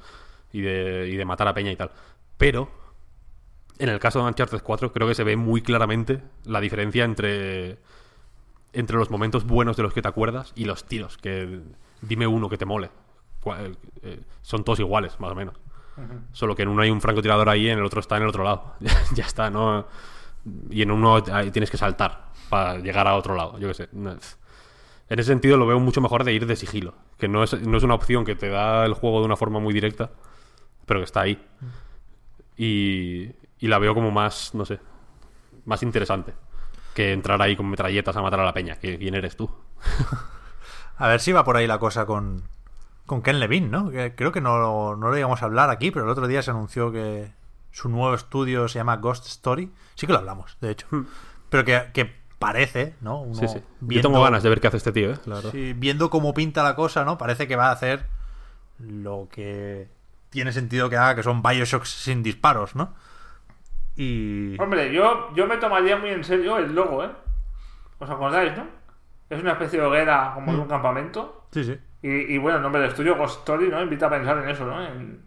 S3: y de, y de matar a peña y tal. Pero, en el caso de Uncharted 4, creo que se ve muy claramente la diferencia entre entre los momentos buenos de los que te acuerdas y los tiros, que dime uno que te mole. Eh, eh, son todos iguales, más o menos. Solo que en uno hay un francotirador ahí, Y en el otro está en el otro lado. <laughs> ya está, ¿no? Y en uno tienes que saltar para llegar a otro lado, yo qué sé. En ese sentido lo veo mucho mejor de ir de sigilo, que no es, no es una opción que te da el juego de una forma muy directa, pero que está ahí. y la veo como más, no sé, más interesante que entrar ahí con metralletas a matar a la peña. ¿Quién eres tú?
S1: <laughs> a ver si va por ahí la cosa con, con Ken Levine, ¿no? creo que no, no lo íbamos a hablar aquí, pero el otro día se anunció que su nuevo estudio se llama Ghost Story. Sí que lo hablamos, de hecho. Hmm. Pero que, parece, ¿no? sí, Viendo, Yo tengo ganas de ver qué hace este tío, ¿eh? viendo cómo pinta la cosa, ¿no? Parece que va a hacer lo que tiene sentido que haga, que son Bioshocks sin disparos, ¿no?
S2: Hombre, yo, yo me tomaría muy en serio el logo, ¿eh? ¿Os acordáis, no? Es una especie de hoguera como en un mm. campamento. Sí, sí. Y, bueno, el nombre del estudio, Ghost Story, ¿no? Invita a pensar en eso, ¿no? En,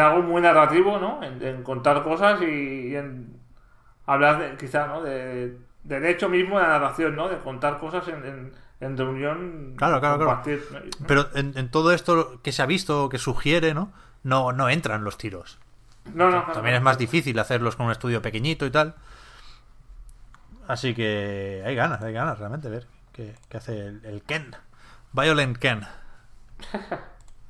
S2: algo muy narrativo, ¿no? En, contar cosas y, en hablar, de, quizá, ¿no? De, del hecho mismo de la narración, ¿no? De contar cosas en, reunión. Claro, claro, claro. Pero
S1: en, en, todo esto que se ha visto, que sugiere, ¿no? No, no entran los tiros. También es más difícil hacerlos con un estudio pequeñito y tal. Así que hay ganas, hay ganas realmente ver qué, hace el, Ken. Violent Ken. <laughs>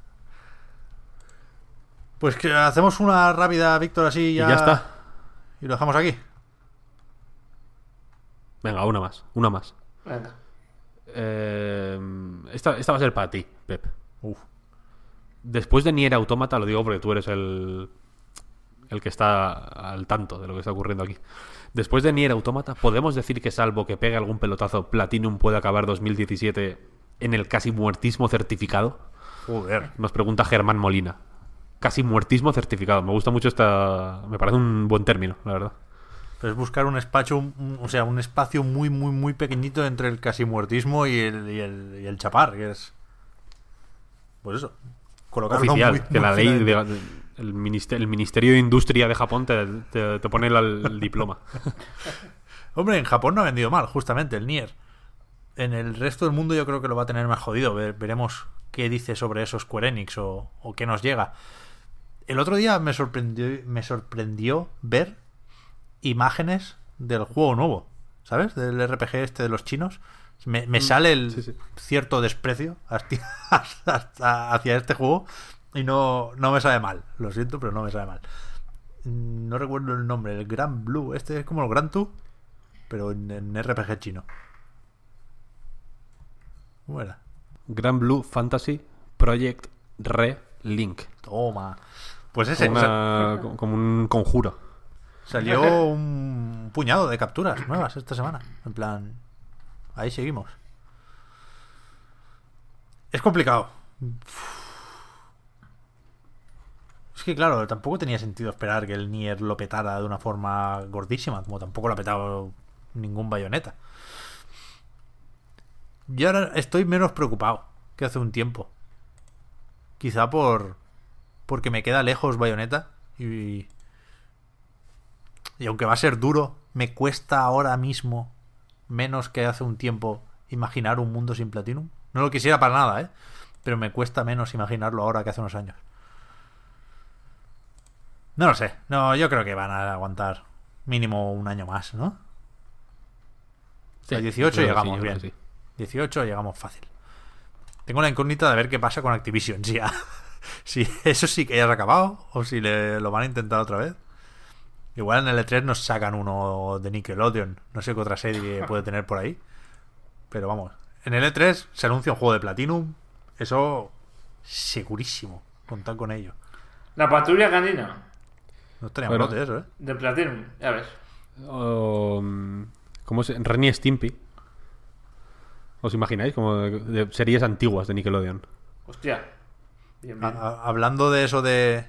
S1: Pues que hacemos una rápida, Víctor, así ya. está. Y lo dejamos aquí.
S3: Venga, una más, una más. Venga. Eh, esta, va a ser para ti, Pep. Después de Nier Automata, lo digo porque tú eres el el que está al tanto de lo que está ocurriendo aquí. Después de Nier autómata, ¿podemos decir que salvo que pegue algún pelotazo, Platinum puede acabar 2017 en el casi muertismo certificado? Joder. Nos pregunta Germán Molina. Casi muertismo certificado. Me gusta mucho esta... Me parece un buen término, la verdad.
S1: es buscar un espacio, o sea, un espacio muy, muy, muy pequeñito entre el casi muertismo y el, y el, chapar, que es... Pues eso. Colocar Oficial, que la ley...
S3: de el, ministerio, de Industria de Japón te, pone el, <laughs> diploma. Hombre, en Japón no ha vendido mal, justamente, el Nier. En el
S1: resto del mundo yo creo que lo va a tener más jodido. veremos qué dice sobre esos Square o, qué nos llega. El otro día me sorprendió, me sorprendió ver imágenes del juego nuevo, ¿sabes? Del RPG este de los chinos. Me, mm, sale el cierto desprecio hacia, <laughs> este juego, y no, no me sabe mal, lo siento, pero no me sabe mal. Mm, no recuerdo el nombre, el Grand Blue. Este es como el Grand 2 pero en, RPG chino.
S3: ¿Cómo era? Blue Fantasy Project Re Link. Toma. Pues ese. Como, como un conjuro. Salió
S1: un puñado de capturas nuevas esta semana. En plan, ahí seguimos. Es complicado. Es que claro, tampoco tenía sentido esperar que el Nier lo petara de una forma gordísima, como tampoco lo ha petado ningún bayoneta. Yo ahora estoy menos preocupado que hace un tiempo. Quizá por. porque me queda lejos bayoneta. Y. Y aunque va a ser duro, me cuesta ahora mismo, menos que hace un tiempo, imaginar un mundo sin Platinum. No lo quisiera para nada, ¿eh? Pero me cuesta menos imaginarlo ahora que hace unos años. No lo sé. No, yo creo que van a aguantar mínimo un año más, ¿no?
S4: 18 pues llegamos bien.
S1: 18 llegamos fácil. Tengo la incógnita de ver qué pasa con Activision. Si, <laughs> ya, si eso sí que hayas acabado o si le, lo van a intentar otra vez. Igual en el E3 nos sacan uno de Nickelodeon. No sé qué otra serie <laughs> puede tener por ahí. Pero vamos. En el E3 se anuncia un juego de Platinum. Eso segurísimo. Contar con
S3: ello.
S2: La patrulla canina. No estaría de eso, ¿eh? De Platinum, ya ves.
S3: O, mm, ¿Cómo es? Renny Stimpy. ¿Os imagináis? Como de, series antiguas de Nickelodeon. Hostia. hablando
S1: de eso de,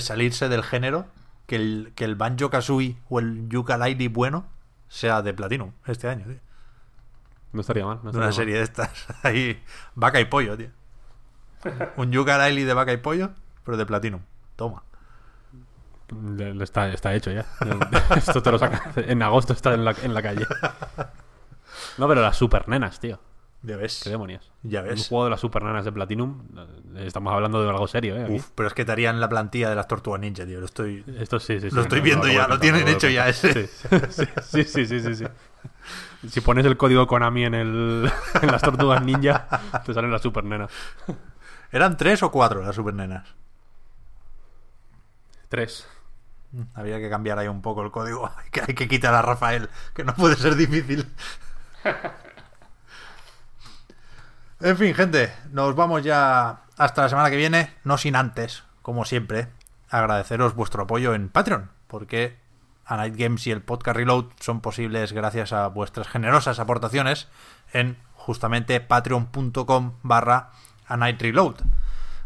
S1: salirse del género, que el, que el Banjo Kazooie o el Yuka bueno sea de Platinum este año, tío. No estaría mal. una serie de estas. <laughs> Ahí, vaca y pollo, tío. Un Yuka de vaca y pollo, pero de Platinum. Toma.
S3: Está, está hecho ya. <laughs> Esto te lo saca. En agosto está en la, calle. No, pero las supernenas, tío. Ya ves. ¿Qué demonios? Ya ves. Un juego de las supernenas de Platinum. Eh, estamos hablando de algo serio, ¿eh? pero es que te harían la plantilla de las Tortugas Ninja, tío. Lo estoy. Esto Lo estoy viendo ya, lo, tienen hecho ya ese. Sí. Sí, sí, sí, Si pones el código Konami en, el, <laughs> en las Tortugas Ninja, te salen las supernenas.
S1: ¿Eran tres o cuatro las supernenas? Tres. Mm. Había que cambiar ahí un poco el código. <laughs> Hay que, hay que quitar a Rafael, que no puede ser difícil. <laughs> en fin, gente, nos vamos ya hasta la semana que viene, no sin antes, como siempre, agradeceros vuestro apoyo en Patreon, porque a Night Games y el Podcast Reload son posibles gracias a vuestras generosas aportaciones en justamente patreon.com barra a Night Reload.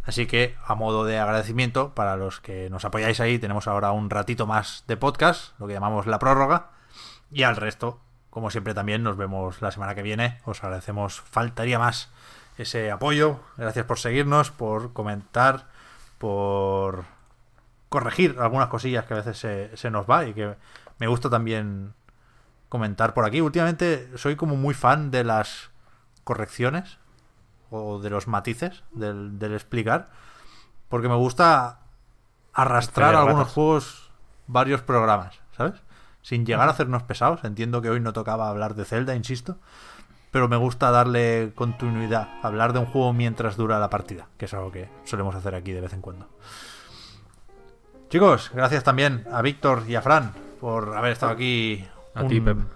S1: Así que, a modo de agradecimiento, para los que nos apoyáis ahí, tenemos ahora un ratito más de podcast, lo que llamamos la prórroga. Y al resto, como siempre también, nos vemos la semana que viene. Os agradecemos, faltaría más ese apoyo. Gracias por seguirnos, por comentar, por corregir algunas cosillas que a veces se, nos va y que me gusta también comentar por aquí. Últimamente soy como muy fan de las correcciones o de los matices del, explicar, porque me gusta arrastrar algunos juegos, varios programas, ¿sabes? Sin llegar a hacernos pesados. Entiendo que hoy no tocaba hablar de Zelda, insisto, pero me gusta darle continuidad, hablar de un juego mientras dura la partida, que es algo que solemos hacer aquí de vez en cuando. Chicos, gracias también a Víctor y a Fran por haber estado aquí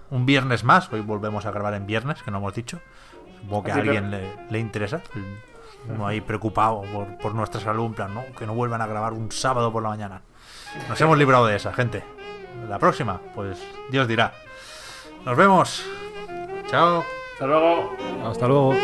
S1: un viernes más. Hoy volvemos a grabar en viernes, que no hemos dicho o que a alguien le, interesa. No hay preocupado por, por, nuestra salud, en plan, ¿no? Que no vuelvan a grabar un sábado por la mañana. Nos hemos librado de esa, gente. La próxima, pues Dios dirá. Nos vemos. Chao.
S2: Hasta luego.
S1: Hasta
S3: luego.